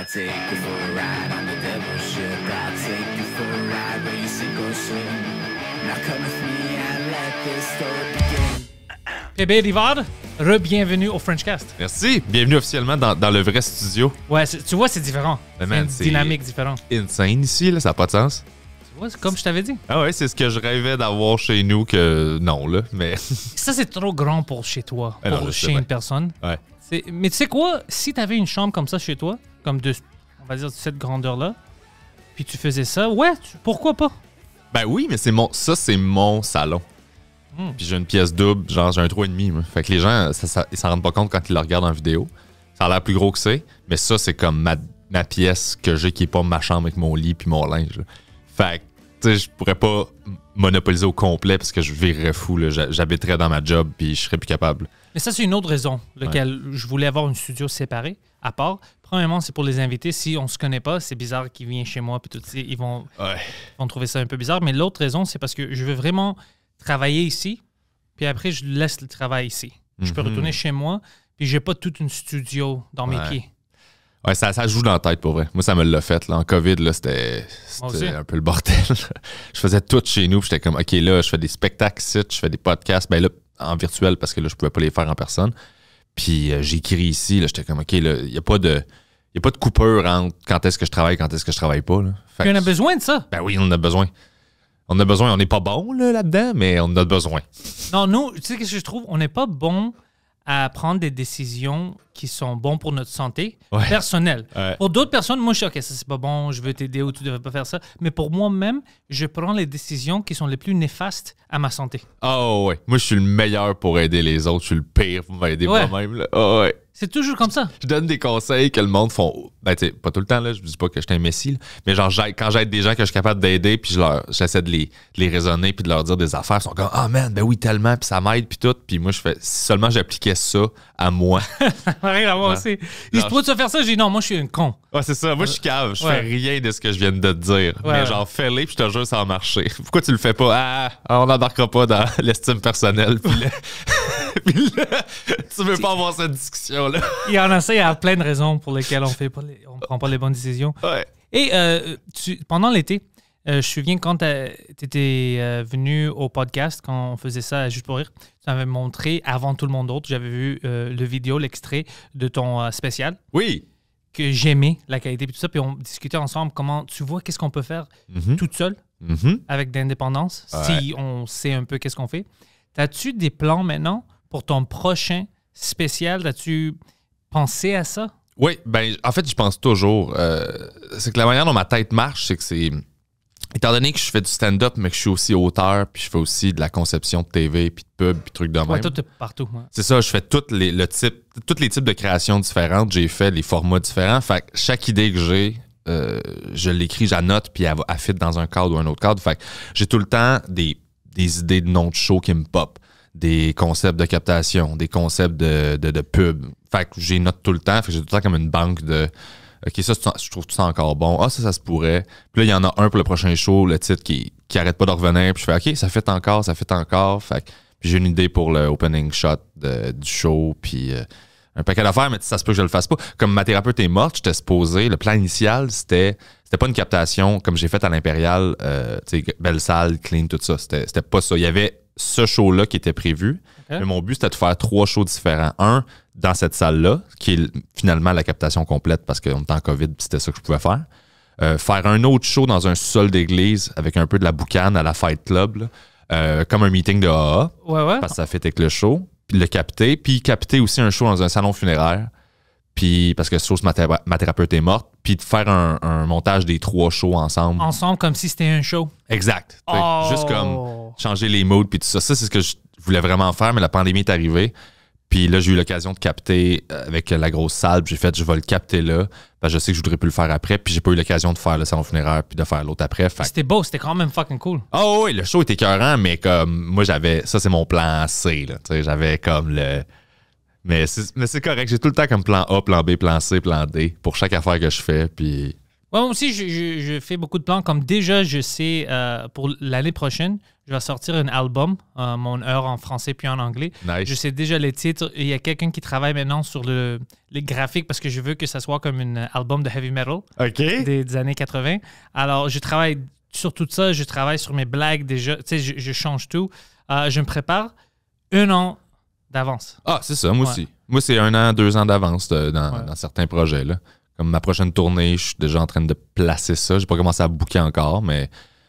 I'll take Rivard, re-bienvenue au Frenchcast. Merci. Bienvenue officiellement dans, le vrai studio. Ouais, tu vois, c'est différent. C'est dynamique différente. Insane ici, là, ça n'a pas de sens. Tu vois, c'est comme je t'avais dit. Ah ouais, c'est ce que je rêvais d'avoir chez nous que non, là, mais... ça, c'est trop grand pour chez toi, ah pour chez une personne. Ouais. Mais tu sais quoi? Si t'avais une chambre comme ça chez toi, comme de, on va dire, cette grandeur-là, puis tu faisais ça, ouais, pourquoi pas? Ben oui, mais c'est mon, ça, c'est mon salon. Hmm. Puis j'ai une pièce double, genre j'ai un trou et demi. Fait que les gens, ils s'en rendent pas compte quand ils la regardent en vidéo. Ça a l'air plus gros que c'est, mais ça, c'est comme ma, pièce que j'ai qui est pas ma chambre avec mon lit puis mon linge. Fait que, tu sais, je pourrais pas monopoliser au complet parce que je virerais fou. J'habiterais dans ma job puis je serais plus capable. Mais ça, c'est une autre raison pour laquelle je voulais avoir une studio séparée, à part. Premièrement, c'est pour les invités. Si on ne se connaît pas, c'est bizarre qu'ils viennent chez moi, puis tout, ils vont, vont trouver ça un peu bizarre. Mais l'autre raison, c'est parce que je veux vraiment travailler ici, puis après, je laisse le travail ici. Je peux mhm. retourner chez moi, puis j'ai pas toute une studio dans mes pieds. Ouais, ça, ça joue dans la tête pour vrai. Moi, ça me l'a fait. Là. En COVID, c'était un peu le bordel. je faisais tout chez nous. J'étais comme, OK, là, je fais des spectacles je fais des podcasts. Ben là, en virtuel parce que là, je pouvais pas les faire en personne. Puis euh, j'ai j'écris ici, là, j'étais comme, OK, il n'y a pas de. Il a pas de coupure entre quand est-ce que je travaille, quand est-ce que je travaille pas. Là. on a besoin de ça. Ben oui, on a besoin. On a besoin. On n'est pas bon là, là-dedans, mais on a besoin. Non, nous, tu sais ce que je trouve? On n'est pas bon à prendre des décisions qui sont bonnes pour notre santé personnelle. Pour d'autres personnes, moi, je suis OK, ça c'est pas bon, je veux t'aider ou tu devrais pas faire ça. Mais pour moi-même, je prends les décisions qui sont les plus néfastes à ma santé. Ah oh, ouais. Moi, je suis le meilleur pour aider les autres, je suis le pire pour m'aider moi-même. Ah ouais. C'est toujours comme ça. Je donne des conseils que le monde font. Ben, tu pas tout le temps, là. Je dis pas que je suis un messie, Mais genre, quand j'aide des gens que je suis capable d'aider, puis je j'essaie de les, raisonner, puis de leur dire des affaires, ils sont comme, ah, man, ben oui, tellement, puis ça m'aide, puis tout. Puis moi, je fais, seulement j'appliquais ça à moi. rien à moi aussi. Ils se faire ça, j'ai dit non, moi, je suis un con. Ouais, c'est ça. Moi, je suis cave. Je fais rien de ce que je viens de te dire. mais genre, fais-les, puis je te jure, ça va marcher. Pourquoi tu le fais pas? Ah, ah on n'embarquera pas dans l'estime personnelle, puis, tu veux pas avoir cette discussion Il y en a ça, il y a plein de raisons pour lesquelles on fait pas on prend pas les bonnes décisions. Et euh, pendant l'été, euh, je me souviens quand tu étais euh, venu au podcast, quand on faisait ça juste pour rire, tu m'avais montré avant tout le monde d'autre, j'avais vu le vidéo, l'extrait de ton spécial. Oui. Que j'aimais, la qualité, et tout ça. Puis on discutait ensemble comment tu vois qu'est-ce qu'on peut faire mhm. toute seule, mhm. avec d'indépendance, l'indépendance, si on sait un peu qu'est-ce qu'on fait. As-tu des plans maintenant pour ton prochain spécial? As-tu pensé à ça? Oui, ben en fait, je pense toujours. Euh, c'est que la manière dont ma tête marche, c'est que c'est. Étant donné que je fais du stand-up, mais que je suis aussi auteur, puis je fais aussi de la conception de TV, puis de pub, puis trucs de ouais, partout. C'est ça, je fais toutes les, le type, tous les types de créations différentes. J'ai fait les formats différents. Fait chaque idée que j'ai, euh, je l'écris, j'annote, puis elle, va, dans un cadre ou un autre cadre. Fait j'ai tout le temps des, des idées de noms de show qui me pop des concepts de captation, des concepts de, de, pub. Fait que j'ai note tout le temps. Fait que j'ai tout le temps comme une banque de. OK, ça, je trouve tout ça encore bon. Ah, ça, ça se pourrait. Puis là, il y en a un pour le prochain show, le titre qui, arrête pas de revenir. Puis je fais OK, ça fait encore, ça fait encore. Fait que j'ai une idée pour le opening shot du show. Puis. Euh, un paquet d'affaires, mais ça se peut que je le fasse pas. Comme ma thérapeute est morte, j'étais supposé. Le plan initial, c'était c'était pas une captation comme j'ai fait à l'Impérial, euh, belle salle, clean, tout ça. C'était pas ça. Il y avait ce show-là qui était prévu. Mais mon but, c'était de faire trois shows différents. Un, dans cette salle-là, qui est finalement la captation complète parce qu'on était en COVID, c'était ça que je pouvais faire. Euh, faire un autre show dans un sol d'église avec un peu de la boucane à la Fight Club, euh, comme un meeting de AA, ouais, parce que ça fait avec le show, puis le capter, puis capter aussi un show dans un salon funéraire puis parce que sous ma, thérapeute est morte, puis de faire un, montage des trois shows ensemble. Ensemble, comme si c'était un show. Exact. Oh! Juste comme changer les modes puis tout ça. Ça, c'est ce que je voulais vraiment faire, mais la pandémie est arrivée. Puis là, j'ai eu l'occasion de capter euh, avec la grosse salle. J'ai fait, je vais le capter là. que je sais que je voudrais plus le faire après. Puis j'ai pas eu l'occasion de faire le salon funéraire puis de faire l'autre après. C'était beau, c'était quand même fucking cool. Oh oui, le show était écœurant, mais comme moi, j'avais. Ça, c'est mon plan C. J'avais comme le mais c'est correct. J'ai tout le temps comme plan A, plan B, plan C, plan D pour chaque affaire que je fais. Puis. moi aussi, je, fais beaucoup de plans. Comme déjà, je sais, euh, pour l'année prochaine, je vais sortir un album, euh, mon heure en français puis en anglais. Je sais déjà les titres. Il y a quelqu'un qui travaille maintenant sur le, les graphiques parce que je veux que ça soit comme un album de heavy metal des, années 80. Alors, je travaille sur tout ça. Je travaille sur mes blagues déjà. Tu sais, je, change tout. Euh, je me prépare un an d'avance. Ah, c'est ça, moi aussi. Moi, c'est un an, deux ans d'avance euh, dans, certains projets. Là. Comme ma prochaine tournée, je suis déjà en train de placer ça. J'ai pas commencé à bouquer encore, mais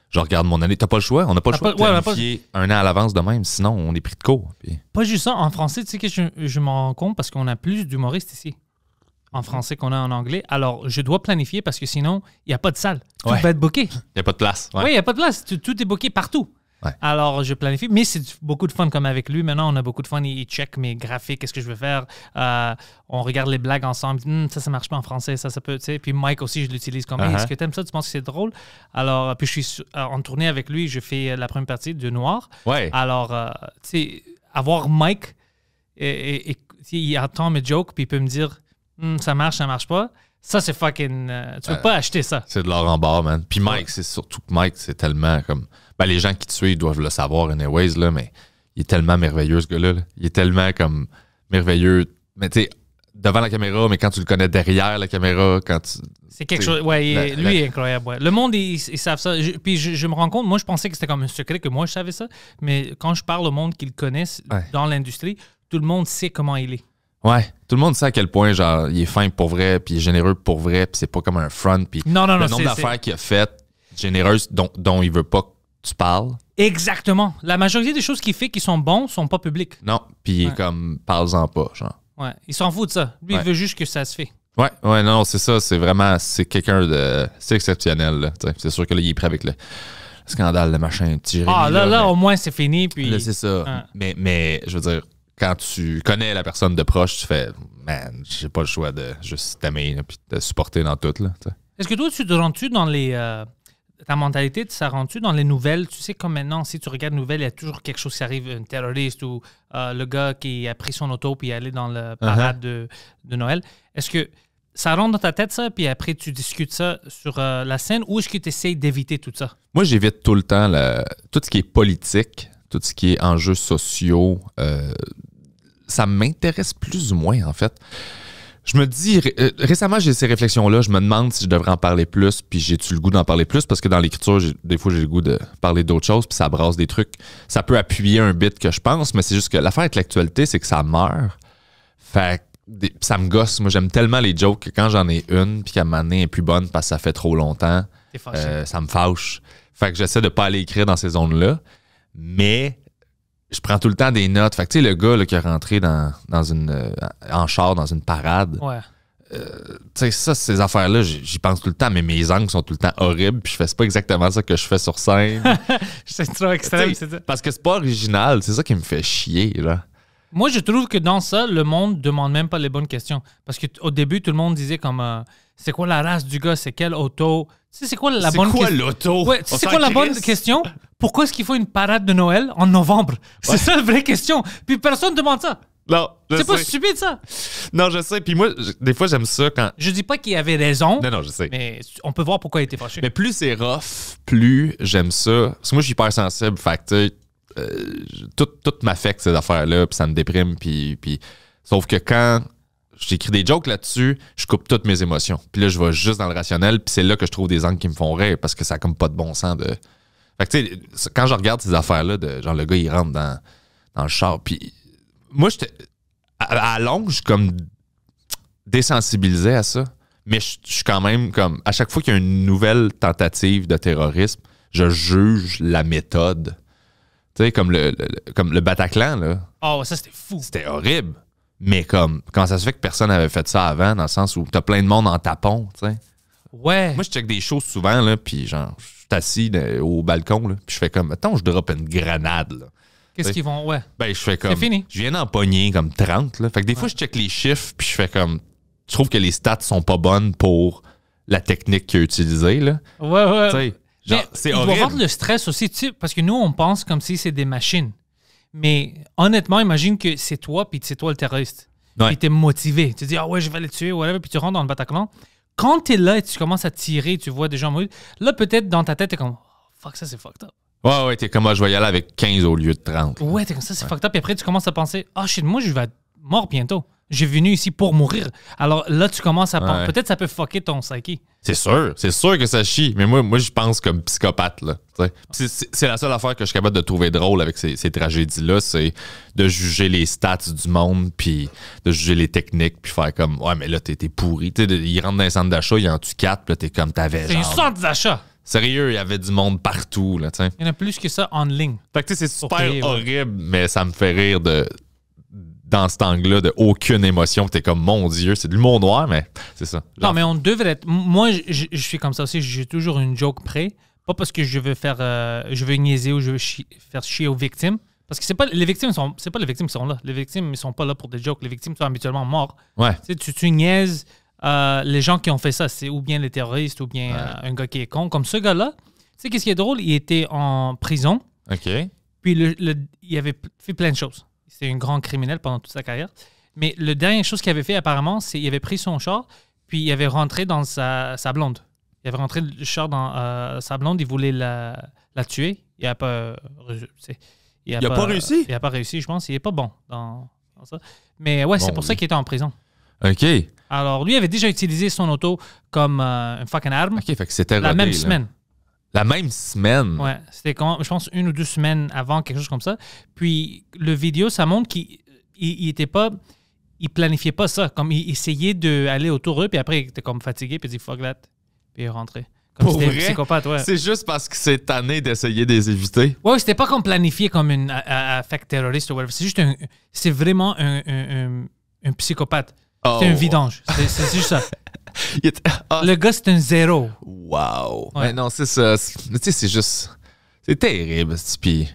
je regarde mon année. T'as pas le choix. On n'a pas le choix de un an à l'avance de même, sinon on est pris de court. Pas juste ça. En français, tu sais que je, je m'en rends compte parce qu'on a plus d'humoristes ici en français qu'on a en anglais. Alors, je dois planifier parce que sinon, il n'y a pas de salle. Tout peux pas être booké. Il n'y a pas de place. Oui, il n'y a pas de place. Tout, tout est booké partout. Alors, je planifie, mais c'est beaucoup de fun comme avec lui. Maintenant, on a beaucoup de fun. Il, check mes graphiques, qu'est-ce que je veux faire. Euh, on regarde les blagues ensemble. Hum, ça, ça marche pas en français, ça, ça peut. Puis Mike aussi, je l'utilise comme Est-ce uh-huh. que t'aimes ça Tu penses que c'est drôle Alors, euh, puis je suis euh, en tournée avec lui. Je fais la première partie de Noir. Ouais. Alors, tu sais, avoir Mike, et, il entend mes jokes, puis il peut me dire hum, ça marche, ça marche pas. Ça, c'est fucking. tu peux pas acheter ça. C'est de l'or en bas, man. Puis Mike, c'est surtout Mike, c'est tellement comme ben, les gens qui te suivent doivent le savoir, anyways, là, mais il est tellement merveilleux, ce gars-là. Il est tellement comme merveilleux. Mais tu sais, devant la caméra, mais quand tu le connais derrière la caméra, quand tu. C'est quelque chose. Ouais, lui est incroyable. Le monde, ils, savent ça. puis je, me rends compte, moi, je pensais que c'était comme un secret que moi, je savais ça. Mais quand je parle au monde qu'ils connaissent dans l'industrie, tout le monde sait comment il est. Ouais, tout le monde sait à quel point genre il est fin pour vrai, puis il est généreux pour vrai, puis c'est pas comme un front, puis non, non, le nombre d'affaires qu'il a faites généreuses dont, dont il veut pas tu parles. Exactement. La majorité des choses qu'il fait qui sont bons sont pas publiques. Non, puis il est comme parle-en pas, genre. Ouais, il s'en fout de ça. Lui, il veut juste que ça se fait. Ouais, ouais, non, c'est ça. C'est vraiment, c'est quelqu'un de, c'est exceptionnel. C'est sûr que là, il est prêt avec le, scandale, le machin, petit. Ah là, là, au moins c'est fini, puis. c'est ça. Mais, mais, je veux dire, quand tu connais la personne de proche, tu fais, man, j'ai pas le choix de juste t'aimer, puis de supporter dans tout là. Est-ce que toi, tu te rends-tu dans les, euh, ta mentalité, ça rentre tu dans les nouvelles? Tu sais, comme maintenant, si tu regardes les nouvelles, il y a toujours quelque chose qui arrive, un terroriste ou euh, le gars qui a pris son auto puis est allé dans le uh-huh. parade de, Noël. Est-ce que ça rentre dans ta tête, ça, puis après, tu discutes ça sur euh, la scène ou est-ce que tu essaies d'éviter tout ça? Moi, j'évite tout le temps tout ce qui est politique, tout ce qui est enjeux sociaux. Euh, ça m'intéresse plus ou moins, en fait. Je me dis, euh, récemment, j'ai ces réflexions-là. Je me demande si je devrais en parler plus, puis j'ai-tu le goût d'en parler plus, parce que dans l'écriture, des fois, j'ai le goût de parler d'autres choses, puis ça brasse des trucs. Ça peut appuyer un bit que je pense, mais c'est juste que l'affaire avec l'actualité, c'est que ça meurt. Fait ça me gosse. Moi, j'aime tellement les jokes que quand j'en ai une, puis qu'à un moment donné, est plus bonne parce que ça fait trop longtemps, euh, ça me fâche. Fait que j'essaie de pas aller écrire dans ces zones-là. Mais je prends tout le temps des notes. Fait que, tu sais, le gars qui est rentré dans, une, euh, en char, dans une parade. Ouais. Euh, tu sais, ça, ces affaires-là, j'y pense tout le temps, mais mes angles sont tout le temps horribles, puis je fais pas exactement ça que je fais sur scène. c'est trop extrême, c'est ça. Parce que c'est pas original, c'est ça qui me fait chier, là. Moi, je trouve que dans ça, le monde demande même pas les bonnes questions. Parce qu'au début, tout le monde disait comme euh, c'est quoi la race du gars, c'est quelle auto, tu c'est quoi la bonne C'est quoi l'auto? c'est quoi la bonne question? pourquoi est-ce qu'il faut une parade de Noël en novembre? C'est ça la vraie question. Puis personne ne demande ça. Non, c'est pas stupide ça. Non, je sais. Puis moi, des fois, j'aime ça quand. Je dis pas qu'il avait raison. Non, non, je sais. Mais on peut voir pourquoi il était fâché. Mais plus c'est rough, plus j'aime ça. Parce que moi, je suis hyper sensible. Fait que, euh, tout, tout m'affecte ces affaires-là. Puis ça me déprime. Puis, puis... Sauf que quand j'écris des jokes là-dessus, je coupe toutes mes émotions. Puis là, je vais juste dans le rationnel. Puis c'est là que je trouve des angles qui me font rire parce que ça n'a comme pas de bon sens de tu sais, quand je regarde ces affaires-là, de genre, le gars, il rentre dans, dans le char, puis moi, À, long, je suis comme désensibilisé à ça. Mais je, suis quand même comme. À chaque fois qu'il y a une nouvelle tentative de terrorisme, je juge la méthode. Tu sais, comme le, comme le Bataclan, là. Oh, ça, c'était fou. C'était horrible. Mais comme, quand ça se fait que personne n'avait fait ça avant, dans le sens où t'as plein de monde en tapon, tu sais. Ouais. Moi, je check des choses souvent, là, puis genre, assis au balcon, là, puis je fais comme, attends, je drop une grenade. Qu'est-ce qu'ils vont, ouais. Ben, je fais comme. C'est fini. Je viens pogner comme 30. Là. Fait que des fois, je check les chiffres, puis je fais comme. Tu trouves que les stats sont pas bonnes pour la technique qu'il a utilisée, là. Ouais, ouais. c'est horrible. Il le stress aussi, parce que nous, on pense comme si c'est des machines. Mais honnêtement, imagine que c'est toi, puis c'est toi le terroriste. Ouais. Puis t'es motivé. Tu dis, ah ouais, je vais le tuer, whatever, puis tu rentres dans le Bataclan quand tu es là et tu commences à tirer, tu vois des gens mourir, là, peut-être dans ta tête, es comme, oh, fuck, ça, c'est fucked up. Ouais, ouais, t'es comme, moi, ah, je vais y aller avec 15 au lieu de 30. Ouais, t'es comme ça, c'est fucked up. Et après, tu commences à penser, ah, oh, shit, moi, je vais être mort bientôt j'ai venu ici pour mourir. Alors là, tu commences à penser. Peut-être que ça peut fucker ton psyché. C'est sûr, c'est sûr que ça chie. Mais moi, moi je pense comme psychopathe. Là, c'est, la seule affaire que je suis capable de trouver drôle avec ces, tragédies-là, c'est de juger les stats du monde, puis de juger les techniques, puis faire comme Ouais, mais là, t'es, pourri. Il ils dans un centre d'achat, ils en tuent quatre, puis là, t'es comme t'avais. C'est une centre d'achat! Sérieux, il y avait du monde partout. Là, il y en a plus que ça en ligne. Fait que c'est super horrible, mais ça me fait rire de dans cet angle-là de aucune émotion. T'es comme, mon Dieu, c'est du monde noir, mais c'est ça. Non, mais on devrait être. Moi, je, suis comme ça aussi. J'ai toujours une joke près. Pas parce que je veux faire. Euh, je veux niaiser ou je veux faire chier aux victimes. Parce que c'est pas les victimes sont c'est pas les victimes qui sont là. Les victimes ils sont pas là pour des jokes. Les victimes sont habituellement morts. Ouais. Tu, tu, niaises euh, les gens qui ont fait ça. C'est ou bien les terroristes ou bien un gars qui est con. Comme ce gars-là, tu sais qu'est-ce qui est drôle Il était en prison. Ok. Puis il avait fait plein de choses c'est un grand criminel pendant toute sa carrière. Mais le dernier chose qu'il avait fait, apparemment, c'est qu'il avait pris son char, puis il avait rentré dans sa, blonde. Il avait rentré le char dans euh, sa blonde, il voulait la, tuer. Il n'a pas, euh, il a, pas, réussi. Il n'a pas réussi, je pense. Il n'est pas bon dans, ça. Mais ouais, c'est pour ça qu'il était en prison. OK. Alors, lui avait déjà utilisé son auto comme euh, un fucking arme. OK, c'était La même semaine. La même semaine. Ouais, c'était je pense, une ou deux semaines avant, quelque chose comme ça. Puis le vidéo, ça montre qu'il il, était pas. Il planifiait pas ça. Comme il essayait d'aller autour eux, puis après, il était comme fatigué, puis il dit fuck that. Puis il est rentré. Comme Pour vrai, ouais. c'est juste parce que c'est année d'essayer de les éviter. Ouais, c'était pas comme planifié comme une affect terroriste ou whatever. C'est juste un. C'est vraiment un, un, un, un psychopathe. Oh, c'est un vidange. C'est juste ça. Ah. Le gars, c'est un zéro. Wow. Mais non, c'est ça. Tu sais, c'est juste. C'est terrible, Puis.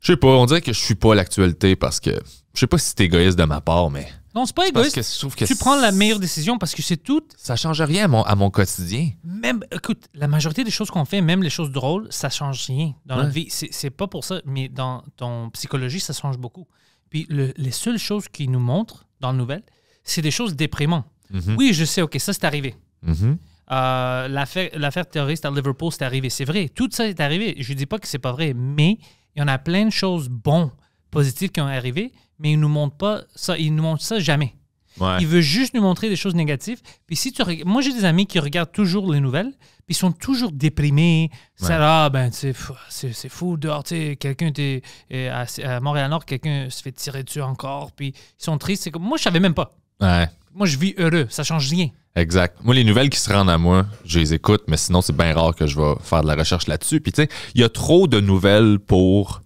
Je sais pas, on dirait que je suis pas à l'actualité parce que. Je sais pas si c'est égoïste de ma part, mais. Non, c'est pas égoïste. que tu prends la meilleure décision parce que c'est tout. Ça change rien à mon, quotidien. Même, écoute, la majorité des choses qu'on fait, même les choses drôles, ça change rien dans la notre vie. C'est pas pour ça, mais dans ton psychologie, ça change beaucoup. Puis les seules choses qui nous montrent dans la nouvelle, c'est des choses déprimantes. Mhm. Oui, je sais, OK, ça, c'est arrivé. Mhm. Euh, l'affaire, terroriste à Liverpool, c'est arrivé. C'est vrai. Tout ça est arrivé. Je ne dis pas que c'est pas vrai, mais il y en a plein de choses bonnes, positives qui ont arrivé, mais ils ne nous montrent pas ça. Ils nous montrent ça jamais. il Ils veulent juste nous montrer des choses négatives. Puis si tu Moi, j'ai des amis qui regardent toujours les nouvelles, puis ils sont toujours déprimés. Ça, là, ah, ben, c'est, c'est, c'est fou dehors. Quelqu'un était euh, à, Montréal-Nord, quelqu'un se fait tirer dessus encore, puis ils sont tristes. comme... Moi, je savais même pas. Ouais moi, je vis heureux. Ça change rien. Exact. Moi, les nouvelles qui se rendent à moi, je les écoute, mais sinon, c'est bien rare que je vais faire de la recherche là-dessus. Puis, tu sais, il y a trop de nouvelles pour.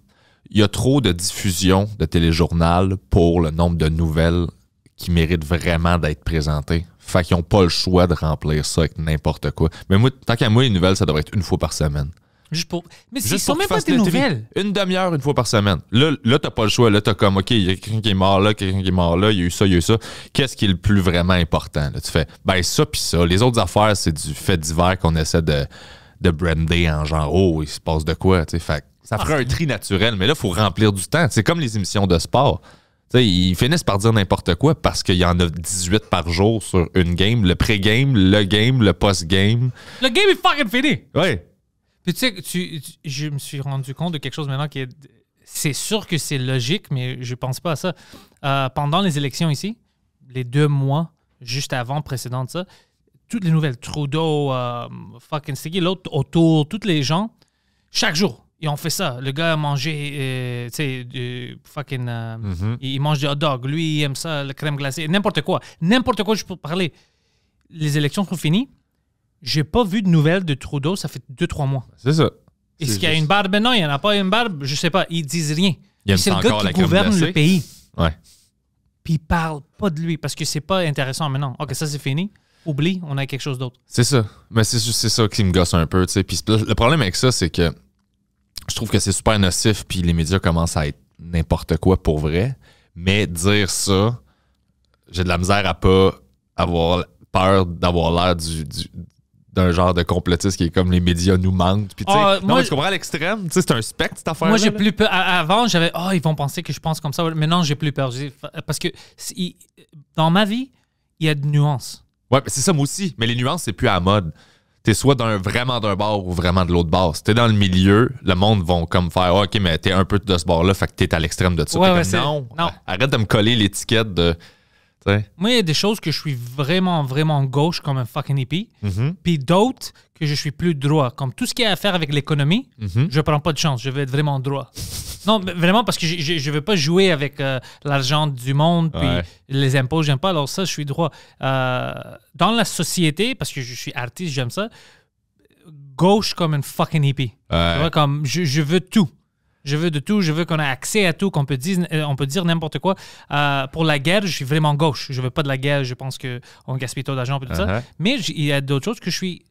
Il y a trop de diffusion de téléjournal pour le nombre de nouvelles qui méritent vraiment d'être présentées. Fait qu'ils n'ont pas le choix de remplir ça avec n'importe quoi. Mais moi, tant qu'à moi, les nouvelles, ça devrait être une fois par semaine. Juste pour... Mais c'est même pas des nouvelles. Une demi-heure, une fois par semaine. Là, là t'as pas le choix. Là, t'as comme, OK, il y a quelqu'un qui est mort là, quelqu'un qui est mort là, il y a eu ça, il y a eu ça. Qu'est-ce qui est le plus vraiment important? Là? Tu fais, ben ça puis ça. Les autres affaires, c'est du fait divers qu'on essaie de, de brander en genre, oh, il se passe de quoi? fait, ça ferait ah. un tri naturel, mais là, il faut remplir du temps. C'est comme les émissions de sport. ils finissent par dire n'importe quoi parce qu'il y en a 18 par jour sur une game. Le pré-game, le game, le post-game. Le game est fucking fini. Ouais tu sais, je me suis rendu compte de quelque chose maintenant qui est. C'est sûr que c'est logique, mais je pense pas à ça. Euh, pendant les élections ici, les deux mois juste avant, précédent de ça, toutes les nouvelles, Trudeau, euh, fucking Sticky, l'autre autour, toutes les gens, chaque jour, ils ont fait ça. Le gars a mangé, euh, tu sais, fucking. Mhm. Il mange du hot dog. Lui, il aime ça, la crème glacée, n'importe quoi. N'importe quoi, je peux parler. Les élections sont finies. J'ai pas vu de nouvelles de Trudeau, ça fait 2-3 mois. C'est ça. Est-ce qu'il y a une barbe? Ben non, il n'y en a pas une barbe, je sais pas. Ils disent rien. C'est le gars qui gouverne le pays. Ouais. Puis il parle pas de lui parce que c'est pas intéressant maintenant. OK, ça c'est fini. Oublie, on a quelque chose d'autre. C'est ça. Mais c'est juste ça qui me gosse un peu. le problème avec ça, c'est que je trouve que c'est super nocif, puis les médias commencent à être n'importe quoi pour vrai. Mais dire ça, j'ai de la misère à pas avoir peur d'avoir l'air du, d'un genre de complotiste qui est comme les médias nous mentent. Ah, non, tu comprends l'extrême? C'est un spectre, cette affaire Moi, j'ai plus peur. Avant, j'avais, oh, ils vont penser que je pense comme ça. Maintenant, j'ai plus peur. Parce que dans ma vie, il y a des nuances. Ouais, c'est ça, moi aussi. Mais les nuances, c'est plus à la mode. T'es soit d'un, vraiment d'un bord ou vraiment de l'autre bord. Si t'es dans le milieu, le monde vont comme faire ah, OK, mais t'es un peu de ce bord-là, fait que t'es à l'extrême de ça. non, non, arrête de me coller l'étiquette de moi, il y a des choses que je suis vraiment, vraiment gauche comme un fucking hippie. Mm-hmm. Puis d'autres que je suis plus droit. Comme tout ce qui a à faire avec l'économie, je mm-hmm. ne je prends pas de chance. Je veux être vraiment droit. non, vraiment, parce que je ne veux pas jouer avec euh, l'argent du monde, puis les impôts, j'aime pas. Alors ça, je suis droit. Euh, dans la société, parce que je suis artiste, j'aime ça, gauche comme un fucking hippie. comme je veux tout je veux de tout, je veux qu'on ait accès à tout, qu'on peut dire, euh, n'importe quoi. Euh, pour la guerre, je suis vraiment gauche. Je veux pas de la guerre, je pense qu'on gaspille trop d'argent et tout ça. Uh-huh. Mais il y a d'autres choses que je suis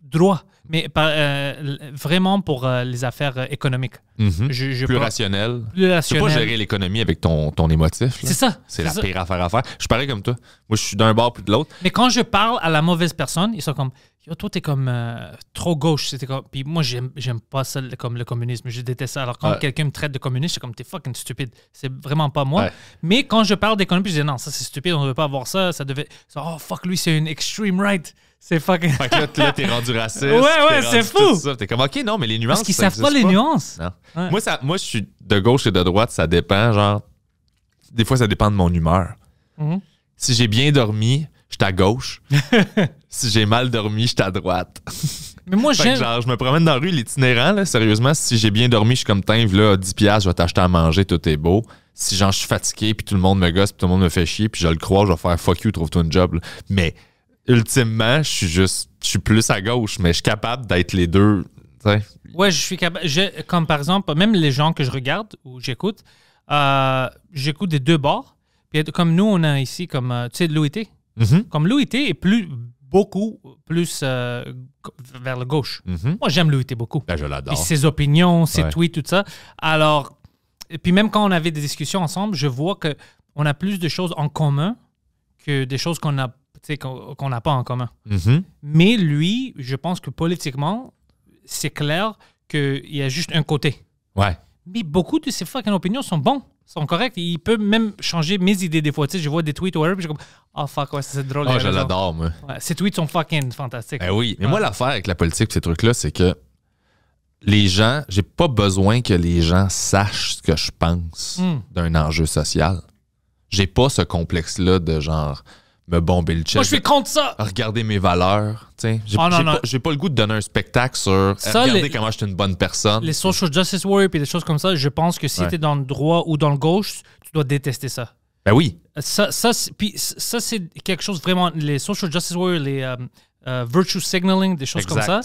droit, mais euh, vraiment pour les affaires économiques. Mm-hmm. plus, rationnel. plus, rationnel. Tu peux pas gérer l'économie avec ton, ton émotif. C'est ça. C'est la pire affaire à faire. Je parlais comme toi. Moi, je suis d'un bord puis de l'autre. Mais quand je parle à la mauvaise personne, ils sont comme toi, t'es comme euh, trop gauche. C'était Puis moi, j'aime, j'aime pas ça, comme le communisme. Je déteste ça. Alors, quand quelqu'un me traite de communiste, c'est comme, t'es fucking stupide. C'est vraiment pas moi. Mais quand je parle d'économie, je dis, non, ça, c'est stupide, on ne veut pas avoir ça. Ça devait. oh, fuck, lui, c'est une extreme right. C'est fucking. Fait que là, t'es rendu raciste. Ouais, ouais, c'est fou. T'es comme, OK, non, mais les nuances. Parce qu'ils savent pas les nuances. Moi, ça, moi, je suis de gauche et de droite, ça dépend. Genre, des fois, ça dépend de mon humeur. Mm-hmm. Si j'ai bien dormi, je à gauche. si j'ai mal dormi, je suis à droite. Mais moi, j'aime. Genre, je me promène dans la rue, l'itinérant, sérieusement, si j'ai bien dormi, je suis comme Tim, là, 10 piastres, je vais t'acheter à manger, tout est beau. Si, genre, je suis fatigué, puis tout le monde me gosse, puis tout le monde me fait chier, puis je le crois, je vais faire fuck you, trouve-toi une job. Mais, ultimement, je suis juste, je suis plus à gauche, mais je suis capable d'être les deux. Ouais, je suis capable. Comme par exemple, même les gens que je regarde ou j'écoute, euh, j'écoute des deux bords. Puis comme nous, on a ici, comme, euh, tu sais, l'OIT. Mm-hmm. Comme l'OIT est plus beaucoup plus euh, vers la gauche. Mhm. Moi, j'aime Louis beaucoup. Ben, je l'adore. ses opinions, ses tweets, tout ça. Alors, et puis même quand on avait des discussions ensemble, je vois que on a plus de choses en commun que des choses qu'on a qu'on n'a pas en commun. Mhm. Mais lui, je pense que politiquement, c'est clair qu'il y a juste un côté. Ouais. Mais beaucoup de ses fucking opinions sont bons sont corrects. Il peut même changer mes idées des fois. Tu sais, je vois des tweets ou whatever, je comme, ah oh, fuck, ouais, c'est drôle. oh, je l'adore, moi. ces tweets sont fucking fantastiques. Ben oui, mais moi, l'affaire avec la politique, ces trucs-là, c'est que les gens, j'ai pas besoin que les gens sachent ce que je pense hmm. d'un enjeu social. J'ai pas ce complexe-là de genre, me bomber le Moi, je suis contre ça. Regardez mes valeurs. Oh, j'ai pas, le goût de donner un spectacle sur euh, regardez comment je suis une bonne personne. Les social justice warriors et des choses comme ça, je pense que si tu es dans le droit ou dans le gauche, tu dois détester ça. Ben oui. Ça, ça c'est quelque chose vraiment. Les social justice warriors, les euh, euh, virtue signaling, des choses comme ça.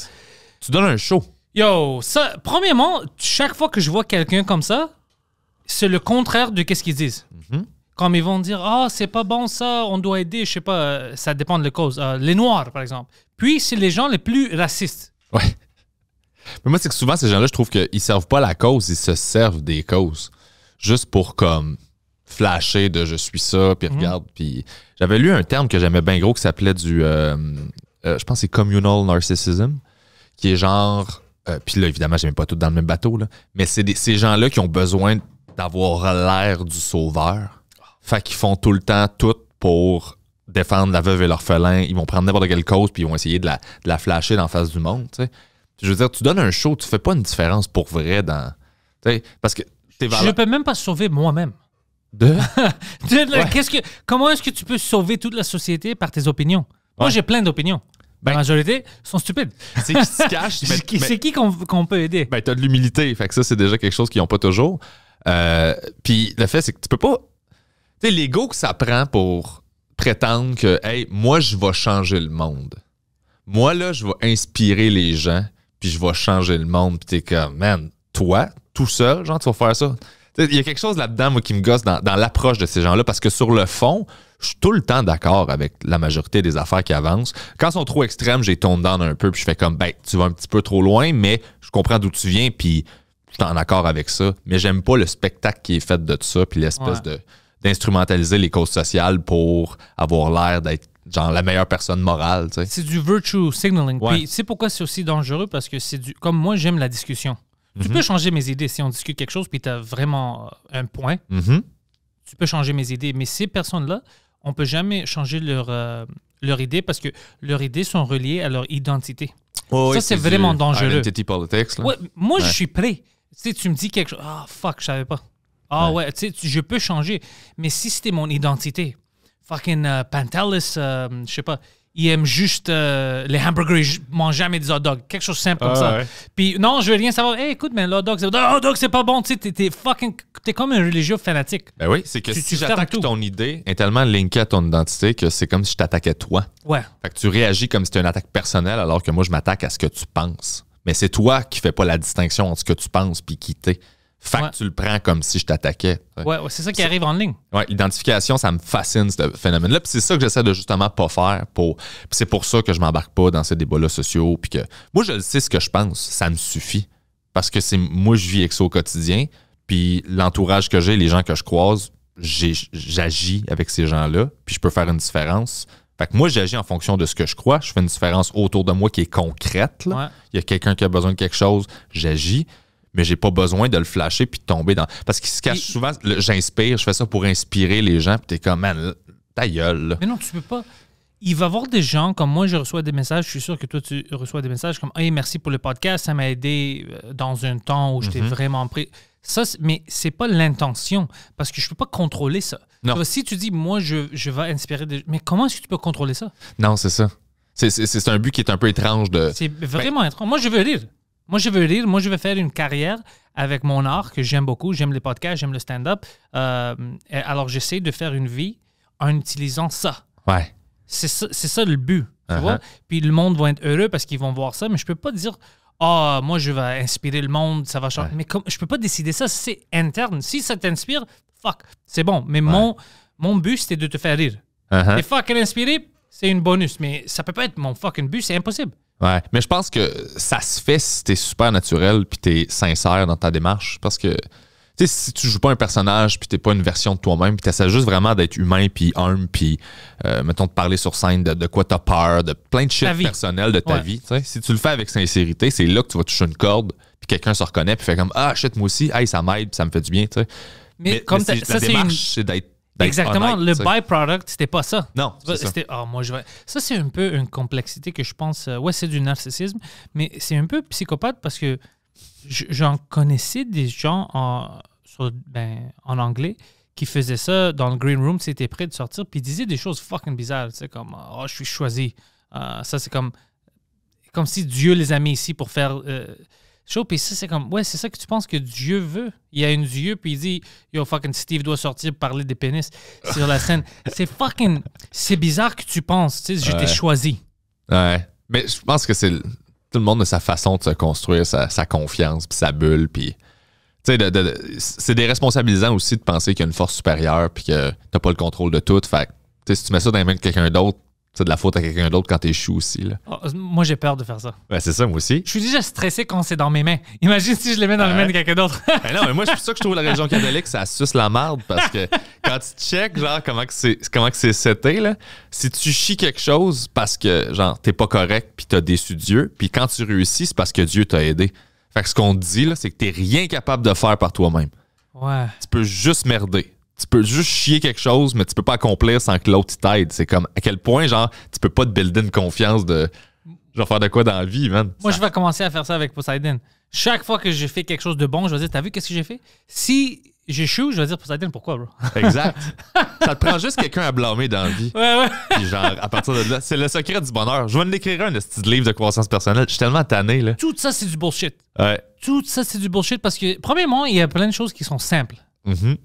Tu donnes un show. Yo, ça, premièrement, chaque fois que je vois quelqu'un comme ça, c'est le contraire de ce qu'ils disent. Mm comme ils vont dire ah c'est pas bon ça on doit aider je sais pas euh, ça dépend de la cause euh, les noirs par exemple puis c'est les gens les plus racistes ouais mais moi c'est que souvent ces gens-là je trouve qu'ils servent pas la cause ils se servent des causes juste pour comme flasher de je suis ça puis mhm. regarde puis j'avais lu un terme que j'aimais bien gros qui s'appelait du euh, je pense c'est communal narcissism qui est genre puis là évidemment j'aimais pas tout dans le même bateau mais c'est ces gens-là qui ont besoin d'avoir l'air du sauveur fait qu'ils font tout le temps tout pour défendre la veuve et l'orphelin. Ils vont prendre n'importe quelle cause puis ils vont essayer de la, de flasher dans la face du monde. Je veux dire, tu donnes un show, tu fais pas une différence pour vrai dans. sais, parce que t'es valable. Je peux même pas sauver moi-même. De? que, comment est-ce que tu peux sauver toute la société par tes opinions? Moi, j'ai plein d'opinions. la ben- majorité sont stupides. C'est qui c'est qui qu'on peut aider? Ben, t'as de l'humilité. Fait que ça, c'est déjà quelque chose qu'ils n'ont pas toujours. Euh, puis le fait, c'est que tu peux pas c'est l'ego que ça prend pour prétendre que, hey, moi, je vais changer le monde. Moi, là, je vais inspirer les gens, puis je vais changer le monde. Puis t'es comme, man, toi, tout seul, genre, tu vas faire ça. Il y a quelque chose là-dedans, moi, qui me gosse dans, l'approche de ces gens-là, parce que sur le fond, je suis tout le temps d'accord avec la majorité des affaires qui avancent. Quand ils sont trop extrêmes, j'ai tourné down un peu, puis je fais comme, ben, tu vas un petit peu trop loin, mais je comprends d'où tu viens, puis je suis en accord avec ça. Mais j'aime pas le spectacle qui est fait de ça, puis l'espèce de d'instrumentaliser les causes sociales pour avoir l'air d'être genre la meilleure personne morale. C'est du virtue signaling. Puis c'est pourquoi c'est aussi dangereux parce que c'est du. Comme moi, j'aime la discussion. Tu mhm. peux changer mes idées si on discute quelque chose puis tu as vraiment euh, un point. Mhm. Tu peux changer mes idées. Mais ces personnes-là, on peut jamais changer leur, euh, leur idée parce que leurs idées sont reliées à leur identité. ça, c'est vraiment dangereux. Identity politics. moi, je suis prêt. Si tu me dis quelque chose, ah fuck, je savais pas. Ah ouais, tu sais, je peux changer. Mais si c'était mon identité, fucking uh je sais pas, il aime juste euh, les hamburgers, mange mange jamais des hot dogs. Quelque chose de simple comme ah ça. Puis non, je veux rien savoir. Hey, écoute, mais le oh, dog, c'est pas bon. Tu sais, t'es fucking. T'es comme un religieux fanatique. Ben oui, c'est que si j'attaque ton idée est tellement linkée à ton identité que c'est comme si je t'attaquais toi. Ouais. Fait que tu réagis comme si c'était une attaque personnelle alors que moi, je m'attaque à ce que tu penses. Mais c'est toi qui fais pas la distinction entre ce que tu penses puis qui t'es. Fait que tu le prends comme si je t'attaquais. Ouais, c'est ça qui arrive en ligne. Ouais, l'identification, ça me fascine, ce phénomène-là. Puis c'est ça que j'essaie de justement pas faire. Pour... c'est pour ça que je m'embarque pas dans ces débats-là sociaux. Puis que moi, je sais ce que je pense. Ça me suffit. Parce que c'est moi, je vis avec ça au quotidien. Puis l'entourage que j'ai, les gens que je croise, j'agis avec ces gens-là. Puis je peux faire une différence. Fait que moi, j'agis en fonction de ce que je crois. Je fais une différence autour de moi qui est concrète. Il y a quelqu'un qui a besoin de quelque chose, j'agis mais j'ai pas besoin de le flasher puis de tomber dans. Parce qu'il se cache souvent, j'inspire, je fais ça pour inspirer les gens, puis t'es comme, man, ta gueule. Mais non, tu peux pas. Il va y avoir des gens, comme moi, je reçois des messages, je suis sûr que toi, tu reçois des messages comme, hey, merci pour le podcast, ça m'a aidé euh, dans un temps où j'étais mhm. vraiment pris. Ça, mais c'est pas l'intention, parce que je peux pas contrôler ça. Non. si tu dis, moi, je, je vais inspirer des mais comment est-ce que tu peux contrôler ça? Non, c'est ça. C'est un but qui est un peu étrange de. C'est ben vraiment étrange. Moi, je veux lire moi, je veux rire. Moi, je veux faire une carrière avec mon art que j'aime beaucoup. J'aime les podcasts, j'aime le stand-up. Euh, alors, j'essaie de faire une vie en utilisant ça. Ouais. C'est ça, ça, le but. Tu uh-huh. vois? Puis le monde va être heureux parce qu'ils vont voir ça, mais je peux pas dire ah, moi, je vais inspirer le monde, ça va changer. Mais comme, je peux pas décider ça, c'est interne. Si ça t'inspire, fuck, c'est bon. Mais mon, mon but, c'était de te faire rire. Uh-huh. Et fucking c'est une bonus, mais ça peut pas être mon fucking but, c'est impossible. Mais je pense que ça se fait si t'es super naturel puis t'es sincère dans ta démarche. Parce que tu sais, si tu joues pas un personnage puis t'es pas une version de toi-même, puis t'essaies juste vraiment d'être humain puis humble puis euh, mettons de parler sur scène de, de quoi t'as peur, de plein de shit personnel de ta vie. Si tu le fais avec sincérité, c'est là que tu vas toucher une corde puis quelqu'un se reconnaît puis fait comme ah shit moi aussi, hey ça m'aide, ça me fait du bien. Mais, mais comme ça, c'est d'être Exactement. le byproduct, c'était pas ça. Non. C'était, oh, moi, je Ça, c'est un peu une complexité que je pense. Euh, ouais, c'est du narcissisme, mais c'est un peu psychopathe parce que j'en connaissais des gens en, ben, en anglais qui faisaient ça dans le green room, c'était prêt de sortir, puis disaient des choses fucking bizarres. Tu sais, comme, oh, je suis choisi. Ah, ça, c'est comme, comme si Dieu les a mis ici pour faire. Euh, Chaud, ça, c'est comme, ouais, c'est ça que tu penses que Dieu veut. Il y a une Dieu, puis il dit, yo, fucking Steve doit sortir parler des pénis sur la scène. c'est fucking, c'est bizarre que tu penses, tu sais, je t'ai choisi. Ouais. Mais je pense que c'est tout le monde a sa façon de se construire, sa, confiance, puis sa bulle, puis. Tu sais, c'est déresponsabilisant aussi de penser qu'il y a une force supérieure, puis que t'as pas le contrôle de tout. Fait si tu mets ça dans les mains de quelqu'un d'autre, c'est de la faute à quelqu'un d'autre quand t'es chou aussi. Ah, moi, j'ai peur de faire ça. c'est ça, moi aussi. Je suis déjà stressé quand c'est dans mes mains. Imagine si je les mets dans les mains de quelqu'un d'autre. Ben non, mais moi, je suis que je trouve la religion catholique, ça suce la merde parce que quand tu check, genre, comment c'est, seté, si tu chies quelque chose parce que, genre, t'es pas correct puis t'as déçu Dieu, puis quand tu réussis, c'est parce que Dieu t'a aidé. Fait que ce qu'on te dit, là, c'est que t'es rien capable de faire par toi-même. Ouais. Tu peux juste merder tu peux juste chier quelque chose, mais tu peux pas accomplir sans que l'autre t'aide. C'est comme à quel point, genre, tu peux pas te builder une confiance de genre faire de quoi dans la vie, man. Moi, je vais commencer à faire ça avec Poseidon. Chaque fois que j'ai fait quelque chose de bon, je vais dire, t'as vu qu'est-ce que j'ai fait? Si j'échoue, je vais dire Poseidon, pourquoi, bro? Exact. ça te prend juste quelqu'un à blâmer dans la vie. Ouais, ouais. Puis genre, à partir de là, c'est le secret du bonheur. Je vais en l'écrire un, de ce livre de croissance personnelle. Je suis tellement tanné, là. Tout ça, c'est du bullshit. Ouais. Tout ça, c'est du bullshit parce que, premièrement, il y a plein de choses qui sont simples. Mm-hmm.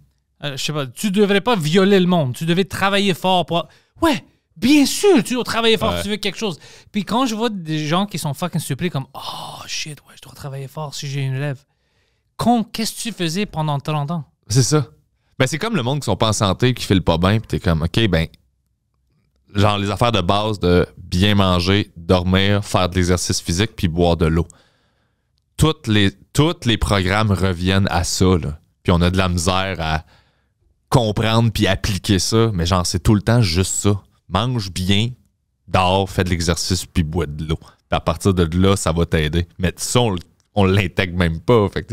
Euh, je sais pas, tu devrais pas violer le monde. Tu devais travailler fort pour. Ouais, bien sûr, tu dois travailler fort si tu veux quelque chose. Puis quand je vois des gens qui sont fucking supplés comme Oh shit, ouais, je dois travailler fort si j'ai une lève. qu'est-ce que tu faisais pendant 30 ans? C'est ça. Ben, c'est comme le monde qui sont pas en santé, qui fait le pas bien, puis t'es comme, OK, ben, genre les affaires de base de bien manger, dormir, faire de l'exercice physique, puis boire de l'eau. Toutes les, tous les programmes reviennent à ça, là. Puis on a de la misère à comprendre puis appliquer ça, mais genre, c'est tout le temps juste ça. Mange bien, dors, fais de l'exercice, puis bois de l'eau. À partir de là, ça va t'aider. Mais ça, on, l'intègre même pas. Fait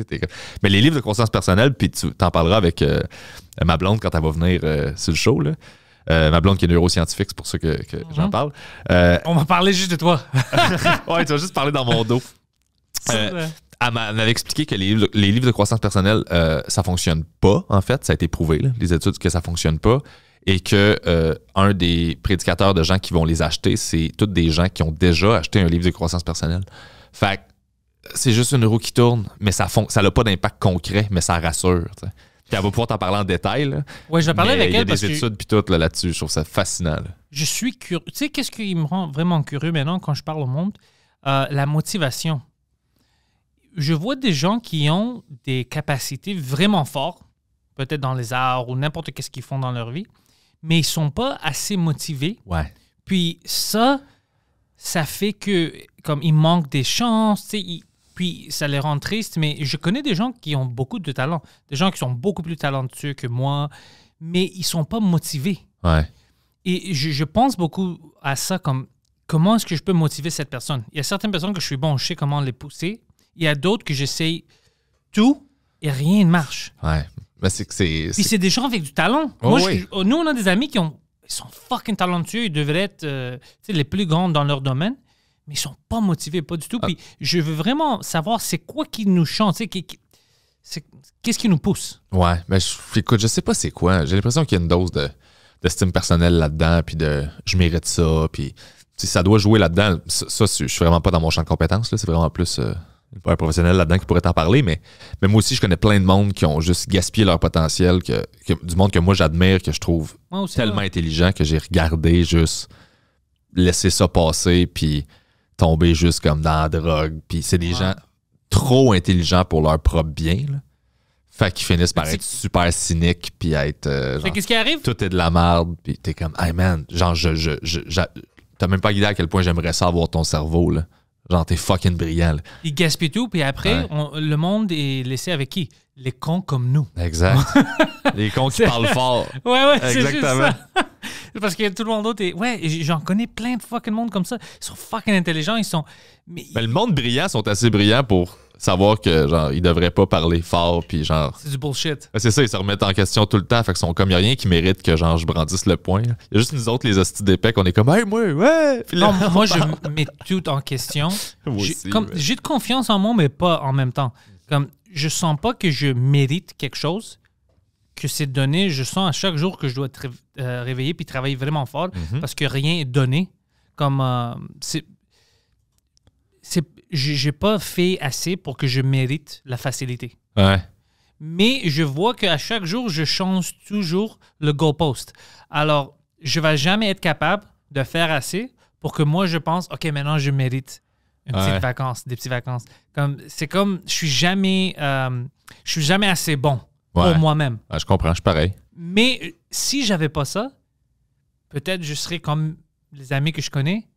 Mais les livres de conscience personnelle, puis tu en parleras avec euh, ma blonde quand elle va venir euh, sur le show, euh, ma blonde qui est neuroscientifique, c'est pour ça que, mhm. j'en parle. on va parler juste de toi. ouais, tu vas juste parler dans mon dos elle m'avait expliqué que les livres, de croissance personnelle, ça euh, ça fonctionne pas, en fait. Ça a été prouvé, les études, que ça fonctionne pas. Et que euh, un des prédicateurs de gens qui vont les acheter, c'est toutes des gens qui ont déjà acheté un livre de croissance personnelle. Fait c'est juste une roue qui tourne, mais ça n'a pas d'impact concret, mais ça rassure. Puis elle va pouvoir t'en parler en détail. Oui, je vais parler avec elle. Il y a des études puis tout là-dessus. je trouve ça fascinant. Je suis curieux. Tu sais, qu'est-ce qui me rend vraiment curieux maintenant quand je parle au monde? Euh, la motivation je vois des gens qui ont des capacités vraiment fortes, peut-être dans les arts ou n'importe qu'est-ce qu'ils font dans leur vie, mais ils sont pas assez motivés. Puis ça, ça fait que comme ils manquent des chances, puis ça les rend tristes. Mais je connais des gens qui ont beaucoup de talent, des gens qui sont beaucoup plus talentueux que moi, mais ils sont pas motivés. Et je, je pense beaucoup à ça comme comment est-ce que je peux motiver cette personne. Il y a certaines personnes que je suis bon, je sais comment les pousser, il y a d'autres que j'essaye tout et rien ne marche. Ouais. mais ben, c'est, que c'est, Puis c'est des gens avec du talent. Oh nous, on a des amis qui sont fucking talentueux. Ils devraient être euh, les plus grands dans leur domaine, mais ils sont pas motivés, pas du tout. Ah. Puis je veux vraiment savoir c'est quoi qui nous chante, qu'est-ce qui nous pousse. Ouais, mais ben, je, écoute, je sais pas c'est quoi. J'ai l'impression qu'il y a une dose de d'estime personnelle là-dedans, puis de je mérite ça, puis si ça doit jouer là-dedans, ça, je suis vraiment pas dans mon champ de compétences, c'est vraiment plus. Euh, un professionnel là-dedans qui pourrait t'en parler, mais, moi aussi, je connais plein de monde qui ont juste gaspillé leur potentiel, que, du monde que moi j'admire, que je trouve tellement intelligent que j'ai regardé juste laisser ça passer, puis tomber juste comme dans la drogue. Puis c'est des gens trop intelligents pour leur propre bien. Là. Fait qu'ils finissent par être super cyniques, puis être. Euh, qu'est-ce qui arrive? Tout est de la merde, puis t'es comme, hey man, genre, je, je, t'as même pas idée à quel point j'aimerais ça avoir ton cerveau, là. Genre, t'es fucking brillant. Ils gaspillent tout, puis après, le monde est laissé avec qui? Les cons comme nous. Exact. les cons qui parlent fort. Ouais, ouais, Exactement. Juste ça. Parce que tout le monde d'autre est. Ouais, j'en connais plein de fucking monde comme ça. Ils sont fucking intelligents, ils sont. Mais, le monde brillant sont assez brillants pour savoir que genre ils devraient pas parler fort puis genre c'est du bullshit c'est ça ils se remettent en question tout le temps fait que a rien qui mérite que genre je brandisse le poing il y a juste nous autres les hosties pecs qu'on est comme hey moi ouais moi je mets tout en question j'ai de confiance en moi mais pas en même temps comme je sens pas que je mérite quelque chose que c'est donné je sens à chaque jour que je dois être euh, réveillé puis travailler vraiment fort mm-hmm. parce que rien est donné comme euh, c'est j'ai pas fait assez pour que je mérite la facilité. Mais je vois qu'à chaque jour, je change toujours le goalpost. Alors, je vais jamais être capable de faire assez pour que moi, je pense, OK, maintenant, je mérite une petite vacance, des petites vacances. Comme, c'est comme, je suis jamais, euh, je suis jamais assez bon pour moi-même. je comprends, je suis pareil. Mais euh, si j'avais pas ça, peut-être je serais comme les amis que je connais,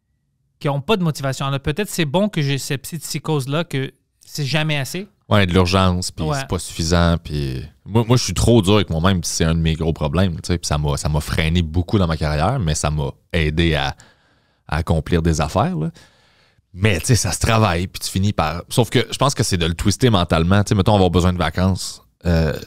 qui n'ont pas de motivation. Alors peut-être c'est bon que j'ai cette petite psychose-là, que c'est jamais assez. Ouais, de l'urgence, puis c'est pas suffisant, puis... Moi, moi, je suis trop dur avec moi-même, c'est un de mes gros problèmes, tu ça m'a freiné beaucoup dans ma carrière, mais ça m'a aidé à, accomplir des affaires, Mais, ça se travaille, puis tu finis par... Sauf que je pense que c'est de le twister mentalement, tu mettons, on va avoir besoin de vacances, euh,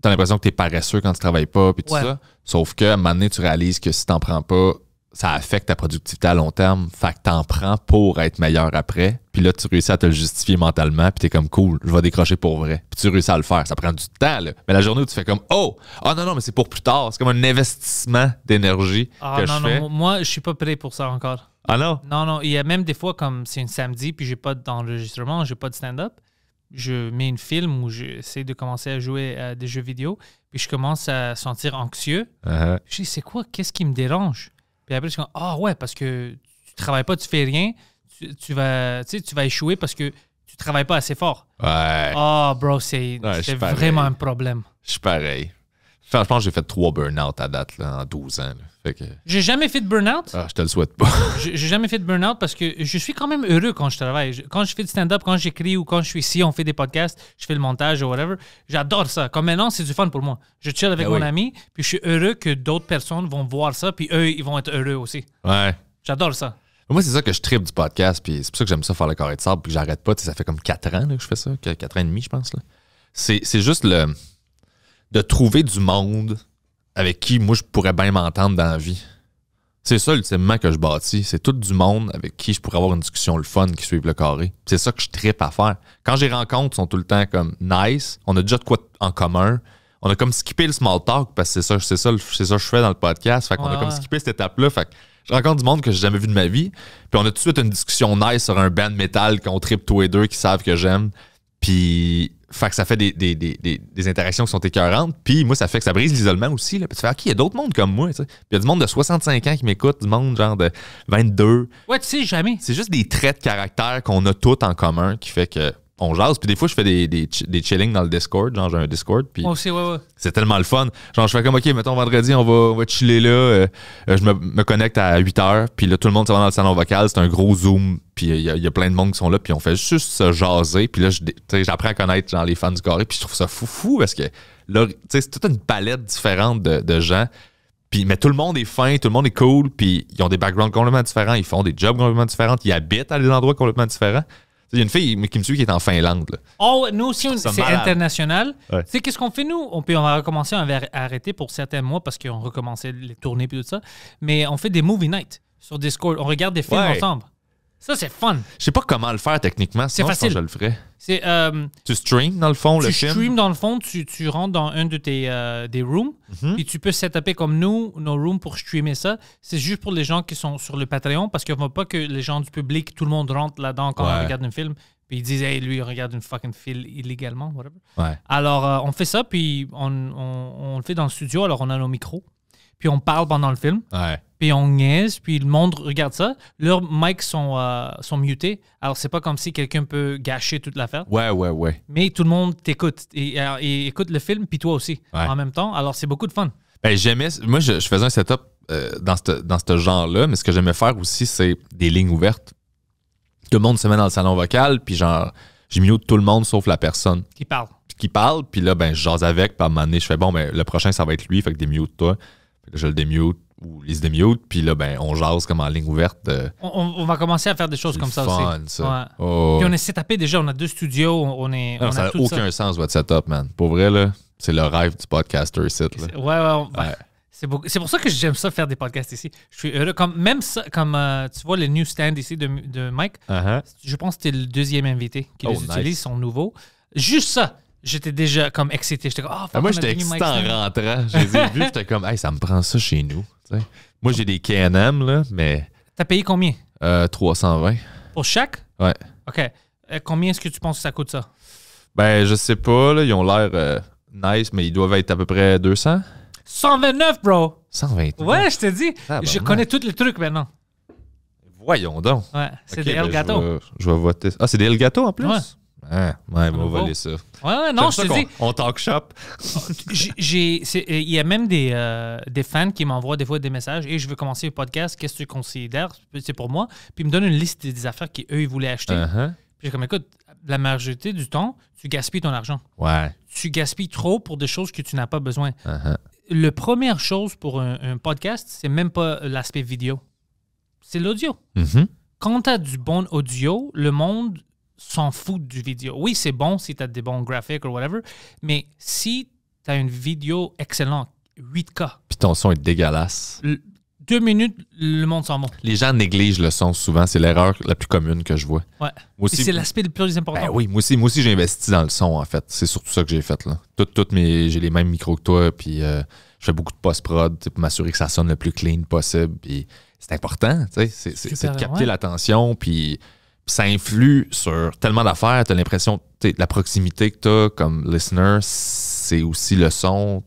t'as l'impression que t'es paresseux quand tu travailles pas, puis tout ça, sauf que, un moment donné, tu réalises que si t'en prends pas, ça affecte ta productivité à long terme. Fait que t'en prends pour être meilleur après. Puis là, tu réussis à te le justifier mentalement. Puis t'es comme cool, je vais décrocher pour vrai. Puis tu réussis à le faire. Ça prend du temps, là. Mais la journée où tu fais comme oh, Ah non, non, mais c'est pour plus tard. C'est comme un investissement d'énergie. Ah que non, je non, non. moi, je suis pas prêt pour ça encore. Ah non? Non, non. Il y a même des fois comme c'est un samedi, puis j'ai pas d'enregistrement, j'ai pas de stand-up. Je mets une film où j'essaie de commencer à jouer à des jeux vidéo. Puis je commence à sentir anxieux. Uh-huh. Je dis, c'est quoi? Qu'est-ce qui me dérange? Puis après, je suis comme, ah ouais, parce que tu travailles pas, tu fais rien, tu, tu vas, tu vas échouer parce que tu travailles pas assez fort. Ouais. Ah, bro, c'est vraiment un problème. Je suis pareil. je pense que j'ai fait trois burn-out à date, en 12 ans. J'ai jamais fait de burn-out. Ah, je te le souhaite pas. J'ai jamais fait de burn-out parce que je suis quand même heureux quand je travaille. Quand je fais du stand-up, quand j'écris ou quand je suis ici, on fait des podcasts, je fais le montage ou whatever. J'adore ça. Comme maintenant, c'est du fun pour moi. Je chill avec ben mon ami, puis je suis heureux que d'autres personnes vont voir ça, puis eux, ils vont être heureux aussi. Ouais. J'adore ça. Moi, c'est ça que je tripe du podcast, puis c'est pour ça que j'aime ça faire le carré de sable, puis j'arrête pas. ça fait comme 4 ans que je fais ça, 4 ans et demi, je pense. C'est juste le de trouver du monde avec qui moi je pourrais bien m'entendre dans la vie. C'est ça ultimement que je bâtis. C'est tout du monde avec qui je pourrais avoir une discussion le fun qui suive le carré. C'est ça que je tripe à faire. Quand j'ai rencontre, ils sont tout le temps comme nice. On a déjà de quoi en commun. On a comme skippé le small talk parce que c'est ça, c'est ça, c'est ça que je fais dans le podcast. Fait qu'on a comme skippé cette étape-là. Fait que je rencontre du monde que j'ai jamais vu de ma vie. Puis on a tout de suite une discussion nice sur un band metal qu'on tripe tous les deux qui savent que j'aime. Puis fait que ça fait des, interactions qui sont écœurantes. Puis moi, ça fait que ça brise l'isolement aussi. Là. Puis tu fais, OK, il y a d'autres mondes comme moi. Tu sais. Puis il y a du monde de 65 ans qui m'écoute, du monde genre de 22. Ouais, tu sais, jamais. C'est juste des traits de caractère qu'on a tous en commun qui fait que on jase. Puis des fois, je fais des, chillings dans le Discord. Genre, j'ai un Discord. Puis C'est tellement le fun. Genre, je fais comme, OK, mettons, vendredi, on va, on chiller là. Euh, euh, je me, connecte à 8 h. Puis là, tout le monde se va dans le salon vocal. C'est un gros Zoom. Puis il euh, y, a plein de monde qui sont là. Puis on fait juste se jaser. Puis là, j'apprends à connaître genre, les fans du carré. Puis je trouve ça fou, fou parce que là, c'est toute une palette différente de, gens. Puis, mais tout le monde est fin, tout le monde est cool, puis ils ont des backgrounds complètement différents, ils font des jobs complètement différents, ils habitent à des endroits complètement différents. Il y a une fille qui me suit qui est en Finlande. Oh, nous aussi, c'est international. c'est Tu qu'est-ce qu'on fait, nous? On, peut, on va recommencer on avait arrêté pour certains mois parce qu'on recommençait les tournées et tout ça. Mais on fait des movie nights sur Discord. On regarde des films ensemble. Ça, c'est fun. Je sais pas comment le faire techniquement. C'est facile. Je, je le ferais. Euh, tu stream dans le fond le film. Tu stream dans le fond, tu, rentres dans un de tes euh, des rooms, et mhm. tu peux s'étaper comme nous nos rooms pour streamer ça. C'est juste pour les gens qui sont sur le Patreon parce qu'on ne pas que les gens du public, tout le monde rentre là-dedans quand on regarde un film. Puis ils disent, hey, lui, il regarde une fucking film illégalement, Alors, euh, on fait ça, puis on, le fait dans le studio. Alors, on a nos micros puis on parle pendant le film. Puis on niaise, puis le monde regarde ça. Leurs mics sont, euh, sont mutés, alors c'est pas comme si quelqu'un peut gâcher toute l'affaire. Ouais, ouais, ouais. Mais tout le monde t'écoute et, euh, écoute le film, puis toi aussi en même temps. Alors c'est beaucoup de fun. Ben, j'aimais, moi je, faisais un setup euh, dans ce genre-là, mais ce que j'aimais faire aussi, c'est des lignes ouvertes. Tout le monde se met dans le salon vocal, puis genre, j'ai mis tout le monde sauf la personne. Qui parle. Qui parle, puis là, ben, je jase avec, puis à un je fais bon, ben, le prochain, ça va être lui, fait que des mute toi je le démute ou les démute, puis là, ben, on jase comme en ligne ouverte. Euh, on, va commencer à faire des choses comme ça aussi. Oh. Puis on est setupé déjà, on a deux studios, on est. ça n'a aucun sens votre setup, man. Pour vrai, là, c'est le rêve du podcaster ici. Ouais, ouais. ouais. C'est pour ça que j'aime ça faire des podcasts ici. Je suis heureux. Comme, même ça, comme euh, tu vois le new stand ici de, Mike, uh-huh. je pense que c'était le deuxième invité qui oh, les utilise, son nouveau Juste ça, j'étais déjà comme excité. J'étais comme, oh, moi, j'étais excité en rentrant. Je les ai vus, j'étais comme, hey, ça me prend ça chez nous. Moi, j'ai des KM, là, mais. T'as payé combien euh, 320. Pour chaque Ouais. OK. Euh, combien est-ce que tu penses que ça coûte ça Ben, je sais pas, là, ils ont l'air euh, nice, mais ils doivent être à peu près 200. 129, bro 129. Ouais, je t'ai dit. je connais tous les trucs maintenant. Voyons donc. Ouais, c'est des ben, Elgato. je, je vais voter. Ah, c'est des Elgato en plus? Ouais. Ah, ouais, on va ça. Ouais, non, je te dis. On talk shop. Il y a même des, euh, des fans qui m'envoient des fois des messages et je veux commencer le podcast, qu'est-ce que tu considères C'est pour moi. Puis ils me donnent une liste des affaires qu'eux, ils voulaient acheter. Uh-huh. Puis comme, écoute, la majorité du temps, tu gaspilles ton argent. Ouais. Tu gaspilles trop pour des choses que tu n'as pas besoin. Uh-huh. le La première chose pour un, un podcast, c'est même pas l'aspect vidéo, c'est l'audio. Mm-hmm. Quand tu as du bon audio, le monde s'en foutent du vidéo. Oui, c'est bon si tu as des bons graphiques ou whatever, mais si tu as une vidéo excellente, 8K. Puis ton son est dégueulasse. deux minutes, le monde s'en va. Les gens négligent le son souvent. C'est l'erreur la plus commune que je vois. Ouais. C'est l'aspect le plus important. Ben oui, moi aussi, moi aussi j'ai investi dans le son, en fait. C'est surtout ça que j'ai fait. Là. toutes mes, j'ai les mêmes micros que toi, puis euh, je fais beaucoup de post-prod pour m'assurer que ça sonne le plus clean possible. c'est important, tu sais. C'est de capter l'attention, puis ça influe sur tellement d'affaires. Tu as l'impression, la proximité que tu as comme listener, c'est aussi le son.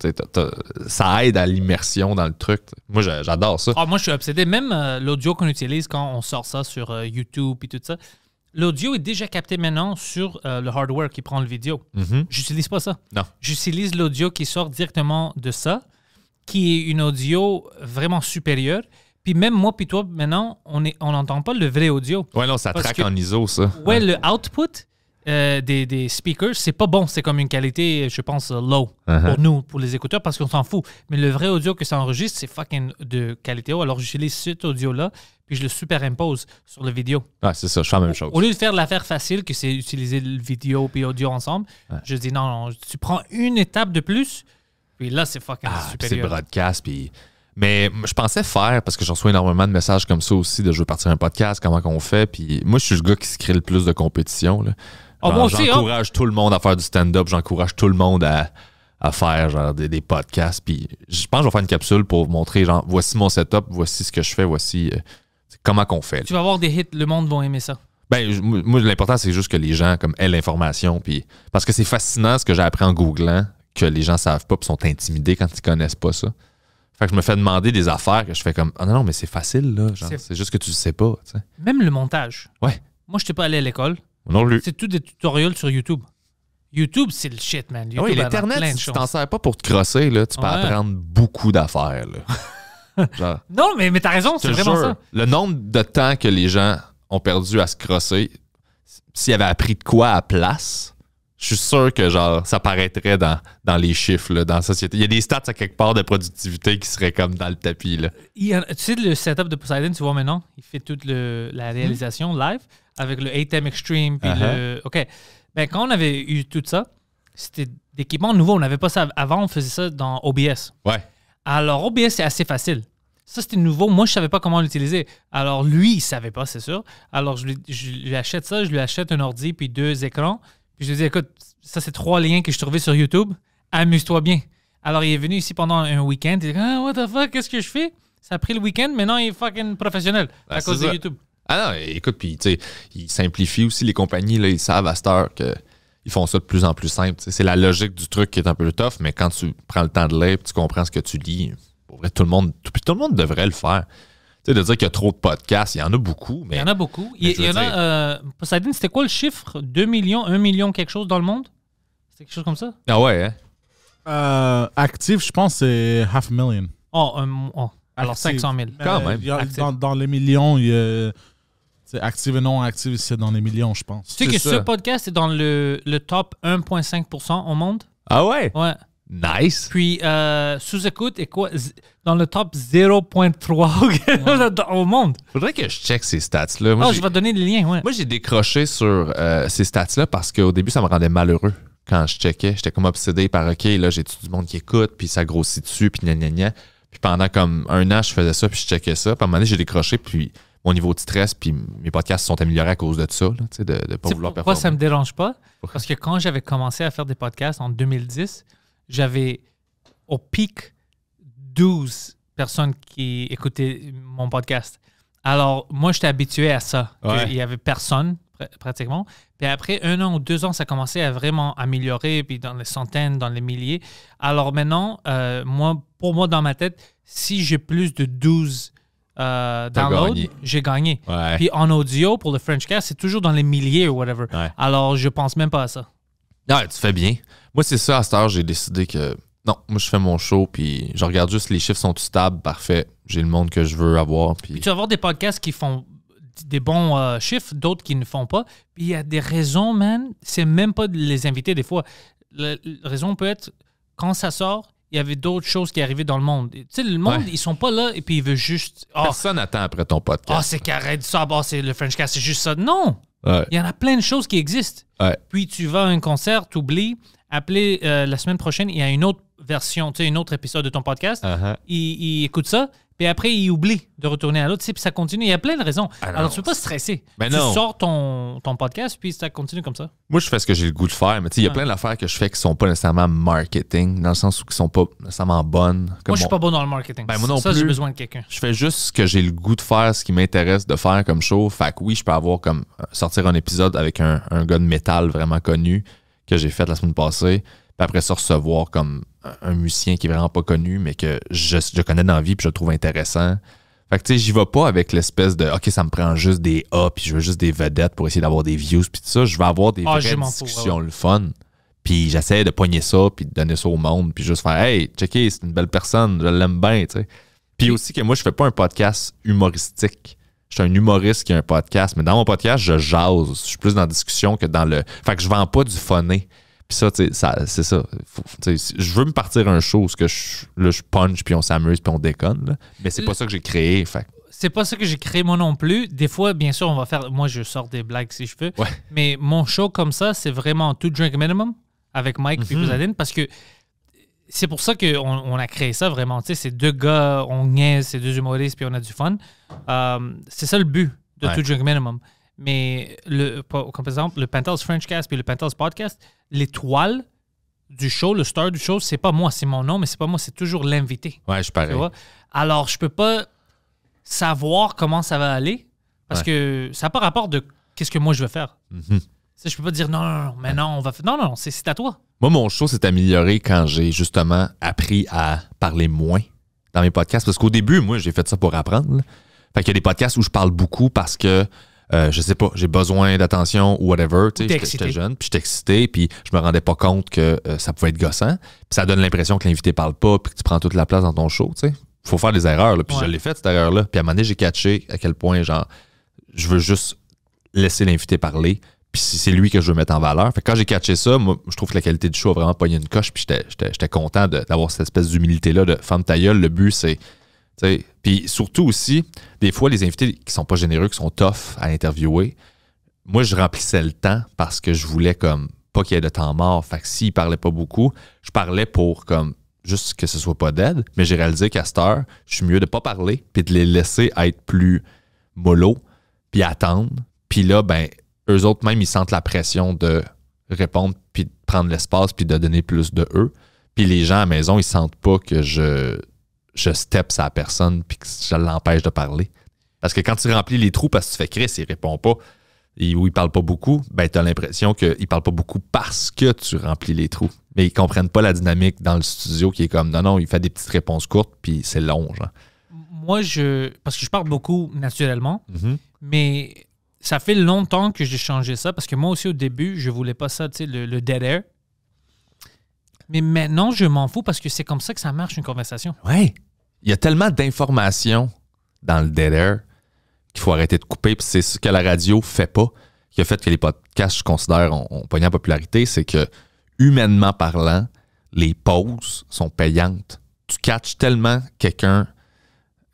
ça aide à l'immersion dans le truc. Moi, j'adore ça. Ah, moi, je suis obsédé. Même euh, l'audio qu'on utilise quand on sort ça sur euh, YouTube et tout ça, l'audio est déjà capté maintenant sur euh, le hardware qui prend le vidéo. Mm-hmm. J'utilise pas ça. Non. J'utilise l'audio qui sort directement de ça, qui est une audio vraiment supérieure. Puis même moi, puis toi, maintenant, on n'entend on pas le vrai audio. Ouais, non, ça traque en ISO, ça. Ouais, le output euh, des, des, speakers, c'est pas bon. C'est comme une qualité, je pense, low uh-huh. pour nous, pour les écouteurs, parce qu'on s'en fout. Mais le vrai audio que ça enregistre, c'est fucking de qualité haut. Alors j'utilise cet audio-là, puis je le superimpose sur le vidéo. Ah, c'est ça, je fais la même chose. Au, lieu de faire l'affaire facile, que c'est utiliser le vidéo puis audio ensemble, je dis non, tu prends une étape de plus, puis là, c'est fucking ah, C'est broadcast, puis mais je pensais faire, parce que j'en reçois énormément de messages comme ça aussi, de je veux partir un podcast, comment qu'on fait. Puis moi, je suis le gars qui se crée le plus de compétition. Ah, hein. j'encourage tout le monde à faire du stand-up, j'encourage tout le monde à, faire genre, des, podcasts. Puis je pense que je vais faire une capsule pour vous montrer, genre, voici mon setup, voici ce que je fais, voici euh, comment qu'on fait. Tu vas avoir des hits, le monde va aimer ça. Ben, moi, l'important, c'est juste que les gens comme aient l'information. Puis, parce que c'est fascinant ce que j'ai appris en googlant, que les gens savent pas, et sont intimidés quand ils connaissent pas ça. Fait que je me fais demander des affaires que je fais comme Ah non, non, mais c'est facile, là. C'est juste que tu sais pas. Même le montage. Ouais. Moi, je t'ai pas allé à l'école. Non plus. C'est tout des tutoriels sur YouTube. YouTube, c'est le shit, man. Ah YouTube, oui, l'Internet, tu t'en sers pas pour te crosser, là. Tu peux apprendre beaucoup d'affaires, non, mais, mais t'as raison, c'est vraiment ça. Le nombre de temps que les gens ont perdu à se crosser, s'ils avaient appris de quoi à place, je suis sûr que genre ça paraîtrait dans, les chiffres, dans la société. Il y a des stats à quelque part de productivité qui seraient comme dans le tapis. tu sais, le setup de Poseidon, tu vois maintenant, il fait toute la mhm. réalisation live avec le ATM Extreme. le, uh-huh. OK. Ben, quand on avait eu tout ça, c'était d'équipement nouveau. On n'avait pas ça avant, on faisait ça dans OBS. Ouais. Alors, OBS, c'est assez facile. Ça, c'était nouveau. Moi, je savais pas comment l'utiliser. Alors, lui, il ne savait pas, c'est sûr. Alors, je lui, je achète ça, je lui achète un ordi puis deux écrans. Puis je lui ai dit, écoute, ça, c'est trois liens que je trouvais sur YouTube. Amuse-toi bien. Alors, il est venu ici pendant un week-end. Il dit, ah, what the fuck, qu'est-ce que je fais? Ça a pris le week-end, mais non, il est fucking professionnel à cause de YouTube. Ah non, écoute, puis, tu sais, aussi les compagnies, là, ils savent à cette heure que. Ils font ça de plus en plus simple. C'est la logique du truc qui est un peu tough, mais quand tu prends le temps de lire tu comprends ce que tu lis, tout le monde, tout le monde devrait le faire cest de dire qu'il y a trop de podcasts, il y en a beaucoup. Mais, il y en a beaucoup. Il, y, en a. c'était quoi le chiffre 2 millions, 1 million quelque chose dans le monde c'est quelque chose comme ça Ah ouais, hein? Euh, actif, je pense, c'est half million. Oh, alors 500 000. Quand même. dans, les millions, il y a. C'est active et non active, c'est dans les millions, je pense. Tu sais que ce podcast est dans le, le top 1,5% au monde? Ah ouais? Ouais. Nice. Puis euh, sous-écoute est quoi dans le top 0.3 au monde. Faudrait que je check ces stats-là. Ah, je vais donner le lien. Moi, j'ai décroché sur euh, ces stats-là parce qu'au début, ça me rendait malheureux quand je checkais. J'étais comme obsédé par OK, là, j'ai tout du monde qui écoute, puis ça grossit dessus, puis gna Puis pendant comme un an, je faisais ça, puis je checkais ça. Puis à un moment donné, j'ai décroché, puis mon niveau de stress, puis mes podcasts sont améliorés à cause de ça, là, de ne pas vouloir performer. ça me dérange pas? Parce que quand j'avais commencé à faire des podcasts en 2010, j'avais au pic 12 personnes qui écoutaient mon podcast. Alors, moi, j'étais habitué à ça. Il n'y avait personne, pratiquement. Puis après un an ou deux ans, ça commençait à vraiment améliorer, puis dans les centaines, dans les milliers. Alors maintenant, euh, moi, pour moi, dans ma tête, si j'ai plus de 12 euh, downloads, j'ai gagné. Puis en audio, pour le Frenchcast, c'est toujours dans les milliers ou whatever. Alors, je pense même pas à ça. Non, tu fais bien. Moi, c'est ça, à cette heure, j'ai décidé que non, moi, je fais mon show, puis je regarde juste les chiffres sont stables, parfait. J'ai le monde que je veux avoir. Puis... tu vas avoir des podcasts qui font des bons euh, chiffres, d'autres qui ne font pas. Puis il y a des raisons, man. C'est même pas de les inviter des fois. La, raison peut être quand ça sort, il y avait d'autres choses qui arrivaient dans le monde. Tu sais, le monde, ils sont pas là et puis ils veulent juste. Ah. Personne n'attend après ton podcast. Ah, c'est carré de ça. Ah, c'est le French Cast, c'est juste ça. Non! Il y en a plein de choses qui existent. Puis tu vas à un concert, tu oublies, appelez euh, la semaine prochaine, il y a une autre version, tu sais, un autre épisode de ton podcast. Uh-huh. il, écoute ça, puis après, il oublie de retourner à l'autre. Puis ça continue. Il y a plein de raisons. Ah Alors, tu ne peux pas stresser. Ben tu sors ton, podcast, puis ça continue comme ça. Moi, je fais ce que j'ai le goût de faire. Mais tu sais, il y a plein d'affaires que je fais qui ne sont pas nécessairement marketing, dans le sens où qui ne sont pas nécessairement bonnes. Comme moi, je suis pas bon dans le marketing. Ben, moi ça, j'ai besoin de quelqu'un. Je fais juste ce que j'ai le goût de faire, ce qui m'intéresse de faire comme show. Fait que oui, je peux avoir comme euh, sortir un épisode avec un, un gars de métal vraiment connu que j'ai fait la semaine passée. Puis après ça, recevoir comme un musicien qui est vraiment pas connu, mais que je, connais dans la vie puis je trouve intéressant. Fait que tu sais, j'y vais pas avec l'espèce de OK, ça me prend juste des A puis je veux juste des vedettes pour essayer d'avoir des views puis tout ça. Je vais avoir des ah, vraies discussions, le fun. Puis j'essaie de pogner ça puis de donner ça au monde puis juste faire Hey, checker, c'est une belle personne, je l'aime bien, tu sais. Puis aussi que moi, je fais pas un podcast humoristique. Je suis un humoriste qui a un podcast, mais dans mon podcast, je jase. Je suis plus dans la discussion que dans le. Fait que je vends pas du phoné. Puis ça, ça c'est ça. je veux me partir un show où que je, je punch, puis on s'amuse, puis on déconne. Mais c'est pas ça que j'ai créé. Fait. C'est pas ça que j'ai créé moi non plus. Des fois, bien sûr, on va faire. Moi, je sors des blagues si je veux. Mais mon show comme ça, c'est vraiment tout drink minimum avec Mike et puis mhm. parce que c'est pour ça qu'on on a créé ça vraiment. c'est deux gars, on niaise, c'est deux humoristes puis on a du fun. Euh, c'est ça le but de tout drink minimum. Mais le, comme par exemple, le Penthouse Frenchcast puis le Penthouse Podcast, l'étoile du show, le star du show, c'est pas moi, c'est mon nom, mais c'est pas moi, c'est toujours l'invité. Ouais, je parle Alors, je peux pas savoir comment ça va aller parce que ça n'a pas rapport de qu'est-ce que moi je veux faire. Mm-hmm. Je peux pas dire non, non, mais non, on va Non, non, c'est à toi. Moi, mon show s'est amélioré quand j'ai justement appris à parler moins dans mes podcasts. Parce qu'au début, moi, j'ai fait ça pour apprendre. Fait qu'il y a des podcasts où je parle beaucoup parce que euh, je sais pas, j'ai besoin d'attention ou whatever. J'étais jeune, puis j'étais excité, puis je me rendais pas compte que euh, ça pouvait être gossant. Puis ça donne l'impression que l'invité parle pas, puis que tu prends toute la place dans ton show. Il faut faire des erreurs, puis je l'ai fait cette erreur-là. Puis à un moment donné, j'ai catché à quel point, genre, je veux juste laisser l'invité parler, puis c'est lui que je veux mettre en valeur. Fait quand j'ai catché ça, moi, je trouve que la qualité du show a vraiment pogné une coche, puis j'étais content d'avoir cette espèce d'humilité-là de femme ta Le but, c'est, tu puis surtout aussi, des fois, les invités qui sont pas généreux, qui sont tough à interviewer, moi, je remplissais le temps parce que je voulais comme pas qu'il y ait de temps mort. Fait que s'ils parlaient pas beaucoup, je parlais pour comme juste que ce soit pas d'aide, mais j'ai réalisé qu'à cette heure, je suis mieux de pas parler puis de les laisser être plus mollo puis attendre. Puis là, ben, eux autres, même, ils sentent la pression de répondre puis de prendre l'espace puis de donner plus de eux. Puis les gens à la maison, ils sentent pas que je je step sa personne puis que je l'empêche de parler. Parce que quand tu remplis les trous parce que tu fais Chris, il répond pas ou il parle pas beaucoup, ben tu as l'impression qu'il parle pas beaucoup parce que tu remplis les trous. Mais ils comprennent pas la dynamique dans le studio qui est comme non, non, il fait des petites réponses courtes puis c'est long, Moi, je. Parce que je parle beaucoup naturellement, mm-hmm. mais ça fait longtemps que j'ai changé ça parce que moi aussi au début, je voulais pas ça, tu sais, le, dead air. Mais maintenant, je m'en fous parce que c'est comme ça que ça marche une conversation. Ouais il y a tellement d'informations dans le dead air qu'il faut arrêter de couper. c'est ce que la radio fait pas, qui a fait que les podcasts, je considère, ont, ont pogné en popularité, c'est que, humainement parlant, les pauses sont payantes. Tu catches tellement quelqu'un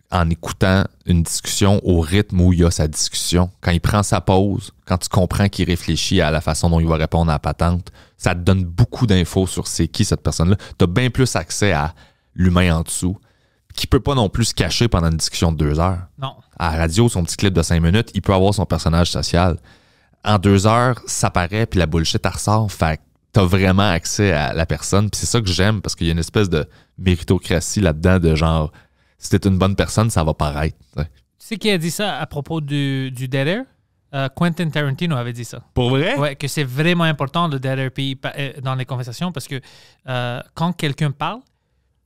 en écoutant une discussion au rythme où il y a sa discussion, quand il prend sa pause, quand tu comprends qu'il réfléchit à la façon dont il va répondre à la patente, ça te donne beaucoup d'infos sur c'est qui cette personne-là. Tu as bien plus accès à l'humain en dessous, qui peut pas non plus se cacher pendant une discussion de deux heures. Non. À la radio, son petit clip de cinq minutes, il peut avoir son personnage social. En deux heures, ça paraît, puis la bullshit, elle ressort. Fait t'as vraiment accès à la personne. Puis c'est ça que j'aime, parce qu'il y a une espèce de méritocratie là-dedans, de genre, si t'es une bonne personne, ça va paraître. Tu sais qui a dit ça à propos du, du euh, Quentin Tarantino avait dit ça. Pour vrai? Ouais, que c'est vraiment important le Dead euh, dans les conversations, parce que euh, quand quelqu'un parle,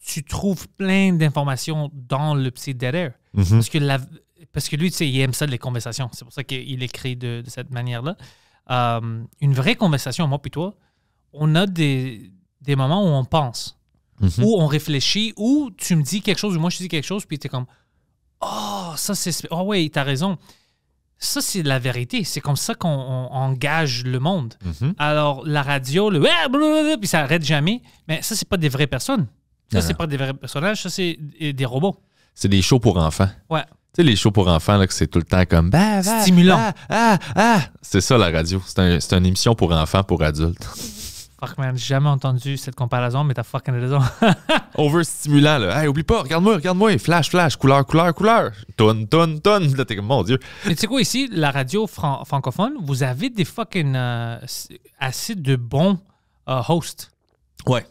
tu trouves plein d'informations dans le petit dead mhm. Parce que parce que lui, tu sais, il aime ça, les conversations. C'est pour ça qu'il écrit de, cette manière-là. Euh, une vraie conversation, moi puis toi, on a des, des moments où on pense, mhm. où on réfléchit, où tu me dis quelque chose, ou moi je te dis quelque chose, puis tu es comme, oh, ça c'est... Oh oui, tu as raison. Ça, c'est la vérité. C'est comme ça qu'on engage le monde. Mhm. Alors, la radio, le... Puis ça arrête jamais. Mais ça, c'est pas des vraies personnes. Ça, c'est uh-huh. pas des vrais personnages, ça, c'est des robots. C'est des shows pour enfants. Ouais. Tu sais, les shows pour enfants, là, que c'est tout le temps comme bah, bah stimulant. Ah, ah, ah. C'est ça la radio. C'est un, une émission pour enfants, pour adultes. Fuck man, j'ai jamais entendu cette comparaison, mais t'as fucking raison. stimulant là. Hey, oublie pas, regarde-moi, regarde-moi. Flash, flash, couleur, couleur, couleur. Tonne, tonne, tonne. Là, t'es comme, mon Dieu. Mais tu sais quoi, ici, la radio francophone, vous avez des fucking euh, assez de bons euh, hosts. Ouais.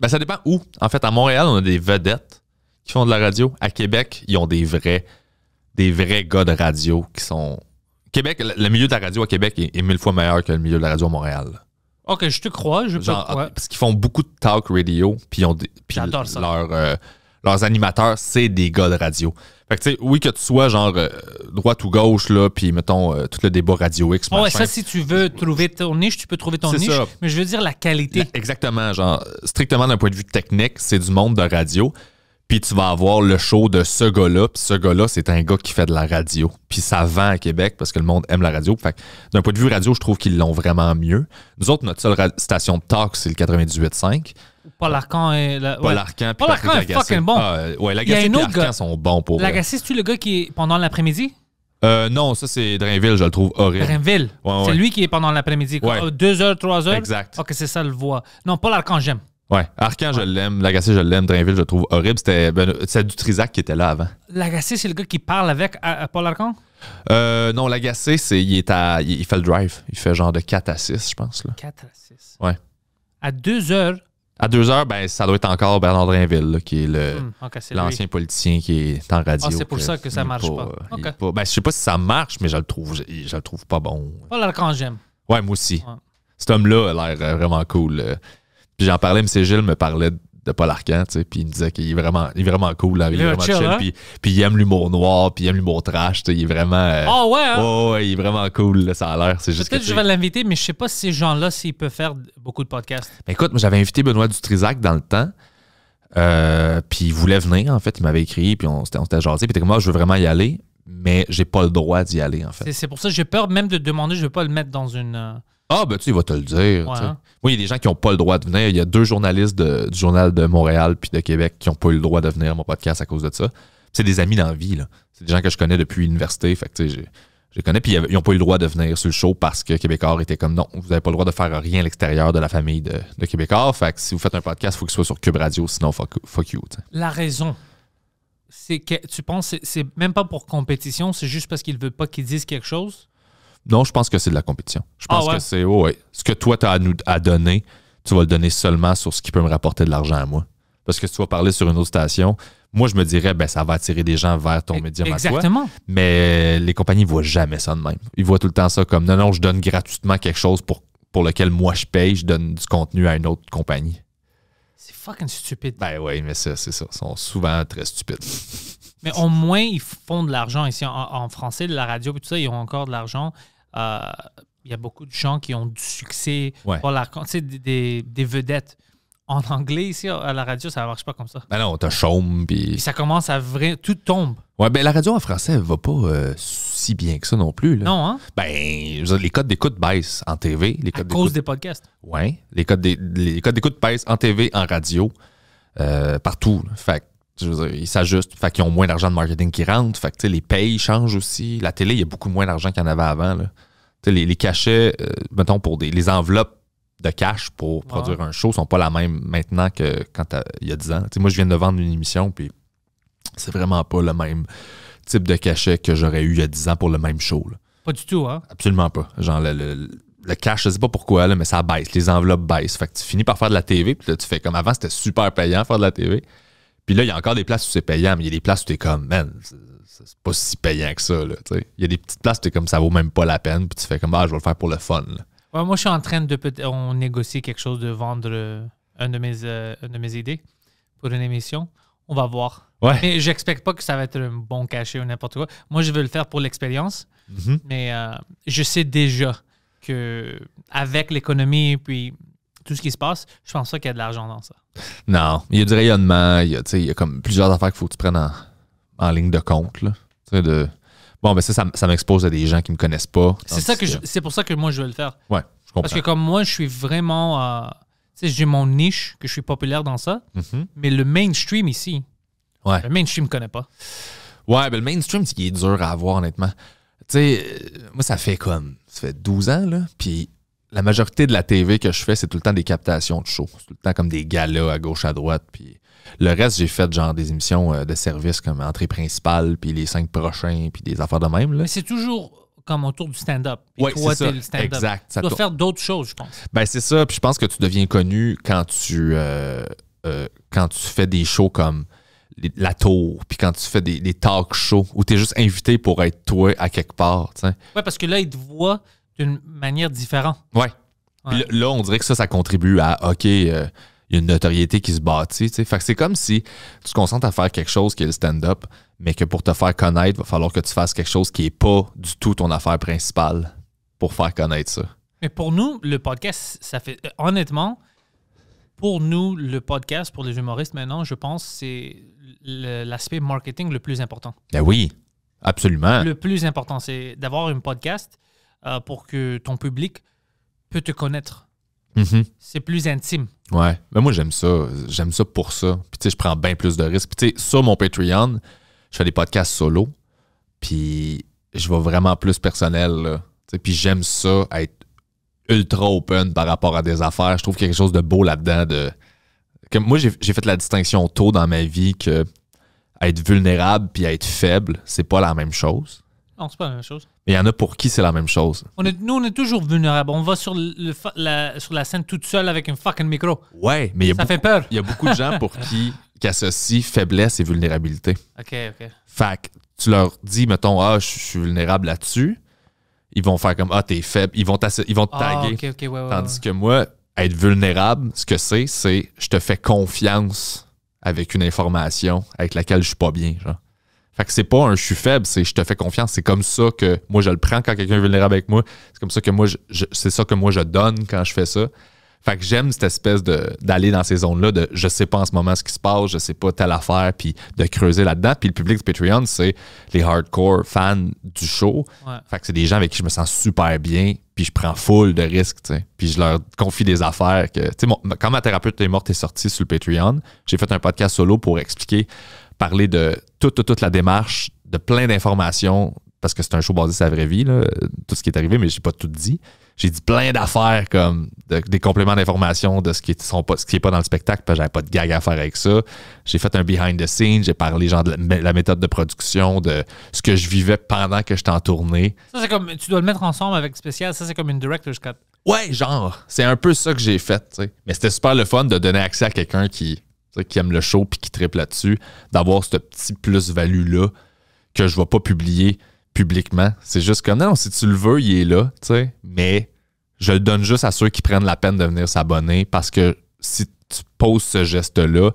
Ben, ça dépend où. En fait, à Montréal, on a des vedettes qui font de la radio. À Québec, ils ont des vrais, des vrais gars de radio qui sont. Québec, le milieu de la radio à Québec est, mille fois meilleur que le milieu de la radio à Montréal. Ok, je te crois, je peux Parce qu'ils font beaucoup de talk radio, puis ils ont puis euh, leurs animateurs, c'est des gars de radio. Fait tu sais, oui, que tu sois genre euh, droite ou gauche, là, puis mettons euh, tout le débat Radio X. Ouais, ça, si tu veux trouver ton niche, tu peux trouver ton niche. Mais je veux dire la qualité. exactement. Genre, strictement d'un point de vue technique, c'est du monde de radio. Puis tu vas avoir le show de ce gars-là. Puis ce gars-là, c'est un gars qui fait de la radio. Puis ça vend à Québec parce que le monde aime la radio. Fait d'un point de vue radio, je trouve qu'ils l'ont vraiment mieux. Nous autres, notre seule station de talk, c'est le 98.5. Paul Arcan et. Paul Arcan, Paul Arcan est fucking bon. Ah, ouais, Lagacé et Arcan sont bons pour. Lagacé, c'est-tu le gars qui est pendant l'après-midi? Euh, non, ça c'est Drainville, je le trouve horrible. Drainville. C'est lui qui est pendant l'après-midi. Ouais. Oh, deux heures, trois heures. Exact. Ok, c'est ça le voix. Non, Paul Arcan, j'aime. Ouais. Arcan, je l'aime. Lagacé, je l'aime. Drainville, je le trouve horrible. C'était ben, du Trisac qui était là avant. Lagacé, c'est le gars qui parle avec Paul Arcan? Euh, non, Lagacé, c'est il est à, il, fait le drive. Il fait genre de 4 à 6, je pense. Là. 4 à 6. Ouais. À 2 heures, à deux heures, ben, ça doit être encore Bernard Drainville, qui est le, hmm, l'ancien politicien qui est en radio. Ah, c'est pour ça que ça marche pas. pas. Ben, je sais pas si ça marche, mais je le trouve, je, le trouve pas bon. larc quand j'aime. Ouais, moi aussi. Cet homme-là a l'air euh, vraiment cool. Euh. Puis j'en parlais, M. Gilles me parlait de Paul Arcand, tu sais, puis il me disait qu'il est vraiment, est vraiment cool, hein, il, est vraiment chill, hein? puis, il aime l'humour noir, puis il aime l'humour trash, tu il est vraiment... oh ouais, ouais, il est vraiment cool, ça a l'air, c'est juste Peut-être que je vais l'inviter, mais je sais pas si ces gens-là, s'ils peuvent faire beaucoup de podcasts. Ben, écoute, moi, j'avais invité Benoît Dutrisac dans le temps, euh, puis il voulait venir, en fait, il m'avait écrit, puis on s'était jasé, puis comme, moi, ah, je veux vraiment y aller, mais j'ai pas le droit d'y aller, en fait. C'est pour ça j'ai peur même de demander, je veux pas le mettre dans une... Euh, ah, ben tu sais, il va te le dire. Oui hein. il y a des gens qui n'ont pas le droit de venir. Il y a deux journalistes du Journal de Montréal puis de Québec qui n'ont pas eu le droit de venir à mon podcast à cause de ça. C'est des amis dans la C'est des gens que je connais depuis l'université. Fait je les connais. Puis ils n'ont pas eu le droit de venir sur le show parce que Québécois était comme non, vous n'avez pas le droit de faire rien à l'extérieur de la famille de, de Québécois. Fait si vous faites un podcast, il faut qu'il soit sur Cube Radio, sinon fuck, you. La raison, c'est que tu penses, c'est même pas pour compétition, c'est juste parce qu'il veut pas qu'ils disent quelque chose. Non, je pense que c'est de la compétition. Je ah pense que c'est ce que toi, tu as à donner, tu vas le donner seulement sur ce qui peut me rapporter de l'argent à moi. Parce que si tu vas parler sur une autre station, moi, je me dirais, ben, ça va attirer des gens vers ton e-, média. Exactement. À Mais les compagnies ne voient jamais ça de même. Ils voient tout le temps ça comme non, non, je donne gratuitement quelque chose pour, pour lequel moi je paye, je donne du contenu à une autre compagnie. C'est fucking stupide. Ben oui, mais c'est ça. Ils sont souvent très stupides. Mais au moins, ils font de l'argent ici en, français, de la radio et tout ça, ils ont encore de l'argent. Euh, il y a beaucoup de gens qui ont du succès pour la, des, des, vedettes. En anglais, ici, à la radio, ça ne marche pas comme ça. Ben non, t'as chaume, puis... ça commence à... Vrai... Tout tombe. Ouais, ben la radio en français, elle va pas euh, si bien que ça non plus. Non, hein? Ben, les codes d'écoute baissent en TV. à cause des podcasts. Ouais, les codes d'écoute baissent en TV, en radio, euh, partout. Fait ils s'ajustent. Fait qu'ils ont moins d'argent de marketing qui rentre. Fait que, les pays changent aussi. La télé, il y a beaucoup moins d'argent qu'il y en avait avant les, cachets, euh, mettons, pour des, les enveloppes de cash pour produire un show sont pas la même maintenant que quand il y a 10 ans. moi, je viens de vendre une émission, puis c'est vraiment pas le même type de cachet que j'aurais eu il y a 10 ans pour le même show. Pas du tout, hein? Absolument pas. Genre, le, cash, je sais pas pourquoi, mais ça baisse. Les enveloppes baissent. Fait que tu finis par faire de la TV, puis là, tu fais comme avant, c'était super payant faire de la TV. Puis là, il y a encore des places où c'est payant, mais il y a des places où tu es comme, man, c'est pas si payant que ça. Il y a des petites places, tu comme ça vaut même pas la peine, puis tu fais comme ah, je vais le faire pour le fun. moi, je suis en train de on quelque chose, de vendre euh, de mes, euh, une de mes idées pour une émission. On va voir. Mais j'expecte pas que ça va être un bon cachet ou n'importe quoi. Moi, je veux le faire pour l'expérience, mm-hmm. mais euh, je sais déjà que avec l'économie puis tout ce qui se passe, je pense pas qu'il y a de l'argent dans ça. Non, il y a du rayonnement, il y a, il y a comme plusieurs affaires qu'il faut que tu prennes en, en ligne de compte. Là. De... Bon, ben ça, ça, m'expose à des gens qui me connaissent pas. C'est ça que, c'est pour ça que moi je vais le faire. Ouais, je comprends. Parce que comme moi, je suis vraiment, euh, tu sais, j'ai mon niche que je suis populaire dans ça, mm-hmm. mais le mainstream ici, ouais. le mainstream me connaît pas. Ouais, ben le mainstream, c'est qui est dur à avoir honnêtement. Tu sais, euh, moi ça fait comme, ça fait 12 ans là, puis la majorité de la TV que je fais, c'est tout le temps des captations de shows, tout le temps comme des galas à gauche à droite, puis le reste, j'ai fait genre des émissions euh, de service comme entrée principale, puis les cinq prochains, puis des affaires de même. Mais c'est toujours comme autour du stand-up. Oui, toi, c'est le stand-up. Exact. tu dois faire d'autres choses, je pense. Ben, c'est ça. je pense que tu deviens connu quand tu, euh, euh, quand tu fais des shows comme La Tour, puis quand tu fais des, talk shows où tu es juste invité pour être toi à quelque part. Oui, parce que là, ils te voient d'une manière différente. Oui. Ouais. Là, on dirait que ça, ça contribue à OK il y a une notoriété qui se bâtit. c'est comme si tu te concentres à faire quelque chose qui est le stand-up, mais que pour te faire connaître, il va falloir que tu fasses quelque chose qui n'est pas du tout ton affaire principale pour faire connaître ça. Mais pour nous, le podcast, ça fait. Euh, honnêtement, pour nous, le podcast, pour les humoristes maintenant, je pense c'est l'aspect marketing le plus important. Ben oui, absolument. Le plus important, c'est d'avoir un podcast euh, pour que ton public peut te connaître. Mm-hmm. C'est plus intime. Ouais. Mais moi, j'aime ça. J'aime ça pour ça. Puis, tu sais, je prends bien plus de risques. Puis, tu sais, sur mon Patreon, je fais des podcasts solo. Puis, je vais vraiment plus personnel. Puis, j'aime ça, être ultra open par rapport à des affaires. Je trouve quelque chose de beau là-dedans. De... Comme moi, j'ai fait la distinction tôt dans ma vie que être vulnérable puis être faible, c'est pas la même chose. Non, c'est pas la même chose. Mais il y en a pour qui c'est la même chose. On est, nous, on est toujours vulnérables. On va sur, le, la, sur la scène toute seule avec un fucking micro. Ouais, mais il y a beaucoup, fait peur. Il y a beaucoup de gens pour qui, qui associent faiblesse et vulnérabilité. OK, OK. Fait que tu leur dis, mettons, ah, je suis vulnérable là-dessus. Ils vont faire comme, ah, t'es faible. Ils vont, ils vont te ah, taguer. Tandis que moi, être vulnérable, ce que c'est, c'est je te fais confiance avec une information avec laquelle je suis pas bien. Genre. Fait que c'est pas un je suis faible, c'est je te fais confiance. C'est comme ça que moi je le prends quand quelqu'un est vulnérable avec moi. C'est comme ça que moi je, c'est ça que moi je donne quand je fais ça. Fait que j'aime cette espèce de d'aller dans ces zones-là de je sais pas en ce moment ce qui se passe, je sais pas telle affaire, puis de creuser là-dedans. Puis le public de Patreon, c'est les hardcore fans du show. Fait que c'est des gens avec qui je me sens super bien, puis je prends full de risques, tu sais. Puis je leur confie des affaires que. Tu sais, quand ma thérapeute est morte est sortie sur le Patreon, j'ai fait un podcast solo pour expliquer parler de toute, toute, la démarche, de plein d'informations, parce que c'est un show basé sur la vraie vie, tout ce qui est arrivé, mais j'ai pas tout dit. J'ai dit plein d'affaires comme des compléments d'informations de ce qui sont pas pas dans le spectacle parce que j'avais pas de gag à faire avec ça. J'ai fait un behind the scenes, j'ai parlé genre de la, méthode de production, de ce que je vivais pendant que j'étais en tournée. Ça c'est comme tu dois le mettre ensemble avec spécial, ça c'est comme une director's cut. Ouais, genre, c'est un peu ça que j'ai fait, Mais c'était super le fun de donner accès à quelqu'un qui qui aiment le show puis qui trippent là-dessus, d'avoir ce petit plus-value-là que je ne vais pas publier publiquement. C'est juste comme, non, si tu le veux, il est là, tu sais, mais je le donne juste à ceux qui prennent la peine de venir s'abonner parce que si tu poses ce geste-là,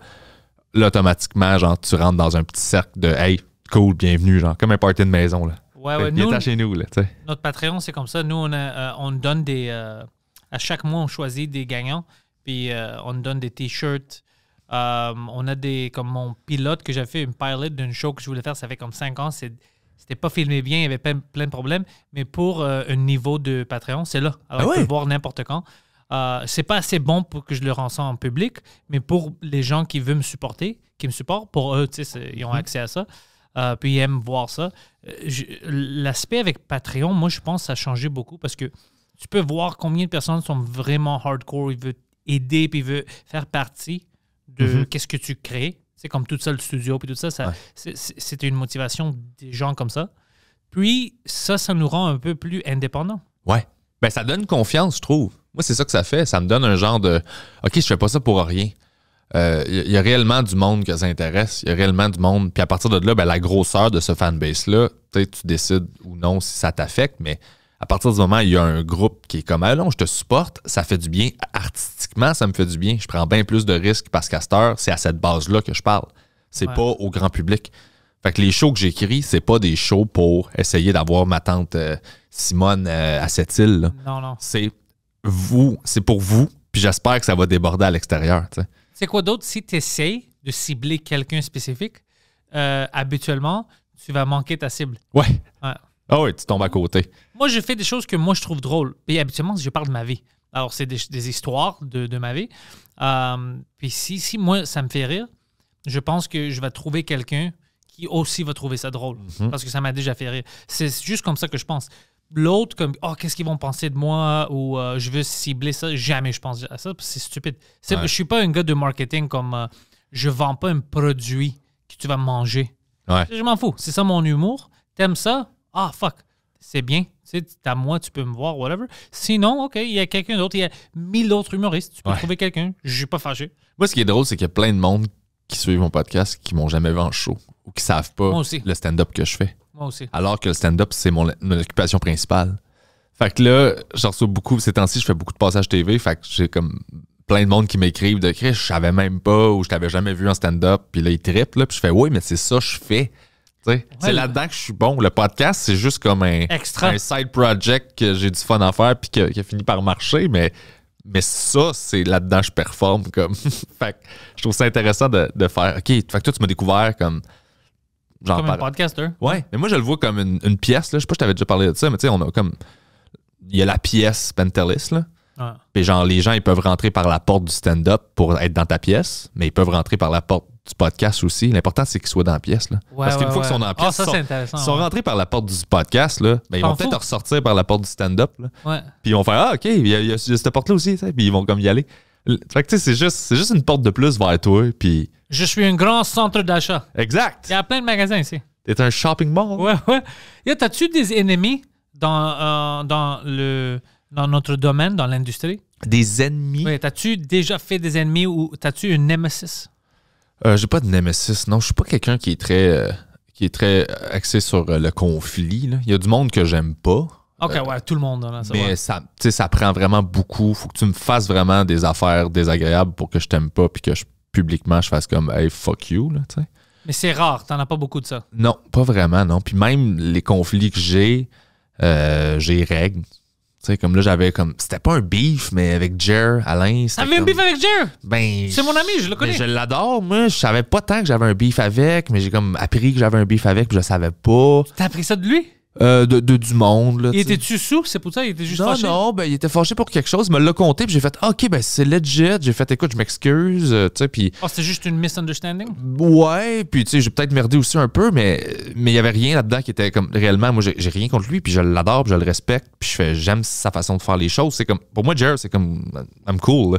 là, automatiquement, genre, tu rentres dans un petit cercle de Hey, cool, bienvenue, genre, comme un party de maison, là. Ouais, ouais, chez nous, là, Notre Patreon, c'est comme ça. Nous, on, euh, on donne des. Euh, à chaque mois, on choisit des gagnants, puis euh, on donne des t-shirts. Euh, on a des. Comme mon pilote que j'avais fait, une pilot d'une show que je voulais faire, ça fait comme cinq ans. C'était pas filmé bien, il y avait plein, de problèmes. Mais pour euh, un niveau de Patreon, c'est là. Alors, tu peux voir n'importe quand. Euh, c'est pas assez bon pour que je le renseigne en public, mais pour les gens qui veulent me supporter, qui me supportent, pour eux, ils ont mm-hmm. accès à ça. puis ils aiment voir ça. L'aspect avec Patreon, moi, je pense ça a changé beaucoup parce que tu peux voir combien de personnes sont vraiment hardcore, ils veulent aider, puis ils veulent faire partie de mhm. qu'est-ce que tu crées. C'est comme tout ça, le studio, puis tout ça, ça c'était une motivation des gens comme ça. Puis ça, ça nous rend un peu plus indépendants. Ouais. Ben, ça donne confiance, je trouve. Moi, c'est ça que ça fait. Ça me donne un genre de OK, je fais pas ça pour rien. Il euh, y, a réellement du monde que ça intéresse. Il y a réellement du monde. Puis à partir de là, ben, la grosseur de ce fanbase-là, tu décides ou non si ça t'affecte, mais à partir du moment où il y a un groupe qui est comme allons, ah, je te supporte, ça fait du bien artistiquement, ça me fait du bien. Je prends bien plus de risques parce qu'à cette heure, c'est à cette base-là que je parle. C'est pas au grand public. Fait que les shows que j'écris, c'est pas des shows pour essayer d'avoir ma tante euh, Simone euh, à cette île. Non, non. C'est vous, c'est pour vous, puis j'espère que ça va déborder à l'extérieur. C'est quoi d'autre si tu essaies de cibler quelqu'un spécifique, euh, habituellement, tu vas manquer ta cible. Ouais. ouais. Ah oui, tu tombes à côté. Moi, je fais des choses que moi, je trouve drôles. Et habituellement, je parle de ma vie. Alors, c'est des, histoires de, de ma vie. Euh, puis si, si moi, ça me fait rire, je pense que je vais trouver quelqu'un qui aussi va trouver ça drôle. Mhm. Parce que ça m'a déjà fait rire. C'est juste comme ça que je pense. L'autre, comme, oh, qu'est-ce qu'ils vont penser de moi ou euh, je veux cibler ça. Jamais je pense à ça. C'est stupide. Je Je suis pas un gars de marketing comme je euh, je vends pas un produit que tu vas manger. Je m'en fous. C'est ça mon humour. T'aimes ça? Ah, fuck, c'est bien. C'est à moi, tu peux me voir, whatever. Sinon, OK, il y a quelqu'un d'autre. Il y a mille autres humoristes. Tu peux trouver quelqu'un. Je suis pas fâché. Moi, ce qui est drôle, c'est qu'il y a plein de monde qui suivent mon podcast qui m'ont jamais vu en show ou qui savent pas le stand-up que je fais. Moi aussi. Alors que le stand-up, c'est mon, occupation principale. Fait que là, j'en reçois beaucoup. Ces temps-ci, je fais beaucoup de passages TV. Fait que j'ai comme plein de monde qui m'écrivent de Chris, je savais même pas ou je t'avais jamais vu en stand-up. Puis là, ils trippent. Là, puis je fais, oui, mais c'est ça, je fais c'est là-dedans que je suis bon. Le podcast, c'est juste comme un, side project que j'ai du fun à faire puis qui a fini par marcher, mais mais ça, c'est là-dedans que je performe comme. fait je trouve ça intéressant de, faire. OK, fait toi, tu m'as découvert comme. comme un podcaster. Ouais, mais moi, je le vois comme une, pièce. Là. Je sais pas si je t'avais déjà parlé de ça, mais tu sais, on a comme. Il y a la pièce Pentelis, là. Puis genre, les gens, ils peuvent rentrer par la porte du stand-up pour être dans ta pièce, mais ils peuvent rentrer par la porte du podcast aussi. L'important, c'est qu'ils soient dans la pièce. Parce qu'une fois qu'ils sont dans la ah, pièce, ils sont, rentrés par la porte du podcast. Là, ben, ils vont peut-être ressortir par la porte du stand-up. Puis ils vont faire Ah, OK, il y, a, cette porte-là aussi. Puis ils vont comme y aller. Fait que c'est juste, c'est juste une porte de plus vers toi. Puis... Je suis un grand centre d'achat. Exact. Il y a plein de magasins ici. T'es un shopping mall. Ouais, ouais. T'as-tu des ennemis dans, euh, dans, le, dans notre domaine, dans l'industrie? Des ennemis? Oui, t'as-tu déjà fait des ennemis ou t'as-tu une nemesis? Euh, j'ai pas de Nemesis. Non, je suis pas quelqu'un qui est très euh, qui est très axé sur euh, le conflit. là. Il y a du monde que j'aime pas. Ok, ouais, tout le monde. ça Mais ça, prend vraiment beaucoup. Faut que tu me fasses vraiment des affaires désagréables pour que je t'aime pas puis que publiquement je fasse comme hey fuck you là, Mais c'est rare, t'en as pas beaucoup de ça. Non, pas vraiment non. Puis même les conflits que j'ai, euh, j'ai règles sais, comme là, j'avais comme. C'était pas un beef, mais avec Jer, Alain. T'avais comme... un beef avec Jer? Ben. C'est mon ami, je le connais. je l'adore, moi. Je savais pas tant que j'avais un beef avec, mais j'ai comme appris que j'avais un beef avec, puis je le savais pas. T'as appris ça de lui? Euh, de, du monde. il était-tu souple, C'est pour ça? Il était juste non, fâché? Non, ben, il était fâché pour quelque chose. Il me l'a compté, puis j'ai fait, ah, OK, ben, c'est legit. J'ai fait, écoute, je m'excuse. Euh, puis... Ah, c'était juste une misunderstanding? Ouais, puis, tu sais, j'ai peut-être merdé aussi un peu, mais mais il y avait rien là-dedans qui était comme réellement. Moi, j'ai rien contre lui, puis je l'adore, je le respecte, puis je fais, j'aime sa façon de faire les choses. C'est comme, pour moi, Jerry, c'est comme, I'm cool.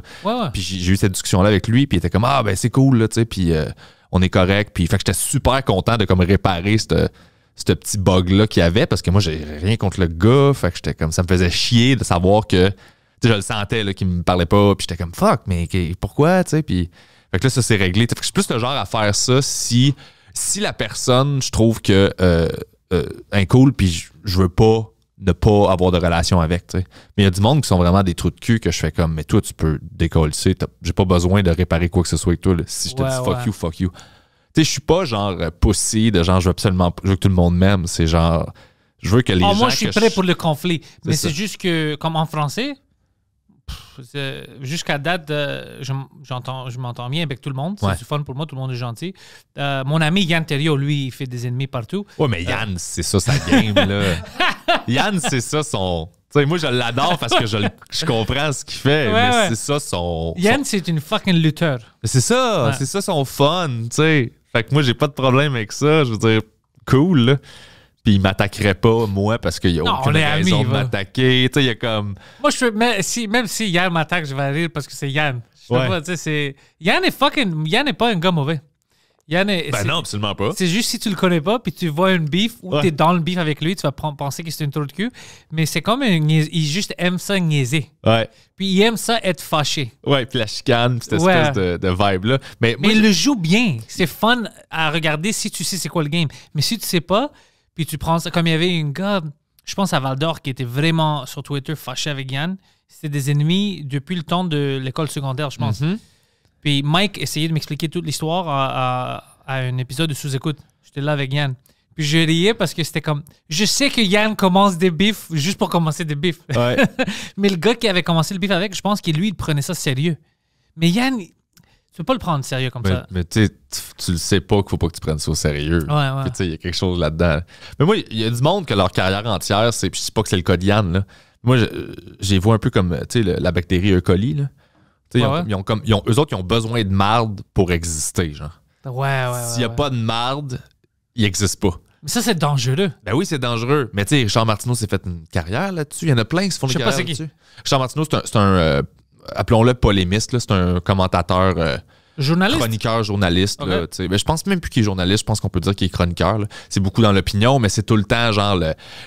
Puis j'ai eu cette discussion-là avec lui, puis il était comme, ah, ben, c'est cool, tu sais, puis euh, on est correct. Puis, fait que j'étais super content de, comme, réparer cette ce petit bug-là qu'il y avait, parce que moi, j'ai rien contre le gars. Fait j'étais comme, ça me faisait chier de savoir que, je le sentais, qu'il me parlait pas. Puis j'étais comme, fuck, mais pourquoi, tu Puis, là, ça s'est réglé. je suis plus le genre à faire ça si, si la personne, je trouve que, euh, euh, un cool puis je, veux pas ne pas avoir de relation avec. Mais il y a du monde qui sont vraiment des trous de cul que je fais comme, mais toi, tu peux décoller, j'ai pas besoin de réparer quoi que ce soit avec toi. Si je te dis fuck you, fuck you sais, je suis pas genre euh, pussy de genre, je veux absolument, je veux que tout le monde m'aime. C'est genre, je veux que les ah, Moi, je suis prêt pour le conflit. Mais c'est juste que, comme en français, jusqu'à date, euh, je, m'entends bien avec tout le monde. C'est fun pour moi, tout le monde est gentil. Euh, mon ami Yann Terrio, lui, il fait des ennemis partout. Ouais, mais Yann, c'est ça sa game, là. Yann, c'est ça son. moi, je l'adore parce que je, je comprends ce qu'il fait, mais c'est ça son. Yann, c'est une fucking lutteur. C'est ça, c'est ça son fun, tu sais. Fait que moi, j'ai pas de problème avec ça. Je veux dire, cool, Puis il m'attaquerait pas, moi, parce qu'il y a aucune raison de m'attaquer. Tu sais, il y a comme. Moi, je mais si, même si Yann m'attaque, je vais rire parce que c'est Yann. tu c'est. Yann est fucking. Yann n'est pas un gars mauvais. Yann ben est, non, absolument pas. C'est juste si tu le connais pas, puis tu vois une bif ou tu es dans le bif avec lui, tu vas penser que c'est une tour de cul. Mais c'est comme une, il juste aime ça niaiser. Ouais. Puis il aime ça être fâché. Ouais, puis la chicane, cette espèce de, de vibe-là. Mais, il le joue bien. C'est fun à regarder si tu sais c'est quoi le game. Mais si tu sais pas, puis tu prends ça comme il y avait une gars, je pense à Val qui était vraiment sur Twitter fâché avec Yann. C'était des ennemis depuis le temps de l'école secondaire, je pense. Mhm. Puis Mike essayait de m'expliquer toute l'histoire à, un épisode de sous-écoute. J'étais là avec Yann. Puis je riais parce que c'était comme. Je sais que Yann commence des bifs juste pour commencer des bifs. Mais le gars qui avait commencé le bif avec, je pense que lui, il prenait ça sérieux. Mais Yann, tu peux pas le prendre sérieux comme ça. Mais tu, tu le sais pas qu'il faut pas que tu prennes ça au sérieux. Ouais, ouais. Il y a quelque chose là-dedans. Mais moi, il y a du monde que leur carrière entière, c'est. Puis je sais pas que c'est le cas de Yann, là. Moi, j'ai vois un peu comme la bactérie E. coli. Ah ils ont, comme, ils ont, eux autres, ils ont besoin de marde pour exister. Genre. Ouais, ouais. S'il n'y a pas de marde, il n'existe pas. Mais ça, c'est dangereux. Ben oui, c'est dangereux. Mais tu sais, Jean Martineau s'est fait une carrière là-dessus. Il y en a plein qui se font une carrière là-dessus. Jean Martineau, c'est un, un euh, appelons-le polémiste, c'est un commentateur euh, Journaliste? Chroniqueur, journaliste. mais je pense même plus qu'il est journaliste, je pense qu'on peut dire qu'il est chroniqueur. C'est beaucoup dans l'opinion, mais c'est tout le temps genre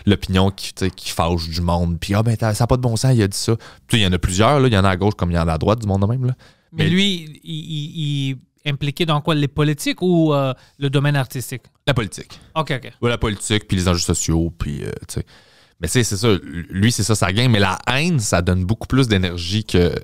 l'opinion qui, qui fâche du monde. Puis ah ben ça n'a pas de bon sens, il a dit ça. Il y en a plusieurs, il y en a à gauche comme il y en a à droite du monde même. Là. Mais, lui, il, impliquait impliqué dans quoi Les politiques ou euh, le domaine artistique La politique. OK, OK. la politique, puis les enjeux sociaux, puis euh, Mais c'est ça, lui, c'est ça sa gagne. mais la haine, ça donne beaucoup plus d'énergie que,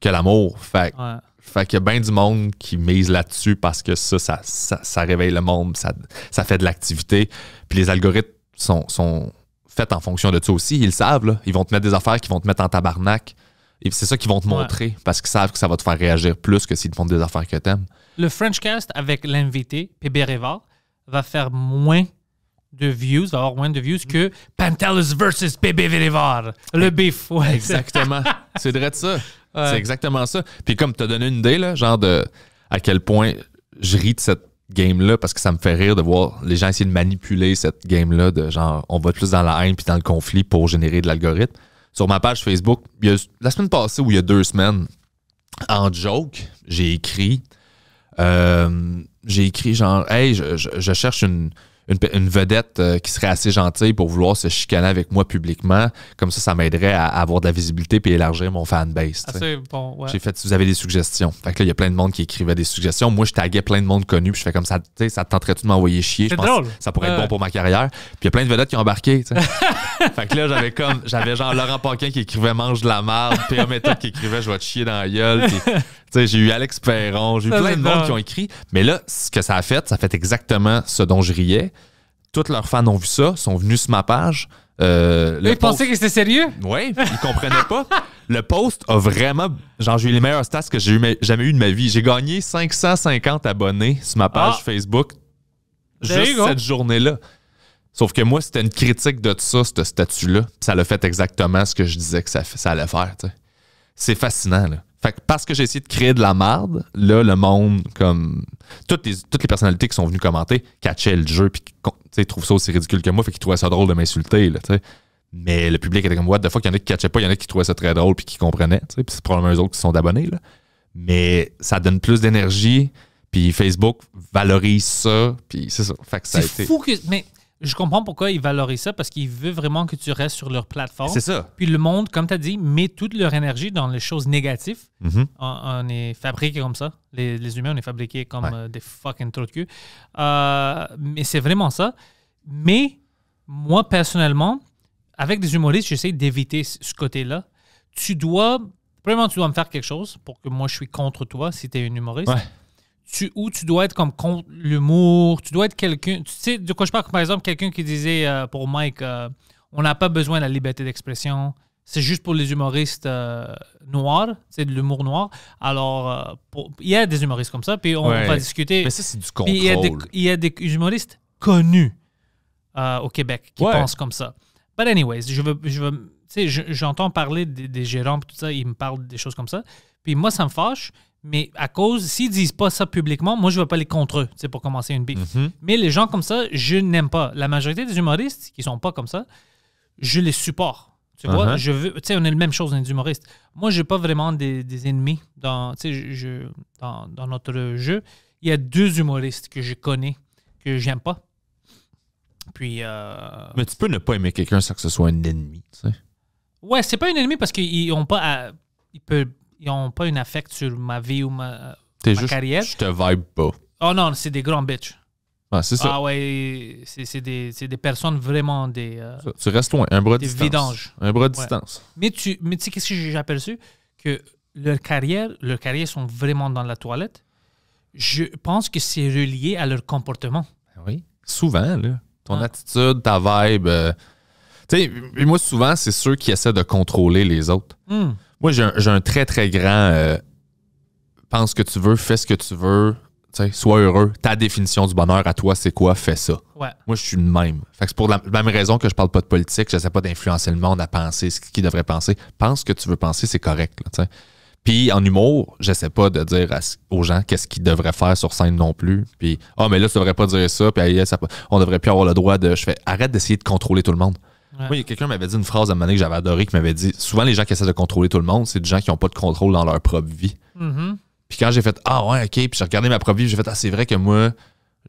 que l'amour. Fait ouais fait qu'il y a bien du monde qui mise là-dessus parce que ça ça, ça, réveille le monde, ça, ça fait de l'activité. Puis les algorithmes sont, sont faits en fonction de ça aussi. Ils le savent, Ils vont te mettre des affaires qui vont te mettre en tabarnak. Et c'est ça qu'ils vont te montrer parce qu'ils savent que ça va te faire réagir plus que s'ils te font des affaires que t'aimes. Le French cast avec l'invité, PB va faire moins de views, va avoir moins de views que Pantalus versus PB Reva. Le beef, ouais. Exactement. c'est vrai ça. C'est exactement ça. Puis comme t'as donné une idée, là, genre de à quel point je ris de cette game-là parce que ça me fait rire de voir les gens essayer de manipuler cette game-là de genre on va plus dans la haine puis dans le conflit pour générer de l'algorithme. Sur ma page Facebook, la semaine passée ou il y a deux semaines, en joke, j'ai écrit euh, j'ai écrit genre Hey, je, je cherche une une, vedette euh, qui serait assez gentille pour vouloir se chicaner avec moi publiquement. Comme ça, ça m'aiderait à, avoir de la visibilité et élargir mon fanbase. J'ai fait si vous avez des suggestions. Fait que là, il y a plein de monde qui écrivait des suggestions. Moi, je taguais plein de monde connu, je fais comme ça, tu sais, ça te tenterait-tu de m'envoyer chier? Je pense ça pourrait être bon pour ma carrière. Puis il y a plein de vedettes qui ont embarqué. fait que là, j'avais comme j'avais genre Laurent Paquin qui écrivait Mange de la merde, Pierre Méthode qui écrivait Je vais te chier dans la gueule j'ai eu Alex Perron, j'ai eu plein de monde qui ont écrit. Mais là, ce que ça a fait, ça fait exactement ce dont je riais. Toutes leurs fans ont vu ça, sont venus sur ma page. Euh, ils pensaient que c'était sérieux? Oui, ils comprenaient pas. Le post a vraiment. Genre, j'ai eu les meilleurs stats que j'ai jamais eu de ma vie. J'ai gagné 550 abonnés sur ma page ah. Facebook juste cette journée-là. Sauf que moi, c'était une critique de ça, ce statut-là. Ça l'a fait exactement ce que je disais que ça, allait faire. C'est fascinant, là. Fait que parce que j'ai essayé de créer de la merde, là, le monde, comme. Toutes les, toutes les personnalités qui sont venues commenter, catchaient le jeu, puis trouvent ça aussi ridicule que moi, fait qu'ils trouvaient ça drôle de m'insulter, tu sais. Mais le public était comme, what des fois il y en a qui catchaient pas, il y en a qui trouvaient ça très drôle, puis qui comprenaient, tu sais. Puis c'est probablement eux autres qui sont d'abonnés. là. Mais ça donne plus d'énergie, puis Facebook valorise ça, puis c'est ça. Fait que ça a été. Fou que, je comprends pourquoi ils valorisent ça, parce qu'ils veulent vraiment que tu restes sur leur plateforme. C'est ça. Puis le monde, comme tu as dit, met toute leur énergie dans les choses négatives. Mm-hmm. on, est fabriqué comme ça. Les, humains, on est fabriqués comme euh, des fucking trop de cul. Euh, mais c'est vraiment ça. Mais moi, personnellement, avec des humoristes, j'essaie d'éviter ce côté-là. Tu dois, premièrement, tu dois me faire quelque chose pour que moi, je suis contre toi si tu es un humoriste tu, où tu dois être comme contre l'humour, tu dois être quelqu'un. Tu sais de quoi je parle, par exemple, quelqu'un qui disait euh, pour Mike, euh, on n'a pas besoin de la liberté d'expression, c'est juste pour les humoristes euh, noirs, c'est de l'humour noir. Alors, il y a des humoristes comme ça, puis on va discuter. Mais ça, c'est du contrôle. Il y, a des, humoristes connus au Québec qui pensent comme ça. But anyways, je veux, je veux, j'entends parler des, des, gérants, tout ça, ils me parlent des choses comme ça. Puis moi, ça me fâche. Mais à cause, s'ils disent pas ça publiquement, moi, je vais pas aller contre eux, c'est pour commencer une bif. Mhm. Mais les gens comme ça, je n'aime pas. La majorité des humoristes qui sont pas comme ça, je les supporte. Tu vois, uh-huh. je veux, on est la même chose, on est humoristes. Moi, je n'ai pas vraiment des, ennemis dans, je, dans, notre jeu. Il y a deux humoristes que je connais que j'aime pas. Puis. Euh, Mais tu peux ne pas aimer quelqu'un sans que ce soit un ennemi, tu sais. Ouais, c'est pas un ennemi parce qu'ils ont pas. ils peuvent ils n'ont pas une affect sur ma vie ou ma, euh, carrière. Je te vibe pas. Oh non, c'est des grands bitches. Ah, c'est ça. Ah ouais, c'est, des, personnes vraiment des. Euh, tu restes loin, un bras de distance. Un bras de distance. Mais tu, mais tu sais, qu'est-ce que j'ai aperçu? Que leur carrière, leur carrière sont vraiment dans la toilette. Je pense que c'est relié à leur comportement. Ben oui. Souvent, là. Ton ah. attitude, ta vibe. Euh, tu sais, moi, souvent, c'est ceux qui essaient de contrôler les autres. Hmm. Moi, j'ai un, très, très grand euh, pense ce que tu veux, fais ce que tu veux, sois heureux. Ta définition du bonheur à toi, c'est quoi? Fais ça. Moi, je suis le même. c'est pour la même raison que je parle pas de politique, je sais pas d'influencer le monde à penser ce qu'il devrait penser. Pense ce que tu veux penser, c'est correct. puis en humour, je sais pas de dire aux gens qu'est-ce qu'ils devraient faire sur scène non plus. Puis, ah, oh, mais là, tu devrais pas dire ça. Puis, on devrait plus avoir le droit de. Je fais, arrête d'essayer de contrôler tout le monde. Oui, quelqu'un m'avait dit une phrase à un moment donné que j'avais adoré, qui m'avait dit souvent les gens qui essaient de contrôler tout le monde, c'est des gens qui n'ont pas de contrôle dans leur propre vie. Mm-hmm. Puis quand j'ai fait Ah ouais, ok, puis j'ai regardé ma propre vie, j'ai fait Ah, c'est vrai que moi,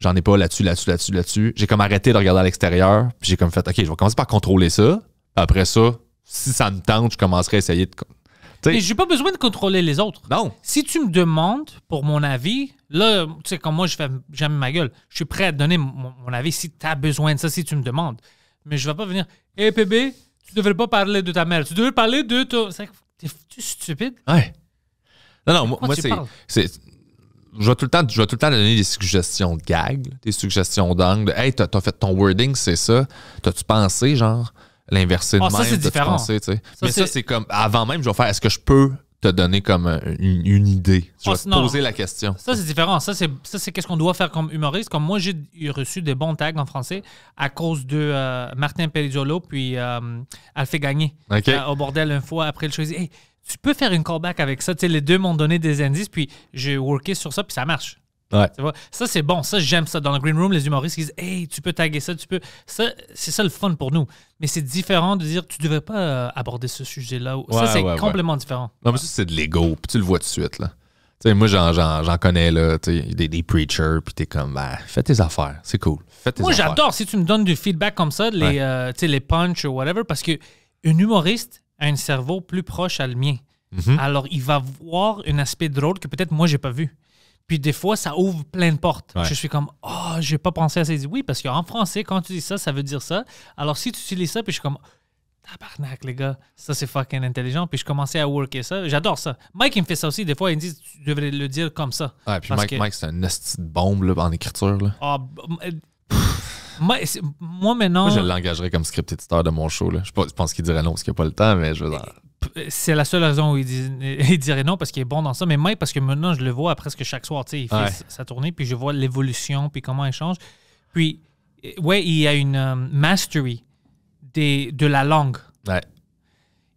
j'en ai pas là-dessus, là-dessus, là-dessus, là-dessus. J'ai comme arrêté de regarder à l'extérieur, puis j'ai comme fait Ok, je vais commencer par contrôler ça. Après ça, si ça me tente, je commencerai à essayer de. Mais j'ai pas besoin de contrôler les autres. Non. Si tu me demandes pour mon avis, là, tu sais, comme moi, je fais jamais ma gueule. Je suis prêt à te donner mon, avis si tu as besoin de ça, si tu me demandes. Mais je vais pas venir. Hé, eh, bébé, tu devrais pas parler de ta mère. Tu devrais parler de ton. T'es stupide? Ouais. Non, non, moi, moi c'est. Je vais, tout le temps, je tout le temps donner des suggestions de gags, des suggestions d'angle. Hey, t'as fait ton wording, c'est ça. T'as-tu pensé, genre, l'inversé ah, de Ça, c'est différent. Mais ça, c'est comme, avant même, je vais faire, est-ce que je peux te donner comme euh, une, idée. Tu ah, poser la question. Ça, c'est différent. Ça, c'est qu'est-ce qu'on doit faire comme humoriste. Comme moi, j'ai reçu des bons tags en français à cause de euh, Martin Perizzolo puis euh, Gagné Ok. Euh, au bordel une fois après le choisi. « Hey, tu peux faire une callback avec ça. sais les deux m'ont donné des indices, puis j'ai worké sur ça, puis ça marche. Ça, c'est bon. Ça, j'aime ça. Dans le green room, les humoristes ils disent Hey, tu peux taguer ça, tu peux. c'est ça le fun pour nous. Mais c'est différent de dire Tu devrais pas euh, aborder ce sujet-là. ça, c'est complètement différent. Non, mais ça, c'est de l'ego. Puis tu le vois tout de suite. Là. moi, j'en connais là, des, des preachers, puis t'es comme, bah, fais tes affaires, c'est cool. moi, j'adore si tu me donnes du feedback comme ça, les, euh, punchs ou whatever, parce que une humoriste a un cerveau plus proche à le mien. Mm-hmm. Alors, il va voir un aspect drôle que peut-être moi, j'ai pas vu. Puis des fois, ça ouvre plein de portes. Je suis comme, oh, j'ai pas pensé à ça. Oui, parce qu'en français, quand tu dis ça, ça veut dire ça. Alors si tu utilises ça, puis je suis comme, tabarnak, les gars, ça c'est fucking intelligent. Puis je commençais à worker ça. J'adore ça. Mike, il me fait ça aussi. Des fois, il me dit, tu devrais le dire comme ça. puis Mike, Mike c'est un esti de bombe en écriture. Ah, euh, moi, maintenant. Moi, je l'engagerais comme script éditeur de mon show. Je pense qu'il dirait non parce qu'il n'y a pas le temps, mais je veux dire c'est la seule raison où il, dirait non parce qu'il est bon dans ça. Mais même parce que maintenant, je le vois presque chaque soir. Il fait sa tournée, puis je vois l'évolution, puis comment il change. Puis, eh, ouais, il a une euh, mastery des, de la langue. Ouais.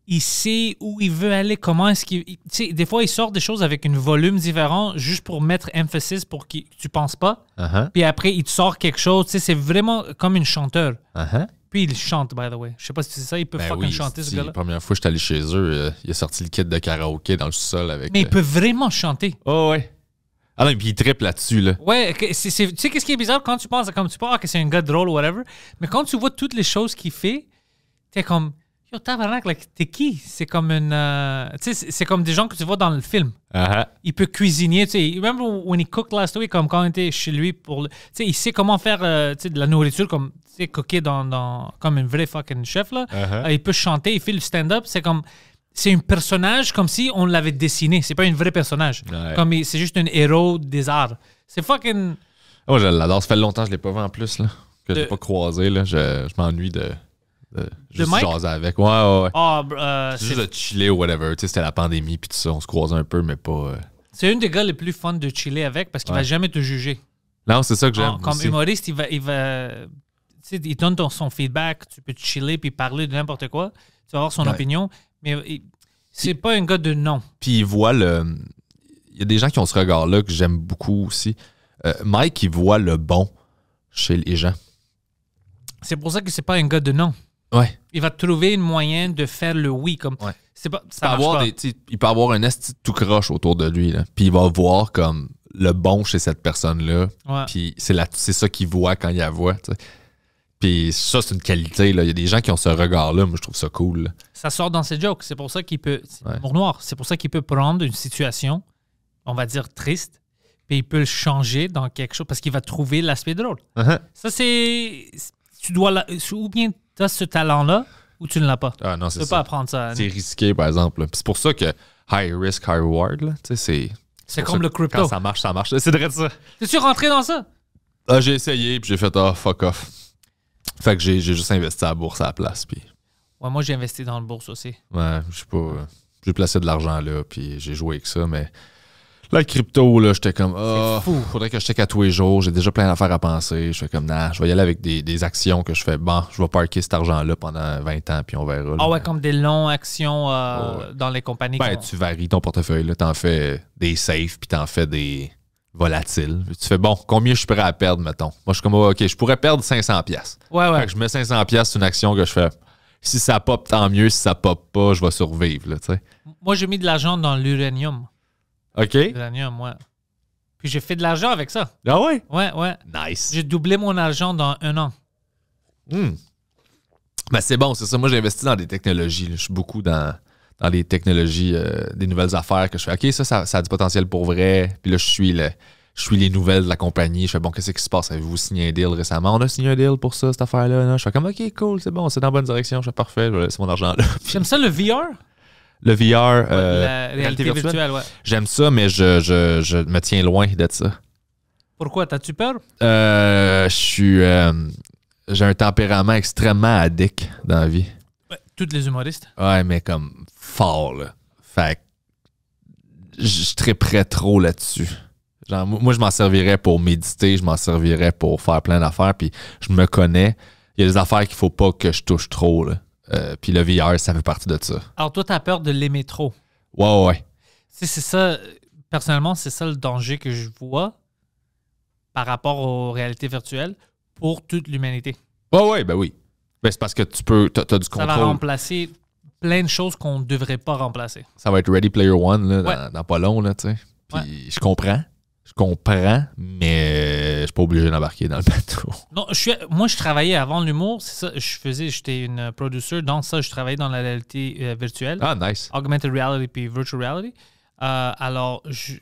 Il sait où il veut aller, comment est-ce qu'il. Tu des fois, il sort des choses avec un volume différent juste pour mettre emphasis pour que tu penses pas. Uh-huh. Puis après, il te sort quelque chose. c'est vraiment comme une chanteur. Uh-huh. Puis il chante, by the way. Je sais pas si c'est ça, il peut ben fucking chanter ce gars-là. La première fois que je suis allé chez eux, euh, il a sorti le kit de karaoké dans le sol avec. Mais il euh, peut vraiment chanter. Oh ouais. Ah non, puis il tripe là-dessus, là. Ouais, c'est, c'est, tu sais, qu'est-ce qui est bizarre quand tu penses, comme tu penses ah, que c'est un gars drôle ou whatever, mais quand tu vois toutes les choses qu'il fait, t'es comme, Yo, tabarnak, t'es qui? C'est comme une. Euh, tu sais, c'est comme des gens que tu vois dans le film. Uh-huh. Il peut cuisiner, tu sais. Remember when he cooked last week, comme quand chez lui pour. tu sais, il sait comment faire euh, de la nourriture, comme, tu sais, coquer dans, dans, comme un vrai fucking chef, là. Uh-huh. Euh, il peut chanter, il fait le stand-up. C'est comme. C'est un personnage comme si on l'avait dessiné. C'est pas un vrai personnage. Comme c'est juste un héros des arts. C'est fucking. oh, je Ça fait longtemps que je l'ai pas vu en plus, là. Que l'ai pas croisé, là. je m'ennuie de euh, juste de avec. Ouais, ouais, ah, euh, c'est juste de chiller ou whatever. c'était la pandémie, puis tout ça, on se croise un peu, mais pas. Euh. C'est un des gars les plus fun de chiller avec parce qu'il va jamais te juger. Non, c'est ça que j'aime. Ah, comme humoriste, il va, il donne son feedback, tu peux chiller puis parler de n'importe quoi, tu vas avoir son opinion, mais c'est pas un gars de non. Puis il voit le. Il y a des gens qui ont ce regard-là que j'aime beaucoup aussi. Mike, il voit le bon chez les gens. C'est pour ça que c'est pas un gars de non. Il va trouver un moyen de faire le oui. Comme, c'est il, peut avoir un esti tout croche autour de lui. Puis il va voir comme le bon chez cette personne-là. Puis c'est, la, c'est ça qu'il voit quand il la voit. Puis ça, c'est une qualité. Il y a des gens qui ont ce regard-là. Moi, je trouve ça cool. Ça sort dans ses jokes. C'est pour ça qu'il peut. C'est C'est pour ça qu'il peut prendre une situation, on va dire triste, puis il peut le changer dans quelque chose parce qu'il va trouver l'aspect drôle. Uh-huh. Ça, c'est. Tu dois. ou bien tu as ce talent-là ou tu ne l'as pas. Ah, tu ne peux pas apprendre ça. Hein. C'est risqué, par exemple. C'est pour ça que high risk, high reward, c'est. C'est comme le crypto. Quand ça marche, ça marche. C'est de ça. T'es-tu rentré dans ça? Ah, j'ai essayé, puis j'ai fait, ah, fuck off. Fait que j'ai juste investi à la bourse à la place. Puis... Ouais, moi, j'ai investi dans la bourse aussi. Ouais, je sais pas. Euh, j'ai placé de l'argent là, puis j'ai joué avec ça, mais la crypto, là, j'étais comme, oh, faudrait que je check à tous les jours. J'ai déjà plein d'affaires à penser. Je fais comme, nah, je vais y aller avec des, actions que je fais. Bon, je vais parker cet argent-là pendant 20 ans, puis on verra. Ah ouais, comme des longs actions euh, dans les compagnies. Ben, tu varies ton portefeuille, là. en fais des safes, puis tu en fais des volatiles. Tu fais, bon, combien je suis prêt à perdre, mettons? Moi, je suis comme, OK, je pourrais perdre 500 pièces. Ouais, ouais. que je mets 500 pièces sur une action que je fais. Si ça pop, tant mieux. Si ça pop pas, je vais survivre, là, tu sais. Moi, j'ai mis de l'argent dans l'uranium. OK. Puis j'ai fait de l'argent avec ça. Ah ouais? Ouais, ouais. Nice. J'ai doublé mon argent dans un an. Hmm. Ben c'est bon, c'est ça. Moi, j'investis dans des technologies. Je suis beaucoup dans, dans les technologies, euh, des nouvelles affaires que je fais. OK, ça, ça, a du potentiel pour vrai. Puis là, je suis le, je suis les nouvelles de la compagnie. Je fais, bon, qu'est-ce qui se passe? Avez-vous signé un deal récemment? On a signé un deal pour ça, cette affaire-là. Je fais comme, OK, cool, c'est bon, c'est dans la bonne direction. Je fais, parfait, c'est mon argent là. J'aime ça, le VR? le VR. Euh, la réalité virtuelle, ouais. J'aime ça, mais je, me tiens loin de ça. Pourquoi? T'as-tu peur? Euh, je suis. Euh, j'ai un tempérament extrêmement addict dans la vie. Ouais, toutes les humoristes? Ouais, mais comme fort, Fait je triperais trop là-dessus. moi, je m'en servirais pour méditer, je m'en servirais pour faire plein d'affaires, puis je me connais. Il y a des affaires qu'il faut pas que je touche trop, là. Pis euh, puis le VR, ça fait partie de ça. Alors, toi, t'as peur de l'aimer trop. Ouais, ouais. C'est ça, personnellement, c'est ça le danger que je vois par rapport aux réalités virtuelles pour toute l'humanité. Ouais, ouais, ben oui. Ben, c'est parce que tu peux, tu as, du contrôle. Ça va remplacer plein de choses qu'on ne devrait pas remplacer. Ça va être Ready Player One là, dans, pas long, là, tu sais. Puis je comprends, je comprends, mais suis pas obligé d'embarquer dans le bateau. Non, je suis, moi, je travaillais avant l'humour. C'est ça, je faisais, j'étais une euh, producer. Dans ça, je travaillais dans la réalité euh, virtuelle. Ah, nice. Augmented reality puis virtual reality. Euh, alors, je,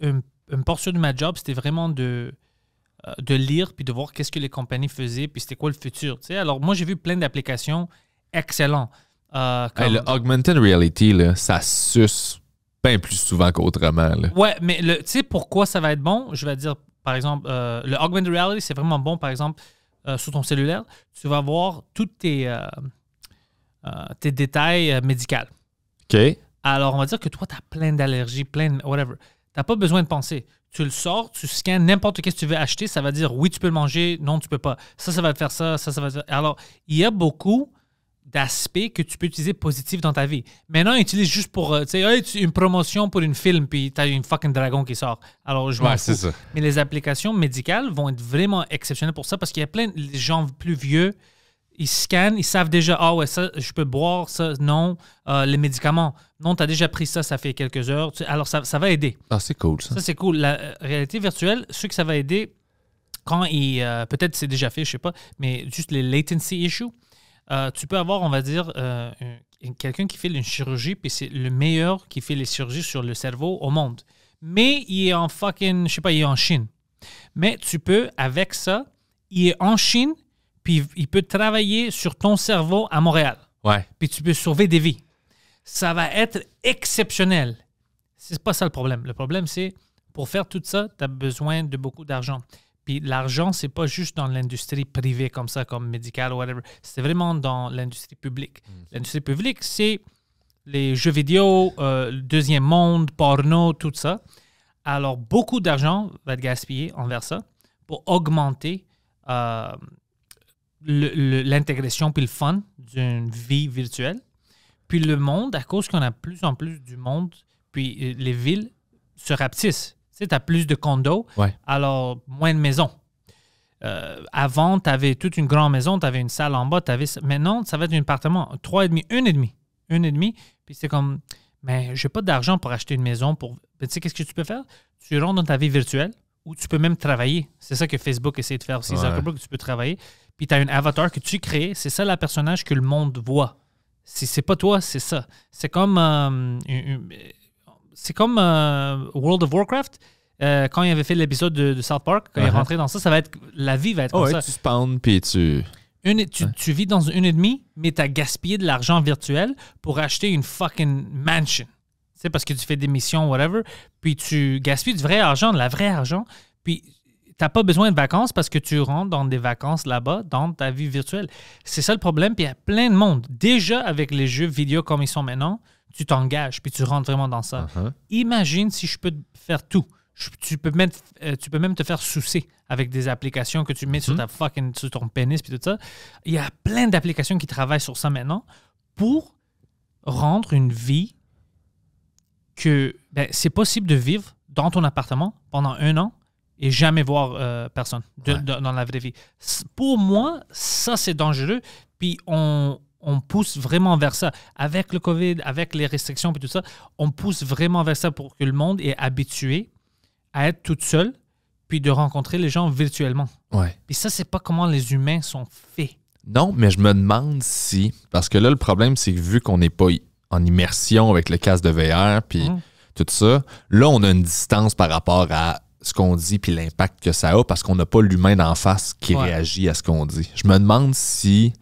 une, portion de ma job, c'était vraiment de, de lire puis de voir qu'est-ce que les compagnies faisaient puis c'était quoi le futur. Tu sais? Alors, moi, j'ai vu plein d'applications excellentes. Euh, le augmented reality, là, ça suce bien plus souvent qu'autrement. Ouais, mais tu sais pourquoi ça va être bon? Je vais dire, par exemple, euh, le augmented reality, c'est vraiment bon, par exemple, euh, sur ton cellulaire. Tu vas voir tous tes, euh, détails médicaux. OK. Alors, on va dire que toi, tu as plein d'allergies, plein de whatever. Tu pas besoin de penser. Tu le sors, tu scans, n'importe qu'est-ce que tu veux acheter, ça va dire oui, tu peux le manger, non, tu peux pas. Ça, ça va te faire ça, ça, ça va te faire. Alors, il y a beaucoup d'aspects que tu peux utiliser positif dans ta vie. Maintenant, ils utilisent juste pour, euh, tu sais, une promotion pour une film, puis t'as une fucking dragon qui sort. Alors, je vois. Mais les applications médicales vont être vraiment exceptionnelles pour ça parce qu'il y a plein de gens plus vieux, ils scannent, ils savent déjà, ah ouais, ça, je peux boire, ça, non, euh, les médicaments. Non, tu as déjà pris ça, ça fait quelques heures. alors, ça, va aider. Ah, c'est cool, ça. Ça, c'est cool. La euh, réalité virtuelle, ce que ça va aider, quand ils, peut-être c'est déjà fait, je sais pas, mais juste les latency issues euh, tu peux avoir, on va dire, euh, quelqu'un qui fait une chirurgie, puis c'est le meilleur qui fait les chirurgies sur le cerveau au monde. Mais il est en fucking, je sais pas, il est en Chine. Mais tu peux, avec ça, il est en Chine, puis il peut travailler sur ton cerveau à Montréal. Ouais. Puis tu peux sauver des vies. Ça va être exceptionnel. C'est pas ça le problème. Le problème, c'est pour faire tout ça, tu as besoin de beaucoup d'argent. Puis l'argent, c'est pas juste dans l'industrie privée comme ça, comme médicale ou whatever. C'est vraiment dans l'industrie publique. Mm. L'industrie publique, c'est les jeux vidéo, euh, le deuxième monde, porno, tout ça. Alors, beaucoup d'argent va être gaspillé envers ça pour augmenter euh, l'intégration puis le fun d'une vie virtuelle. Puis le monde, à cause qu'on a plus en plus du monde, puis euh, les villes se rapetissent. Tu as plus de condos, alors moins de maisons. Euh, avant, tu avais toute une grande maison, tu avais une salle en bas, avais... maintenant, ça va être un appartement, et et demi, 3,5, et demie. Puis c'est comme, mais j'ai pas d'argent pour acheter une maison. Pour... tu sais, qu'est-ce que tu peux faire? Tu rentres dans ta vie virtuelle ou tu peux même travailler. C'est ça que Facebook essaie de faire aussi. Zuckerberg, tu peux travailler. Puis tu as un avatar que tu crées. C'est ça le personnage que le monde voit. Si c'est pas toi, c'est ça. C'est comme. Euh, c'est comme euh, World of Warcraft. Euh, quand il avait fait l'épisode de, South Park, quand il est uh-huh. rentré dans ça, ça va être la vie va être comme ouais, ça. Tu spawns puis tu. Une, hein? tu, vis dans une et demie, mais t'as gaspillé de l'argent virtuel pour acheter une fucking mansion. C'est parce que tu fais des missions, whatever. Puis tu gaspilles du vrai argent, de la vraie argent. Puis t'as pas besoin de vacances parce que tu rentres dans des vacances là-bas, dans ta vie virtuelle. C'est ça le problème. Puis il y a plein de monde. Déjà avec les jeux vidéo comme ils sont maintenant, tu t'engages, puis tu rentres vraiment dans ça. Uh-huh. Imagine si je peux faire tout. tu, peux mettre, euh, tu peux même te faire soucier avec des applications que tu mets sur, uh-huh. ta fucking, sur ton pénis, puis tout ça. Il y a plein d'applications qui travaillent sur ça maintenant pour rendre une vie que ben, c'est possible de vivre dans ton appartement pendant un an et jamais voir euh, personne dans la vraie vie. Pour moi, ça, c'est dangereux. Puis on, on pousse vraiment vers ça. Avec le COVID, avec les restrictions et tout ça, on pousse vraiment vers ça pour que le monde est habitué à être tout seul, puis de rencontrer les gens virtuellement. Ouais. Et ça, c'est pas comment les humains sont faits. Non, mais je me demande si, parce que là, le problème, c'est que vu qu'on n'est pas en immersion avec le casque de VR, puis mmh. tout ça, là, on a une distance par rapport à ce qu'on dit puis l'impact que ça a parce qu'on n'a pas l'humain d'en face qui réagit à ce qu'on dit. Je me demande si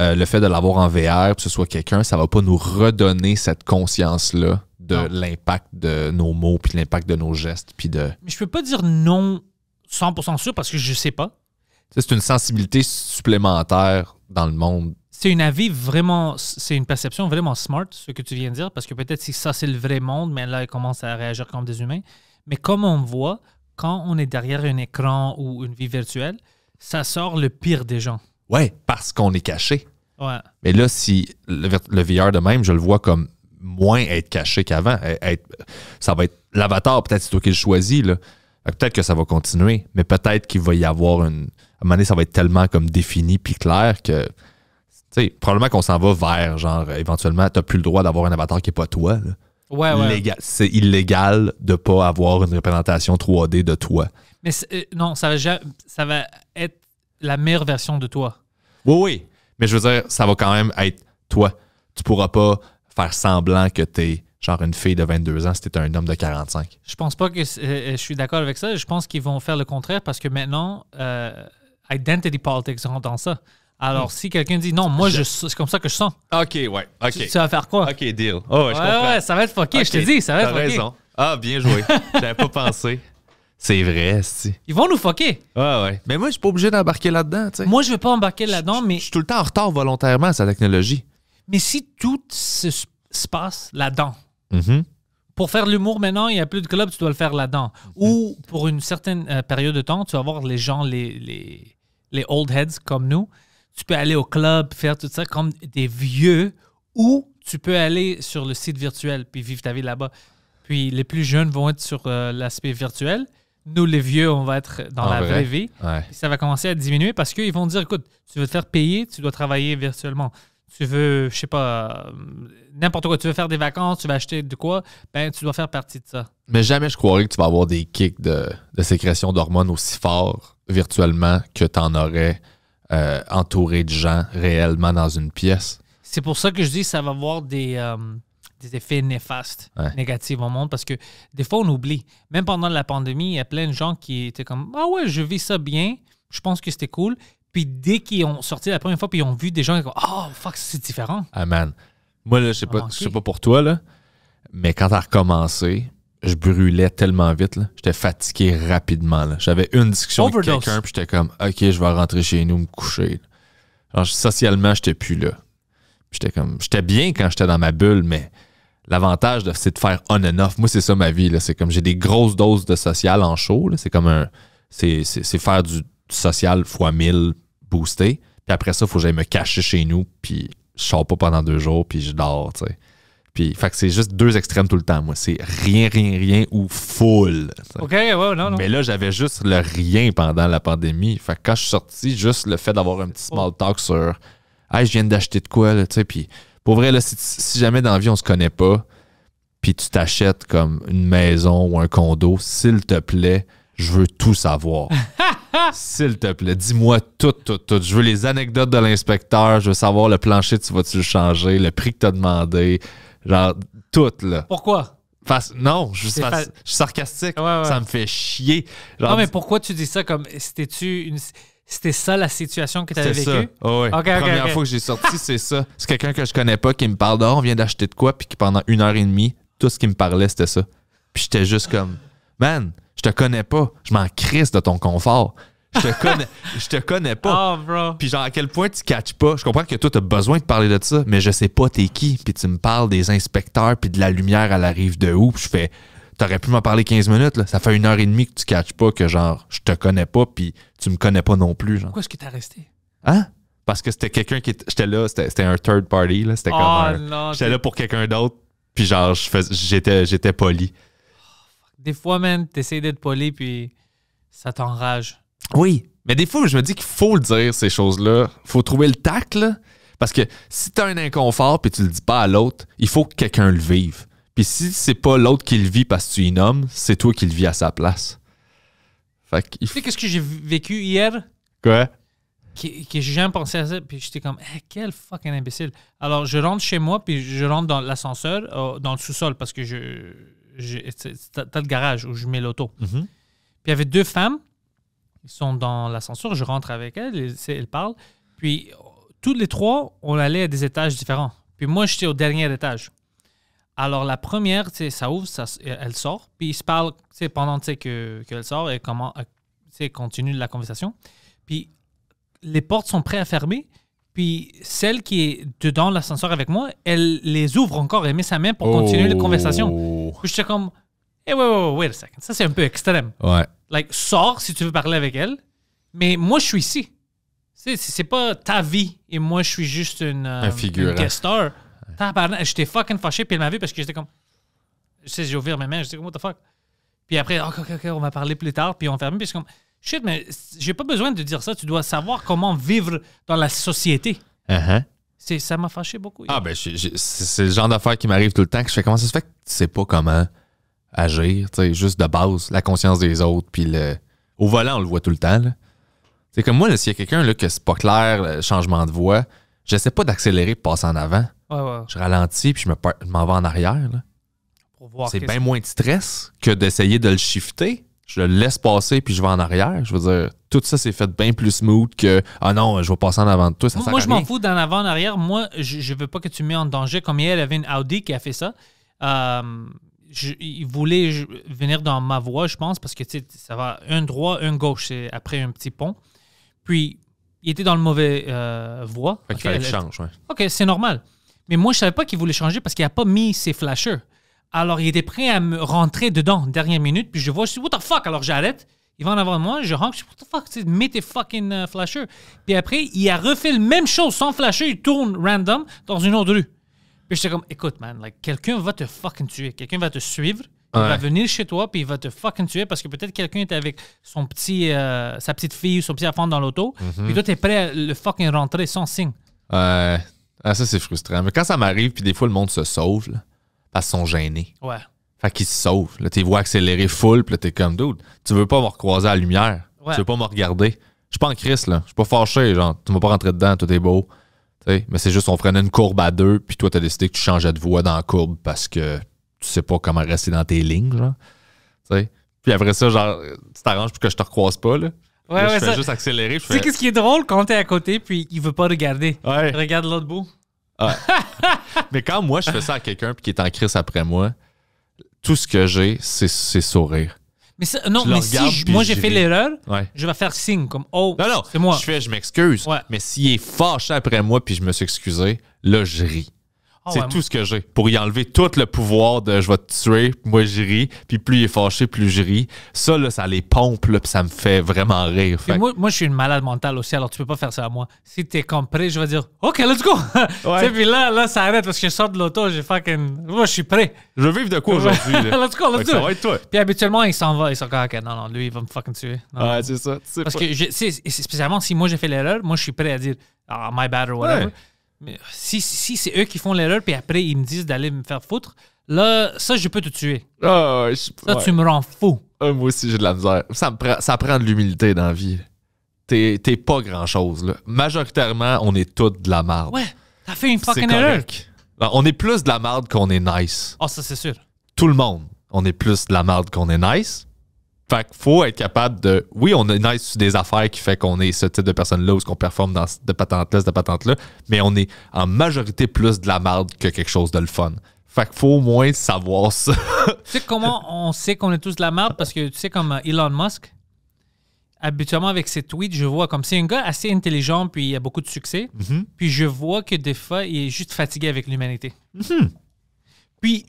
euh, le fait de l'avoir en VR, que ce soit quelqu'un, ça va pas nous redonner cette conscience-là de l'impact de nos mots, puis l'impact de nos gestes, puis de... Mais je peux pas dire non 100% sûr parce que je sais pas. C'est une sensibilité supplémentaire dans le monde. C'est une avis vraiment, c'est une perception vraiment smart, ce que tu viens de dire, parce que peut-être si ça c'est le vrai monde, mais là ils commencent à réagir comme des humains. Mais comme on voit, quand on est derrière un écran ou une vie virtuelle, ça sort le pire des gens. Ouais, parce qu'on est caché. Ouais. Mais là, si le, VR de même, je le vois comme moins être caché qu'avant. Être, ça va être l'avatar, peut-être c'est toi qui le choisis. Peut-être que ça va continuer, mais peut-être qu'il va y avoir une. À un moment donné, ça va être tellement comme défini puis clair que. tu sais, probablement qu'on s'en va vers, genre, éventuellement, t'as plus le droit d'avoir un avatar qui n'est pas toi. Là. Ouais, ouais. C'est illégal de pas avoir une représentation 3D de toi. Mais euh, non, ça va, ça va être la meilleure version de toi. Oui, oui. Mais je veux dire, ça va quand même être toi. Tu pourras pas faire semblant que tu es genre une fille de 22 ans si tu un homme de 45. Je pense pas que euh, euh, je suis d'accord avec ça. Je pense qu'ils vont faire le contraire parce que maintenant, euh, identity politics rentre dans ça. Alors, hmm. si quelqu'un dit non, moi, je... c'est comme ça que je sens. OK, ouais. OK. Tu, vas faire quoi? OK, deal. Oh, ça va être fucké, je te dis, ça va être raison. Ah, bien joué. J'avais pas pensé. C'est vrai, si. Ils vont nous fucker. Ouais, ouais. Mais moi, je suis pas obligé d'embarquer là-dedans, Moi, je veux pas embarquer là-dedans, mais. Je suis tout le temps en retard volontairement à sa technologie. Mais si tout se, passe là-dedans, mm-hmm. pour faire l'humour maintenant, il n'y a plus de club, tu dois le faire là-dedans. Ou pour une certaine euh, période de temps, tu vas voir les gens, les, les, old heads comme nous, tu peux aller au club, faire tout ça comme des vieux, ou tu peux aller sur le site virtuel puis vivre ta vie là-bas. Puis les plus jeunes vont être sur euh, l'aspect virtuel, nous, les vieux, on va être dans la vraie vie. ça va commencer à diminuer parce qu'ils vont dire écoute, tu veux te faire payer, tu dois travailler virtuellement. Tu veux, je sais pas, euh, n'importe quoi. Tu veux faire des vacances, tu veux acheter de quoi, ben tu dois faire partie de ça. Mais jamais je croirais que tu vas avoir des kicks de, sécrétion d'hormones aussi forts virtuellement que tu en aurais euh, entouré de gens réellement dans une pièce. C'est pour ça que je dis ça va avoir des. Euh, des effets néfastes, négatifs au monde, parce que des fois, on oublie. Même pendant la pandémie, il y a plein de gens qui étaient comme Ah ouais, je vis ça bien, je pense que c'était cool. Puis dès qu'ils ont sorti la première fois, puis ils ont vu des gens qui ont Oh ah, fuck, c'est différent. Amen. Ah, Moi, là, je sais pas, pas pour toi, là, mais quand as recommencé, je brûlais tellement vite. J'étais fatigué rapidement. J'avais une discussion avec quelqu'un, puis j'étais comme, OK, je vais rentrer chez nous, me coucher. Alors, socialement, j'étais plus là. J'étais comme, j'étais bien quand j'étais dans ma bulle, mais L'avantage, c'est de faire on and off. Moi, c'est ça ma vie. C'est comme j'ai des grosses doses de social en show. C'est comme un. C'est faire du social fois 1000 boosté. Puis après ça, il faut que j'aille me cacher chez nous. Puis je sors pas pendant deux jours. Puis je dors, Puis, c'est juste deux extrêmes tout le temps, moi. C'est rien, rien, rien ou full. OK, non, Mais là, j'avais juste le rien pendant la pandémie. Fait que quand je suis sorti, juste le fait d'avoir un petit oh. small talk sur je viens d'acheter de quoi, Puis pour vrai, là, si, jamais dans la vie, on se connaît pas, puis tu t'achètes comme une maison ou un condo, s'il te plaît, je veux tout savoir. S'il te plaît, dis-moi tout, tout, tout. Je veux les anecdotes de l'inspecteur, je veux savoir le plancher, tu vas-tu le changer, le prix que tu as demandé, genre tout, là. Pourquoi? non, je suis, sarcastique. Ça me fait chier. non, mais pourquoi tu dis ça comme. si tu une. C'était ça la situation que tu avais vécue? Oh, oui. la première fois que j'ai sorti, c'est ça. C'est quelqu'un que je connais pas qui me parle d'or, on vient d'acheter de quoi, puis qui pendant une heure et demie, tout ce qu'il me parlait, c'était ça. Puis j'étais juste comme, man, je te connais pas, je m'en crisse de ton confort. Je te connais, je te connais pas. Ah, puis genre, à quel point tu catches pas. Je comprends que toi, as besoin de parler de ça, mais je sais pas t'es qui. Puis tu me parles des inspecteurs, puis de la lumière, à la rive de où. Puis je fais, T'aurais pu m'en parler 15 minutes, là. Ça fait une heure et demie que tu caches pas que, genre, je te connais pas, puis tu me connais pas non plus, genre. Pourquoi est-ce que t'as resté? Hein? Parce que c'était quelqu'un qui. J'étais là, c'était un third party, là. C'était comme oh, J'étais là pour quelqu'un d'autre, puis genre, j'étais poli. des fois, man, t'essayes d'être poli, puis ça t'enrage. Oui. Mais des fois, je me dis qu'il faut le dire, ces choses-là. faut trouver le tact, là. Parce que si t'as un inconfort, puis tu le dis pas à l'autre, il faut que quelqu'un le vive. Puis si c'est pas l'autre qui le vit parce que tu un homme, c'est toi qui le vis à sa place. Fait Tu sais, qu'est-ce que j'ai vécu hier? Quoi? Que, que j'ai jamais pensé à ça, puis j'étais comme, hey, eh, quel fucking imbécile. Alors, je rentre chez moi, puis je rentre dans l'ascenseur, euh, dans le sous-sol, parce que je. je T'as le garage où je mets l'auto. Mhm. Puis il y avait deux femmes, ils sont dans l'ascenseur, je rentre avec elles, elles parlent. Puis, euh, toutes les trois, on allait à des étages différents. Puis moi, j'étais au dernier étage. Alors, la première, ça ouvre, ça, euh, elle sort, puis ils se c'est pendant qu'elle que sort et comment euh, continue la conversation. Puis les portes sont prêtes à fermer, puis celle qui est dedans l'ascenseur avec moi, elle les ouvre encore et met sa main pour continuer la conversation. Oh. Puis suis comme, hey, eh, wait, wait a second. Ça, c'est un peu extrême. Ouais. Like, sors si tu veux parler avec elle, mais moi, je suis ici. C'est pas ta vie et moi, je suis juste une, euh, un, figure, star je j'étais fucking fâché, puis elle m'a vu parce que j'étais comme. Je sais, j'ai ouvert mes mains, j'étais comme, what the fuck. Puis après, ok, ok, on va parler plus tard, puis on ferme. Puis c'est comme, shit, mais j'ai pas besoin de dire ça, tu dois savoir comment vivre dans la société. Uh-huh. C'est, ça m'a fâché beaucoup. Ah, ben, c'est le genre d'affaire qui m'arrive tout le temps que je fais comment ça se fait que tu sais pas comment agir, tu sais, juste de base, la conscience des autres, puis le. Au volant, on le voit tout le temps, C'est comme moi, là, s'il y a quelqu'un là, que c'est pas clair, changement de voix j'essaie pas d'accélérer, passer en avant. Je ralentis, puis je me m'en vais en arrière. c'est bien moins de stress que d'essayer de le shifter. Je le laisse passer, puis je vais en arrière. Je veux dire, tout ça, s'est fait bien plus smooth que Ah non, je vais passer en avant de toi. moi, je m'en fous d'en avant, en arrière. Moi, je, veux pas que tu me mets en danger. Comme hier, elle avait une Audi qui a fait ça. Euh, il voulait venir dans ma voie, je pense, parce que ça va un droit, un gauche, après un petit pont. Puis, il était dans le mauvais euh, voie. Fait qu'il change, OK, c'est normal. Mais moi, je savais pas qu'il voulait changer parce qu'il a pas mis ses flashers. Alors, il était prêt à me rentrer dedans, dernière minute. Puis je vois, je suis, what the fuck? Alors, j'arrête. Il va en avant de moi, je rentre, je suis, what the fuck? Mets tes fucking euh, flashers. Puis après, il a refait la même chose sans flasher. Il tourne random dans une autre rue. Puis j'étais comme, écoute, man, like, quelqu'un va te fucking tuer. Quelqu'un va te suivre. Il va venir chez toi, puis il va te fucking tuer parce que peut-être quelqu'un est avec son petit, euh, sa petite fille ou son petit enfant dans l'auto. Mhm. Puis toi, t'es prêt à le fucking rentrer sans signe. Ouais. Ah, ça, c'est frustrant. Mais quand ça m'arrive, puis des fois, le monde se sauve, là, parce qu'ils sont gênés. Ouais. Fait qu'ils se sauvent. Là, t'es voix accélérées full, puis là, t'es comme, dude, tu veux pas me recroiser à la lumière. Ouais. Tu veux pas me regarder. Je suis pas en crise, là. Je suis pas fâché, genre, tu m'as pas rentré dedans, tout est beau. T'sais, mais c'est juste, on prenait une courbe à deux, puis toi, t'as décidé que tu changeais de voie dans la courbe parce que tu sais pas comment rester dans tes lignes, genre. sais? Puis après ça, genre, tu t'arranges pour que je te recroise pas, là. Ouais, je fais juste accélérer. Tu sais, qu'est-ce qui est drôle quand t'es à côté puis il veut pas regarder? Ouais. Regarde l'autre bout. Ah. Mais quand moi, je fais ça à quelqu'un puis qui est en crise après moi, tout ce que j'ai, c'est sourire. Mais non, mais si moi j'ai fait l'erreur, je vais faire signe comme oh, c'est moi. Je fais, je m'excuse. Mais s'il est fâché après moi puis je me suis excusé, là je ris. Ah c'est tout ce que j'ai pour y enlever tout le pouvoir de je vais te tuer, moi je ris, puis plus il est fâché, plus je ris. Ça, là, ça les pompe, là, puis ça me fait vraiment rire. Moi, je suis une malade mentale aussi, alors tu peux pas faire ça à moi. Si t'es compris, je vais dire OK, let's go. puis là, là, ça arrête parce que je sors de l'auto, j'ai fucking. Moi, je suis prêt. Je veux vivre de quoi aujourd'hui. let's go, let's go. Ça va être toi. Puis habituellement, il s'en va, il s'en va. OK, non, non, lui, il va me fucking tuer. ouais, c'est ça. Parce que spécialement si moi j'ai fait l'erreur, moi, je suis prêt à dire ah my bad or whatever. Euh, si, si c'est eux qui font l'erreur, puis après ils me disent d'aller me faire foutre, là, ça, je peux te tuer. là ah, tu me rends fou. Ah, moi aussi, j'ai de la misère. Ça, prend, de l'humilité dans la vie. T'es pas grand-chose, Majoritairement, on est tous de la marde. Ouais, t'as fait une fucking erreur. On est plus de la marde qu'on est nice. Ah, ça, c'est sûr. Tout le monde, on est plus de la marde qu'on est nice. Fait qu'il faut être capable de. Oui, on a nice sur des affaires qui fait qu'on est ce type de personne-là ou ce qu'on performe dans de patente-là, de patente-là, mais on est en majorité plus de la merde que quelque chose de le fun. Fait qu'il faut au moins savoir ça. tu sais comment on sait qu'on est tous de la merde? Parce que tu sais, comme euh, Elon Musk, habituellement avec ses tweets, je vois comme c'est un gars assez intelligent puis il a beaucoup de succès. Mm-hmm. Puis je vois que des fois, il est juste fatigué avec l'humanité. Mm-hmm. Puis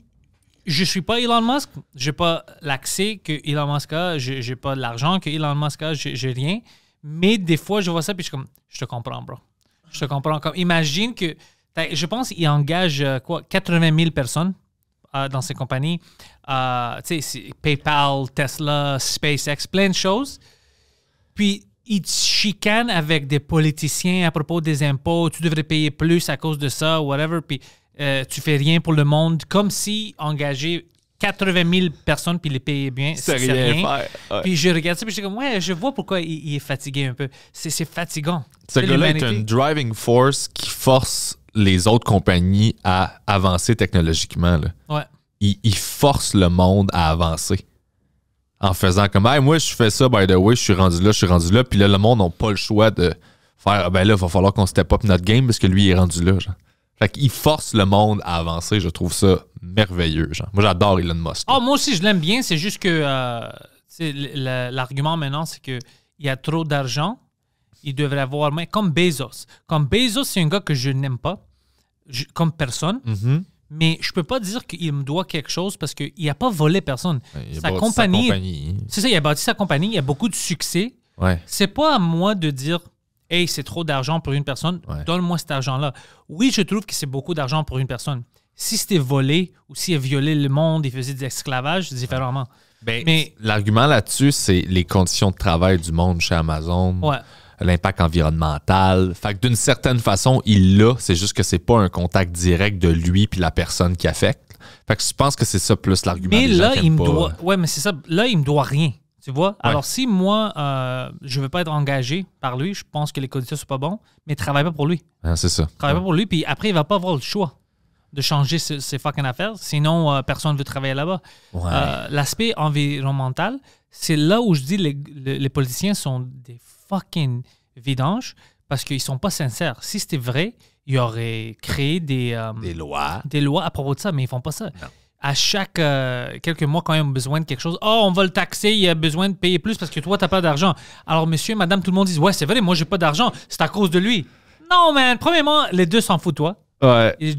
je suis pas Elon Musk, j'ai pas l'accès que Elon Musk a, j'ai pas l'argent que Elon Musk a, j'ai rien. Mais des fois, je vois ça puis je suis comme, je te comprends, bro. Je te comprends. imagine que, je pense il engage euh, quoi, 80 000 personnes euh, dans ses compagnies. Euh, tu sais, PayPal, Tesla, SpaceX, plein de choses. Puis, il chicane avec des politiciens à propos des impôts. Tu devrais payer plus à cause de ça, whatever. Puis, euh, tu fais rien pour le monde, comme si engager 80 000 personnes puis les payer bien, c'est rien. Puis je regarde ça puis j'étais comme, ouais, je vois pourquoi il, est fatigué un peu. C'est fatigant. Ce gars-là est une driving force qui force les autres compagnies à avancer technologiquement. Il, force le monde à avancer en faisant comme, moi, je fais ça, by the way, je suis rendu là, je suis rendu là. Puis là, le monde n'a pas le choix de faire, ben là, il va falloir qu'on step up notre game parce que lui, il est rendu là. Genre. Fait qu'il force le monde à avancer. Je trouve ça merveilleux. Moi, j'adore Elon Musk. Ah, moi aussi, je l'aime bien. C'est juste que euh, l'argument maintenant, c'est qu'il y a trop d'argent. Il devrait avoir moins. Comme Bezos. Comme Bezos, c'est un gars que je n'aime pas comme personne. Mm-hmm. Mais je peux pas dire qu'il me doit quelque chose parce qu'il n'a pas volé personne. Il sa, compagnie, sa compagnie. C'est ça, il a bâti sa compagnie. Il a beaucoup de succès. Ouais. C'est pas à moi de dire hey, c'est trop d'argent pour une personne, donne-moi cet argent-là. Oui, je trouve que c'est beaucoup d'argent pour une personne. Si c'était volé ou si elle violé le monde et faisait de l'esclavage, différemment. Ben, mais l'argument là-dessus, c'est les conditions de travail du monde chez Amazon. L'impact environnemental. Fait que d'une certaine façon, il l'a. C'est juste que c'est pas un contact direct de lui puis la personne qui affecte. Fait que je pense que c'est ça plus l'argument. Mais là, il me doit. Ouais, mais c'est ça. Là, il me doit rien. Tu vois? Alors, si moi, euh, je ne veux pas être engagé par lui, je pense que les conditions ne sont pas bonnes, mais travaille pas pour lui. Ah, c'est ça. Travaille pas pour lui, puis après, il va pas avoir le choix de changer ses, fucking affaires, sinon euh, personne ne veut travailler là-bas. Euh, l'aspect environnemental, c'est là où je dis les, les, politiciens sont des fucking vidanges parce qu'ils sont pas sincères. Si c'était vrai, ils auraient créé des, lois. Des lois à propos de ça, mais ils font pas ça à chaque euh, quelques mois quand ils ont besoin de quelque chose. Oh, on va le taxer, il a besoin de payer plus parce que toi, tu t'as pas d'argent. Alors, monsieur, madame, tout le monde dit Ouais, c'est vrai, moi, j'ai pas d'argent, c'est à cause de lui. Non, mais premièrement, les deux s'en foutent, toi.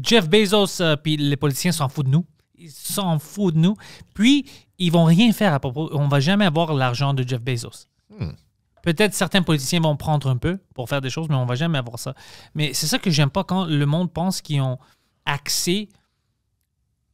Jeff Bezos, euh, puis les politiciens s'en foutent de nous. Ils s'en foutent de nous. Puis, ils vont rien faire à propos. On va jamais avoir l'argent de Jeff Bezos. Hmm. Peut-être certains politiciens vont prendre un peu pour faire des choses, mais on va jamais avoir ça. Mais c'est ça que j'aime pas quand le monde pense qu'ils ont accès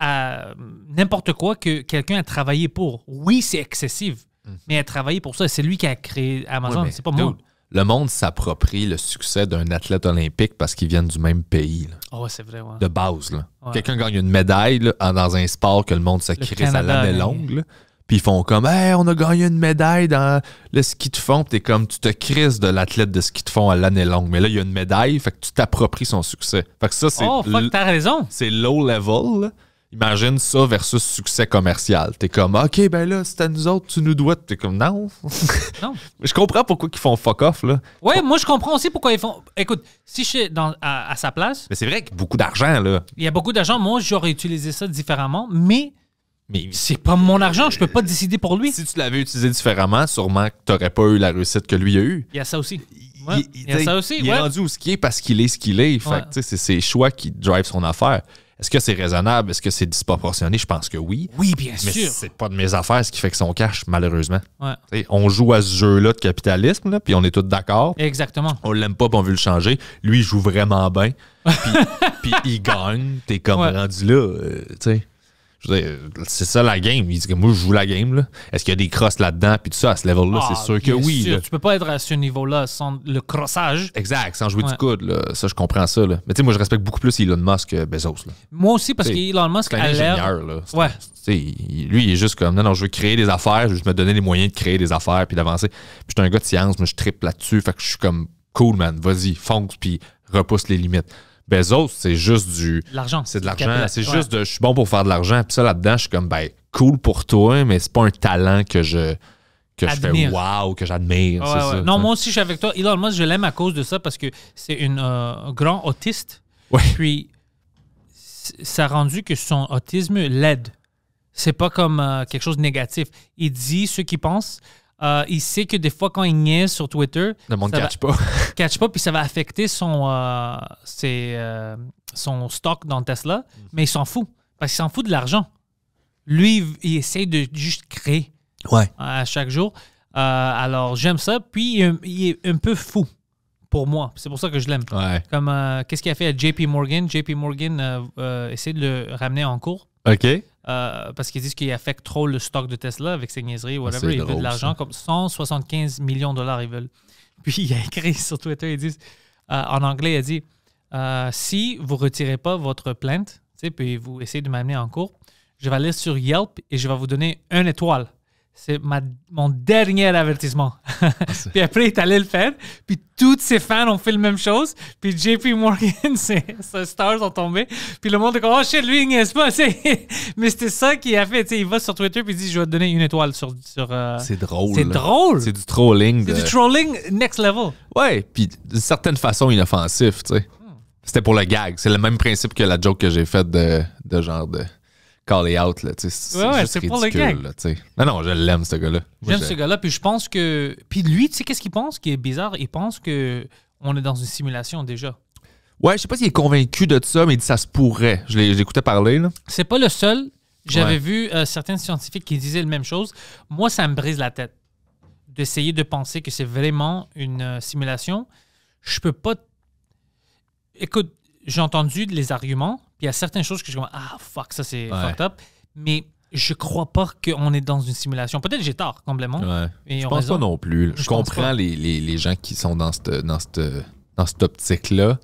à n'importe quoi que quelqu'un a travaillé pour. Oui, c'est excessif, mhm. mais a travaillé pour ça. C'est lui qui a créé Amazon, c'est pas moi. Le monde s'approprie le succès d'un athlète olympique parce qu'ils viennent du même pays. Ah c'est vrai, De base. Quelqu'un gagne une médaille dans un sport que le monde se à l'année longue. Puis ils font comme, hey, on a gagné une médaille dans le ski de fond. Puis comme, tu te crises de l'athlète de ski de fond à l'année longue. Mais là, il y a une médaille, fait que tu t'appropries son succès. Fait que ça, c'est. Oh, fuck, t'as raison. C'est low level. Imagine ça versus succès commercial. T'es comme, OK, ben là, c'est à nous autres, tu nous dois. T'es comme, non. non. Je comprends pourquoi ils font fuck off, là. Ouais, moi, je comprends aussi pourquoi ils font. Écoute, si je suis dans, à, sa place. Mais c'est vrai qu'il y a beaucoup d'argent, là. Il y a beaucoup d'argent. Moi, j'aurais utilisé ça différemment, mais. Mais c'est pas mon argent, je peux pas décider pour lui. Si tu l'avais utilisé différemment, sûrement que t'aurais pas eu la réussite que lui a eu Il y a ça aussi. Il, y a ça aussi. est rendu où ce qu'il est parce qu'il est ce qu'il est. Fait c'est ses choix qui drive son affaire. Est-ce que c'est raisonnable? Est-ce que c'est disproportionné? Je pense que oui. Oui, bien mais sûr. C'est pas de mes affaires ce qui fait que son cash, malheureusement. Ouais. On joue à ce jeu-là de capitalisme, puis on est tous d'accord. Exactement. On l'aime pas, puis on veut le changer. Lui, il joue vraiment bien. Puis, il gagne. T'es comme rendu là. Euh, tu sais c'est ça la game. Il dit que moi, je joue la game. Est-ce qu'il y a des crosses là-dedans? Puis tout ça, à ce level-là, c'est ah, sûr que oui. Tu peux pas être à ce niveau-là sans le crossage. Exact, sans jouer du coude. Ça, je comprends ça. Mais tu sais, moi, je respecte beaucoup plus Elon Musk que Bezos. Moi aussi, parce qu'Elon Musk, c'est un ingénieur. Lui, il est juste comme, non, non, je veux créer des affaires. Je veux me donner les moyens de créer des affaires puis d'avancer. Puis je suis un gars de science, mais je tripe là-dessus. Fait que je suis comme, cool, man, vas-y, fonce, puis repousse les limites autres, c'est juste du. L'argent. C'est de l'argent. C'est juste de. Je suis bon pour faire de l'argent. Puis ça, là-dedans, je suis comme, ben, cool pour toi, mais c'est pas un talent que je. Que fais wow, que j'admire. Non, moi aussi, je suis avec toi. Elon Musk, je l'aime à cause de ça parce que c'est euh, un grand autiste. Oui. Puis, ça a rendu que son autisme l'aide. C'est pas comme euh, quelque chose de négatif. Il dit ce qu'il pense. Euh, il sait que des fois, quand il niaise sur Twitter, le monde ne catch Il pas. catch pas, puis ça va affecter son, euh, euh, son stock dans Tesla, mhm. mais il s'en fout. Parce qu'il s'en fout de l'argent. Lui, il, essaye essaie de juste créer ouais. à chaque jour. alors, j'aime ça. Puis, il, est un peu fou pour moi. C'est pour ça que je l'aime. Comme, qu'est-ce qu'il a fait à JP Morgan? JP Morgan essaie de le ramener en cours. OK. Euh, parce qu'ils disent qu'il affecte trop le stock de Tesla avec ses niaiseries, ah, whatever. Il de l'argent comme 175 millions de dollars, ils veulent. Puis il a écrit sur Twitter, ils disent, euh, en anglais, il a dit euh, Si vous ne retirez pas votre plainte, puis vous essayez de m'amener en cours, je vais aller sur Yelp et je vais vous donner une étoile c'est mon dernier avertissement. Ah, puis après, il est allé le faire. Puis toutes ses fans ont fait la même chose. Puis JP Morgan, ses, stars sont tombé Puis le monde est comme, oh shit, lui, n'est-ce pas. Mais c'était ça qu'il a fait. il va sur Twitter puis il dit, je vais te donner une étoile sur. sur euh, C'est drôle. C'est drôle. C'est du trolling. C'est du trolling next level. Ouais, puis d'une certaine façon inoffensif, tu hmm. C'était pour le gag. C'est le même principe que la joke que j'ai faite de, de genre de. « Call it out. Là, c'est ouais, c'est le Là, non, non, je l'aime, ce gars-là. J'aime ce gars-là, puis je pense que. Puis lui, tu sais, qu'est-ce qu'il pense qui est bizarre Il pense que on est dans une simulation déjà. Ouais, je sais pas s'il est convaincu de ça, mais il dit ça se pourrait. Je l'écoutais parler. Là. C'est pas le seul. J'avais vu euh, certains scientifiques qui disaient la même chose. Moi, ça me brise la tête d'essayer de penser que c'est vraiment une euh, simulation. Je peux pas. Écoute, j'ai entendu les arguments il y a certaines choses que je dis ah, fuck, ça c'est fucked up. Mais je crois pas qu'on est dans une simulation. Peut-être j'ai tort complètement. je pense pas non plus. Je, comprends les, gens qui sont dans cette, dans cette, optique-là,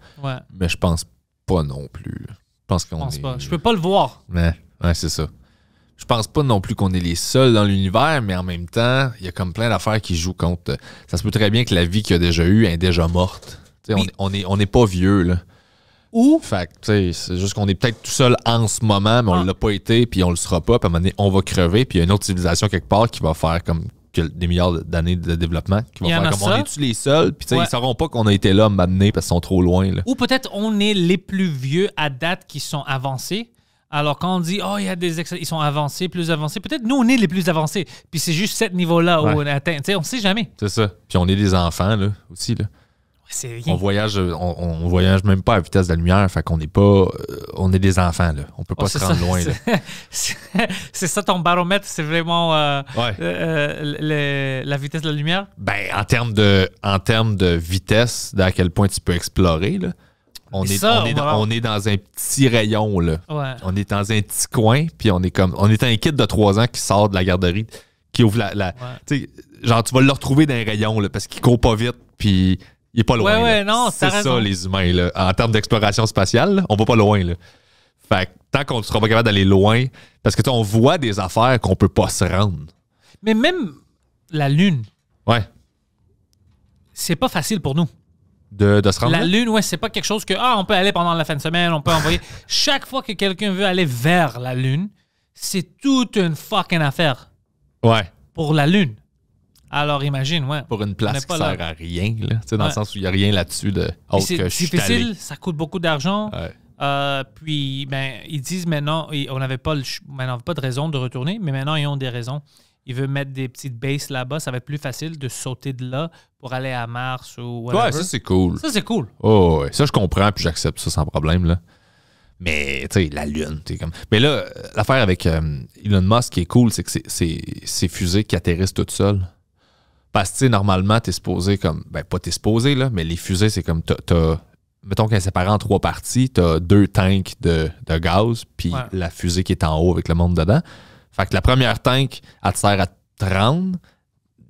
mais je pense pas non plus. Je pense qu'on Je peux pas le voir. Mais, ouais, c'est ça. Je pense pas non plus qu'on est les seuls dans l'univers, mais en même temps, il y a comme plein d'affaires qui jouent contre. Euh, ça se peut très bien que la vie qu'il y a déjà eu est déjà morte. on n'est on pas vieux. Là. Ou. Fait tu sais, c'est juste qu'on est peut-être tout seul en ce moment, mais on ah. l'a pas été, puis on le sera pas, puis à un moment donné, on va crever, puis il y a une autre civilisation quelque part qui va faire comme des milliards d'années de développement qui vont faire comme on est tous les seuls puis ils sauront pas qu'on a été là m'amener parce qu'ils sont trop loin là. ou peut-être on est les plus vieux à date qui sont avancés alors quand on dit oh il y a des ils sont avancés plus avancés peut-être nous on est les plus avancés puis c'est juste ce niveau là où on atteint tu sais on sait jamais c'est ça puis on est des enfants là aussi là on voyage, euh, on, voyage même pas à vitesse de la lumière, fait qu'on n'est pas, euh, on est des enfants là. On peut pas oh, se rendre loin. C'est ça ton baromètre, c'est vraiment euh, la vitesse de la lumière. Ben en termes de, en termes de vitesse, à quel point tu peux explorer On est, on, est, dans, un petit rayon, On est dans un petit coin, puis on est comme. On est un kit de 3 ans qui sort de la garderie, qui ouvre la. Genre, tu vas le retrouver dans un rayon, parce qu'il court pas vite, puis il n'est pas loin. non, c'est ça, les humains. En termes d'exploration spatiale, on va pas loin. Fait tant qu'on ne sera pas capable d'aller loin, parce que on voit des affaires qu'on peut pas se rendre. Mais même la Lune. Ouais. C'est pas facile pour nous. De, se rendre? La Lune, ouais, c'est pas quelque chose que, ah, on peut aller pendant la fin de semaine, on peut envoyer. Chaque fois que quelqu'un veut aller vers la Lune, c'est toute une fucking affaire. Ouais. Pour la Lune. Alors imagine, ouais. Pour une place qui sert à rien, là. Tu sais, dans le sens où il n'y a rien là-dessus de autre que C'est difficile, ça coûte beaucoup d'argent. Euh, puis, ben, ils disent maintenant, on n'avait pas, ben, pas de raison de retourner, mais maintenant, ils ont des raisons. Ils veulent mettre des petites bases là-bas. Ça va être plus facile de sauter de là pour aller à Mars ou whatever. Ouais, ça, c'est cool. Ça, c'est cool. Oh, Ça, je comprends, puis j'accepte ça sans problème, là. Mais, tu sais, la Lune, tu comme. Mais là, l'affaire avec euh, Elon Musk qui est cool, c'est que c'est ses fusées qui atterrissent toutes seules. Parce que normalement, t'es supposé comme. Ben, pas t'es supposé, là, mais les fusées, c'est comme. T'as. Mettons qu'elle est séparée en trois parties, t'as deux tanks de, gaz, puis la fusée qui est en haut avec le monde dedans. Fait que la première tank, elle te sert à te rendre,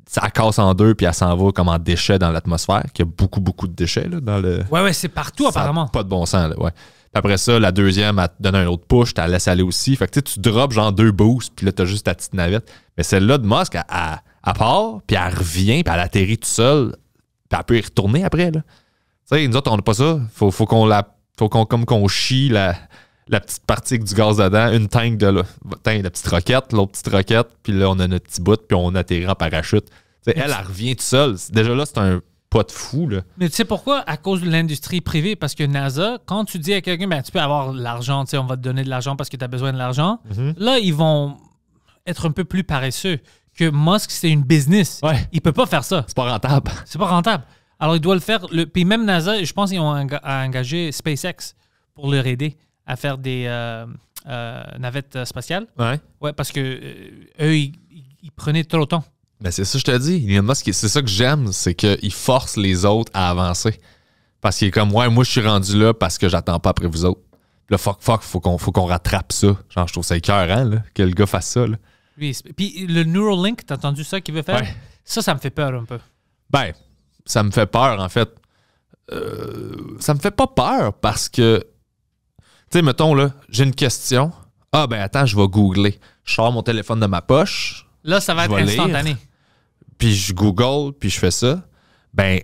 ça casse en deux puis elle s'en va comme en déchet dans l'atmosphère, qui y a beaucoup, beaucoup de déchets là, dans le. Ouais, ouais, c'est partout apparemment. Pas de bon sens, là, ouais. Puis après ça, la deuxième, elle te donne un autre push, tu la aller aussi. Fait que tu tu drops genre deux boosts, puis là, t'as juste ta petite navette. Mais celle-là de Musk, à à part, puis elle revient, puis elle atterrit toute seule, puis elle peut y retourner après. Tu sais, nous autres, on n'a pas ça. Faut, faut qu'on la. qu'on comme qu'on chie la, petite partie du gaz dedans, une tank de la petite roquette, l'autre petite roquette, puis là, on a notre petit bout, puis on atterrit en parachute. elle, elle revient toute seule. Déjà là, c'est un pas de fou. Mais tu sais pourquoi? À cause de l'industrie privée. Parce que NASA, quand tu dis à quelqu'un, ben, tu peux avoir l'argent, on va te donner de l'argent parce que tu as besoin de l'argent, mhm. là, ils vont être un peu plus paresseux que Musk, c'est une business. Il peut pas faire ça. C'est pas rentable. C'est pas rentable. Alors, il doit le faire. Le... Puis même NASA, je pense qu'ils ont engagé SpaceX pour leur aider à faire des euh, euh, navettes euh, spatiales. Ouais. Ouais, parce que eux, ils, prenaient trop le temps. Mais ben, c'est ça que je te dis. Musk, c'est ça que j'aime, c'est qu'il force les autres à avancer. Parce qu'il est comme, ouais, moi, je suis rendu là parce que j'attends pas après vous autres. Le fuck, fuck, faut qu'on, faut qu'on rattrape ça. Genre, je trouve ça écœurant, que le gars fasse ça, puis le Neuralink, t'as entendu ça qu'il veut faire? Ça, ça me fait peur un peu. Ben, ça me fait peur, en fait. Euh, ça me fait pas peur parce que, tu sais, mettons, là, j'ai une question. Ah, ben attends, je vais googler. Je sors mon téléphone de ma poche. Là, ça va être instantané. puis je google, puis je fais ça. Ben,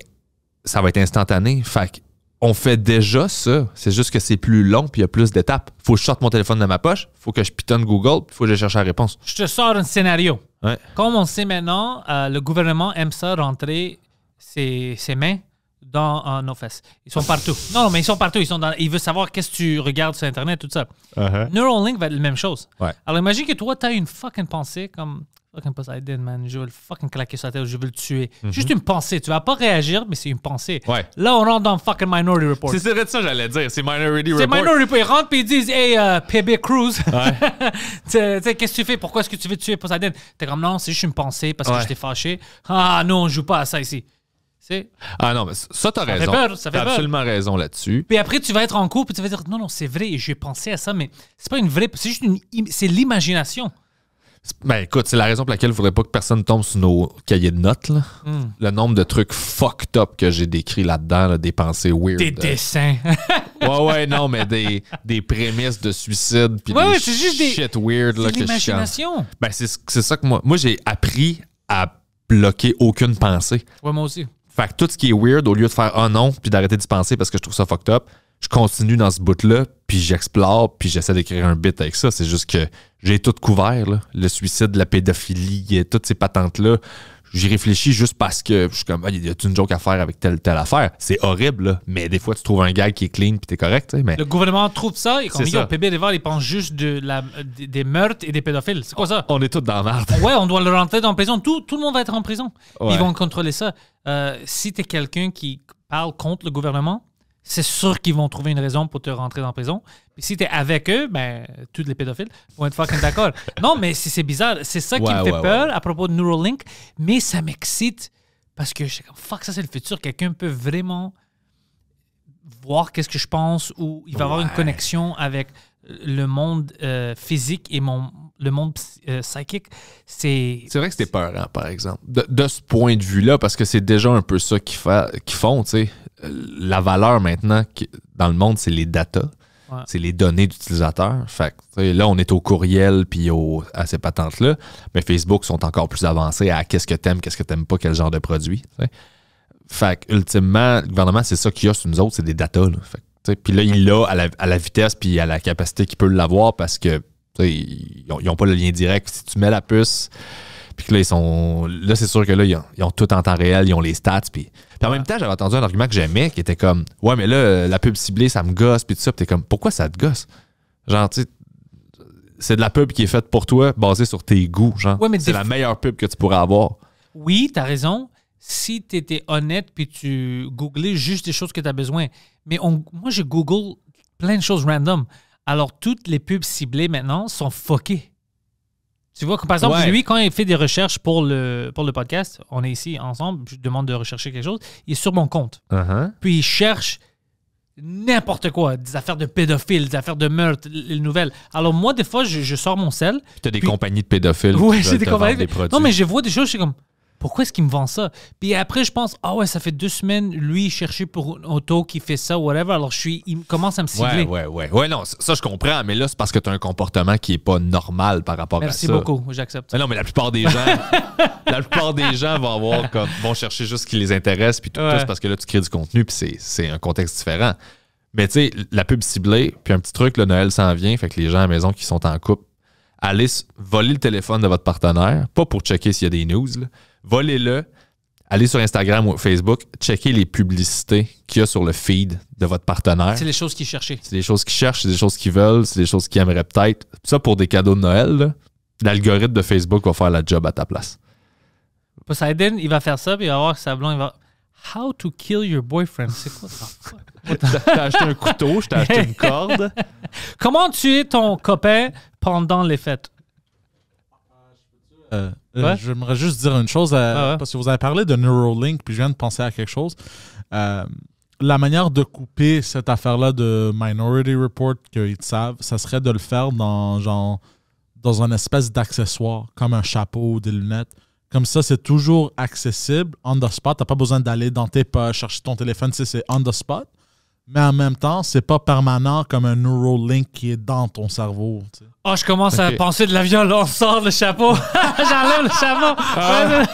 ça va être instantané. Fait que on fait déjà ça. C'est juste que c'est plus long puis il y a plus d'étapes. Faut que je sorte mon téléphone de ma poche, faut que je pitonne Google, faut que je cherche la réponse. Je te sors un scénario. Comme on sait maintenant, euh, le gouvernement aime ça rentrer ses, mains dans nos fesses. Ils sont partout. non, mais ils sont partout. Ils, sont dans, ils veulent savoir qu'est-ce que tu regardes sur Internet, tout ça. Uh-huh. Neuralink va être la même chose. Alors imagine que toi, tu as une fucking pensée comme fucking Poseidon, man. Je veux le fucking claquer sur la tête, je veux le tuer. Mhm. Juste une pensée. Tu vas pas réagir, mais c'est une pensée. Ouais. Là, on rentre dans fucking Minority Report. C'est vrai que ça, j'allais dire. C'est Minority Report. C'est Minority Report. Ils rentrent et ils disent, hey, euh, PB Cruz, qu'est-ce que tu fais? Pourquoi est-ce que tu veux tuer Poseidon? T'es comme, non, c'est juste une pensée parce que j'étais fâché. Ah non, on joue pas à ça ici. Ah non, mais ça, t'as raison. Peur, ça fait as absolument raison là-dessus. Puis après, tu vas être en cours, et tu vas dire, non, non, c'est vrai, j'ai pensé à ça, mais c'est pas une vraie. C'est juste une. C'est l'imagination. Ben écoute, c'est la raison pour laquelle il voudrais pas que personne tombe sur nos cahiers de notes. Hmm. Le nombre de trucs fucked up que j'ai décrit là-dedans, des pensées weird. Des euh. dessins. ouais, ouais, non, mais des, des prémices de suicide. Puis des c'est des. Shit weird. Là, que l'imagination. ben c'est ça que moi. Moi, j'ai appris à bloquer aucune pensée. Ouais, moi aussi. Fait que tout ce qui est weird, au lieu de faire un oh ah non, puis d'arrêter d'y penser parce que je trouve ça fucked up, je continue dans ce bout-là, puis j'explore, puis j'essaie d'écrire un bit avec ça. C'est juste que j'ai tout couvert, là. le suicide, la pédophilie, euh, toutes ces patentes-là. J'y réfléchis juste parce que je suis comme, il ah, y a une joke à faire avec telle telle affaire. C'est horrible, là. mais des fois, tu trouves un gars qui est clean puis t'es correct. Mais... Le gouvernement trouve ça et quand il y pense juste de la, des meurtres et des pédophiles. C'est quoi ça? On est tous dans la merde. Ouais, on doit le rentrer dans prison. Tout, tout le monde va être en prison. Ils vont contrôler ça. Euh, si t'es quelqu'un qui parle contre le gouvernement, c'est sûr qu'ils vont trouver une raison pour te rentrer dans prison. Puis si es avec eux, ben, tous les pédophiles vont être fucking d'accord. non, mais c'est bizarre. C'est ça qui me fait peur à propos de Neuralink, mais ça m'excite parce que je suis comme, fuck, ça c'est le futur. Quelqu'un peut vraiment voir qu'est-ce que je pense ou il va avoir une connexion avec le monde euh, physique et mon, le monde euh, psychique, c'est... vrai que c'était peur par exemple, de, ce point de vue-là, parce que c'est déjà un peu ça qu'ils font, tu sais. Euh, la valeur maintenant dans le monde, c'est les datas. C'est les données d'utilisateurs. Fait là, on est au courriel puis à ces patentes-là. Mais Facebook sont encore plus avancés à qu'est-ce que t'aimes, qu'est-ce que t'aimes pas, quel genre de produit. Fait ultimement, le gouvernement, c'est ça qu'il y a sur nous autres, c'est des datas. Puis là, il l'a à la, à la vitesse puis à la capacité qu'il peut l'avoir parce que ils n'ont pas le lien direct. Si tu mets la puce puis là, ils sont. Là, c'est sûr que là, ils ont, tout en temps réel, ils ont les stats. Puis, en même temps, j'avais entendu un argument que j'aimais qui était comme Ouais, mais là, la pub ciblée, ça me gosse, puis tout ça. Puis t'es comme Pourquoi ça te gosse Genre, tu sais, c'est de la pub qui est faite pour toi, basée sur tes goûts, genre. c'est la meilleure pub que tu pourrais avoir. Oui, t'as raison. Si t'étais honnête puis tu googlais juste des choses que tu as besoin. Mais moi, je google plein de choses random. Alors, toutes les pubs ciblées maintenant sont fuckées. Tu vois, par exemple, lui, quand il fait des recherches pour le, pour le podcast, on est ici ensemble, je demande de rechercher quelque chose, il est sur mon compte. Uh-huh. Puis il cherche n'importe quoi, des affaires de pédophiles, des affaires de meurtres, les nouvelles. Alors moi, des fois, je, sors mon sel. Tu as des compagnies de pédophiles. Oui, j'ai des compagnies. non, mais je vois des choses, je suis comme, pourquoi est-ce qu'il me vend ça? Puis après, je pense, ah ouais, ça fait deux semaines, lui, chercher pour une auto qui fait ça, whatever. Alors, je suis, il commence à me cibler. Ouais, ouais, ouais. Ouais, non, ça, je comprends, mais là, c'est parce que tu as un comportement qui est pas normal par rapport à ça. Merci beaucoup, j'accepte. non, mais la plupart des gens, la plupart des gens vont avoir comme, vont chercher juste ce qui les intéresse, puis tout, ça, tout parce que là, tu crées du contenu, puis c'est un contexte différent. Mais tu sais, la pub ciblée, puis un petit truc, le Noël s'en vient, fait que les gens à la maison qui sont en couple, Alice, voler le téléphone de votre partenaire, pas pour checker s'il y a des news, Volez-le. Allez sur Instagram ou Facebook, checkez les publicités qu'il y a sur le feed de votre partenaire. C'est les choses qu'ils cherchaient. C'est les choses qu'ils cherchent, c'est les choses qu'ils veulent, c'est des choses qu'ils aimeraient peut-être. Ça, pour des cadeaux de Noël, l'algorithme de Facebook va faire la job à ta place. Poseidon, il va faire ça, puis il va voir que Sablon, il va. How to kill your boyfriend. C'est quoi ça? t'as acheté un couteau, je t'ai acheté une corde. Comment tuer ton copain pendant les fêtes? Euh, j'aimerais juste dire une chose, parce que vous avez parlé de Neuralink, puis je viens de penser à quelque chose. Euh, la manière de couper cette affaire-là de Minority Report, qu'ils savent, ça serait de le faire dans, genre, dans un espèce d'accessoire, comme un chapeau ou des lunettes. Comme ça, c'est toujours accessible, on the spot. T'as pas besoin d'aller dans tes poches, chercher ton téléphone, c'est on the spot mais en même temps, c'est pas permanent comme un Neuralink qui est dans ton cerveau. Tu Oh, je commence à penser de la violence. on sort le chapeau. J'enlève le chapeau. Ah.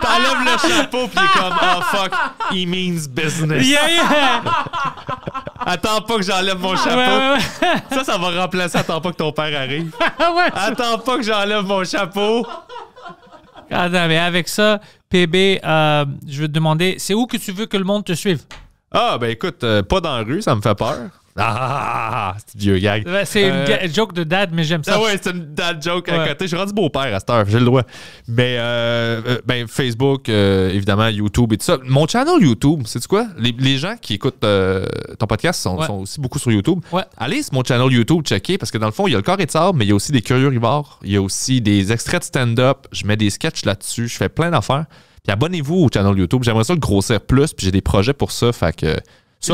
T'enlèves le chapeau, puis comme, oh fuck, he means business. Attends pas que j'enlève mon chapeau. Ça, ça va remplacer. Attends pas que ton père arrive. Ah, Attends pas que j'enlève mon chapeau. Attends, mais avec ça, PB, euh, je veux te demander, c'est où que tu veux que le monde te suive? Ah, ben écoute, euh, pas dans la rue, ça me fait peur. Ah, ah, ah, ah c'est vieux gag. c'est une euh, joke de dad, mais j'aime ça. Ah ouais, c'est une dad joke à côté. Je suis rendu beau-père à cette heure, j'ai le droit. Mais euh, ben, Facebook, évidemment, YouTube et tout ça. Mon channel YouTube, c'est quoi? Les, gens qui écoutent ton podcast sont, aussi beaucoup sur YouTube. Allez sur mon channel YouTube, checker, parce que dans le fond, il y a le corps et de sable, mais il y a aussi des curieux rivards. Il y a aussi des extraits de stand-up. Je mets des sketchs là-dessus. Je fais plein d'affaires. Puis abonnez-vous au channel YouTube. J'aimerais ça le grossir plus, puis j'ai des projets pour ça. Fait que.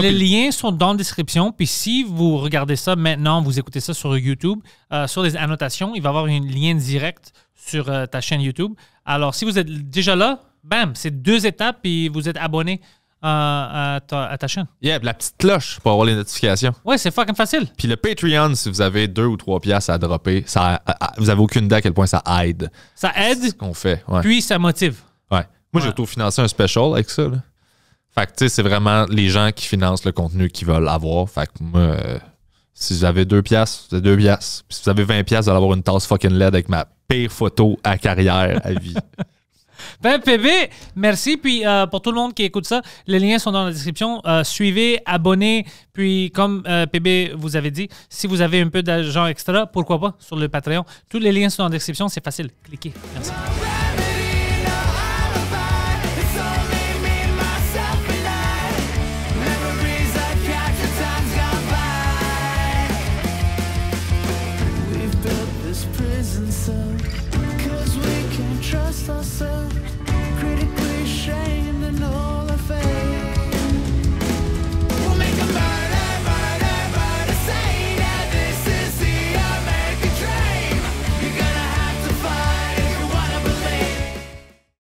les liens sont dans la description. Puis si vous regardez ça maintenant, vous écoutez ça sur YouTube, euh, sur les annotations, il va y avoir un lien direct sur euh, ta chaîne YouTube. Alors, si vous êtes déjà là, bam, c'est deux étapes, puis vous êtes abonné. Euh, à, ta, chaîne. Yeah, la petite cloche pour avoir les notifications. Ouais, c'est fucking facile. Puis le Patreon, si vous avez deux ou trois piastres à dropper, ça, vous avez aucune idée à quel point ça aide. Ça aide. ce qu'on fait. Puis ça motive. Ouais. Moi, j'ai auto-financé un special avec ça. Fait que, tu sais, c'est vraiment les gens qui financent le contenu qui veulent avoir. Fait que moi, euh, si vous avez deux piastres, c'est deux piastres. Puis si vous avez 20 piastres, vous allez avoir une tasse fucking LED avec ma pire photo à carrière à vie. Ben, PB, merci. Puis euh, pour tout le monde qui écoute ça, les liens sont dans la description. Euh, suivez, abonnez. Puis comme PB vous avait dit, si vous avez un peu d'argent extra, pourquoi pas sur le Patreon. Tous les liens sont dans la description. C'est facile. Cliquez. Merci.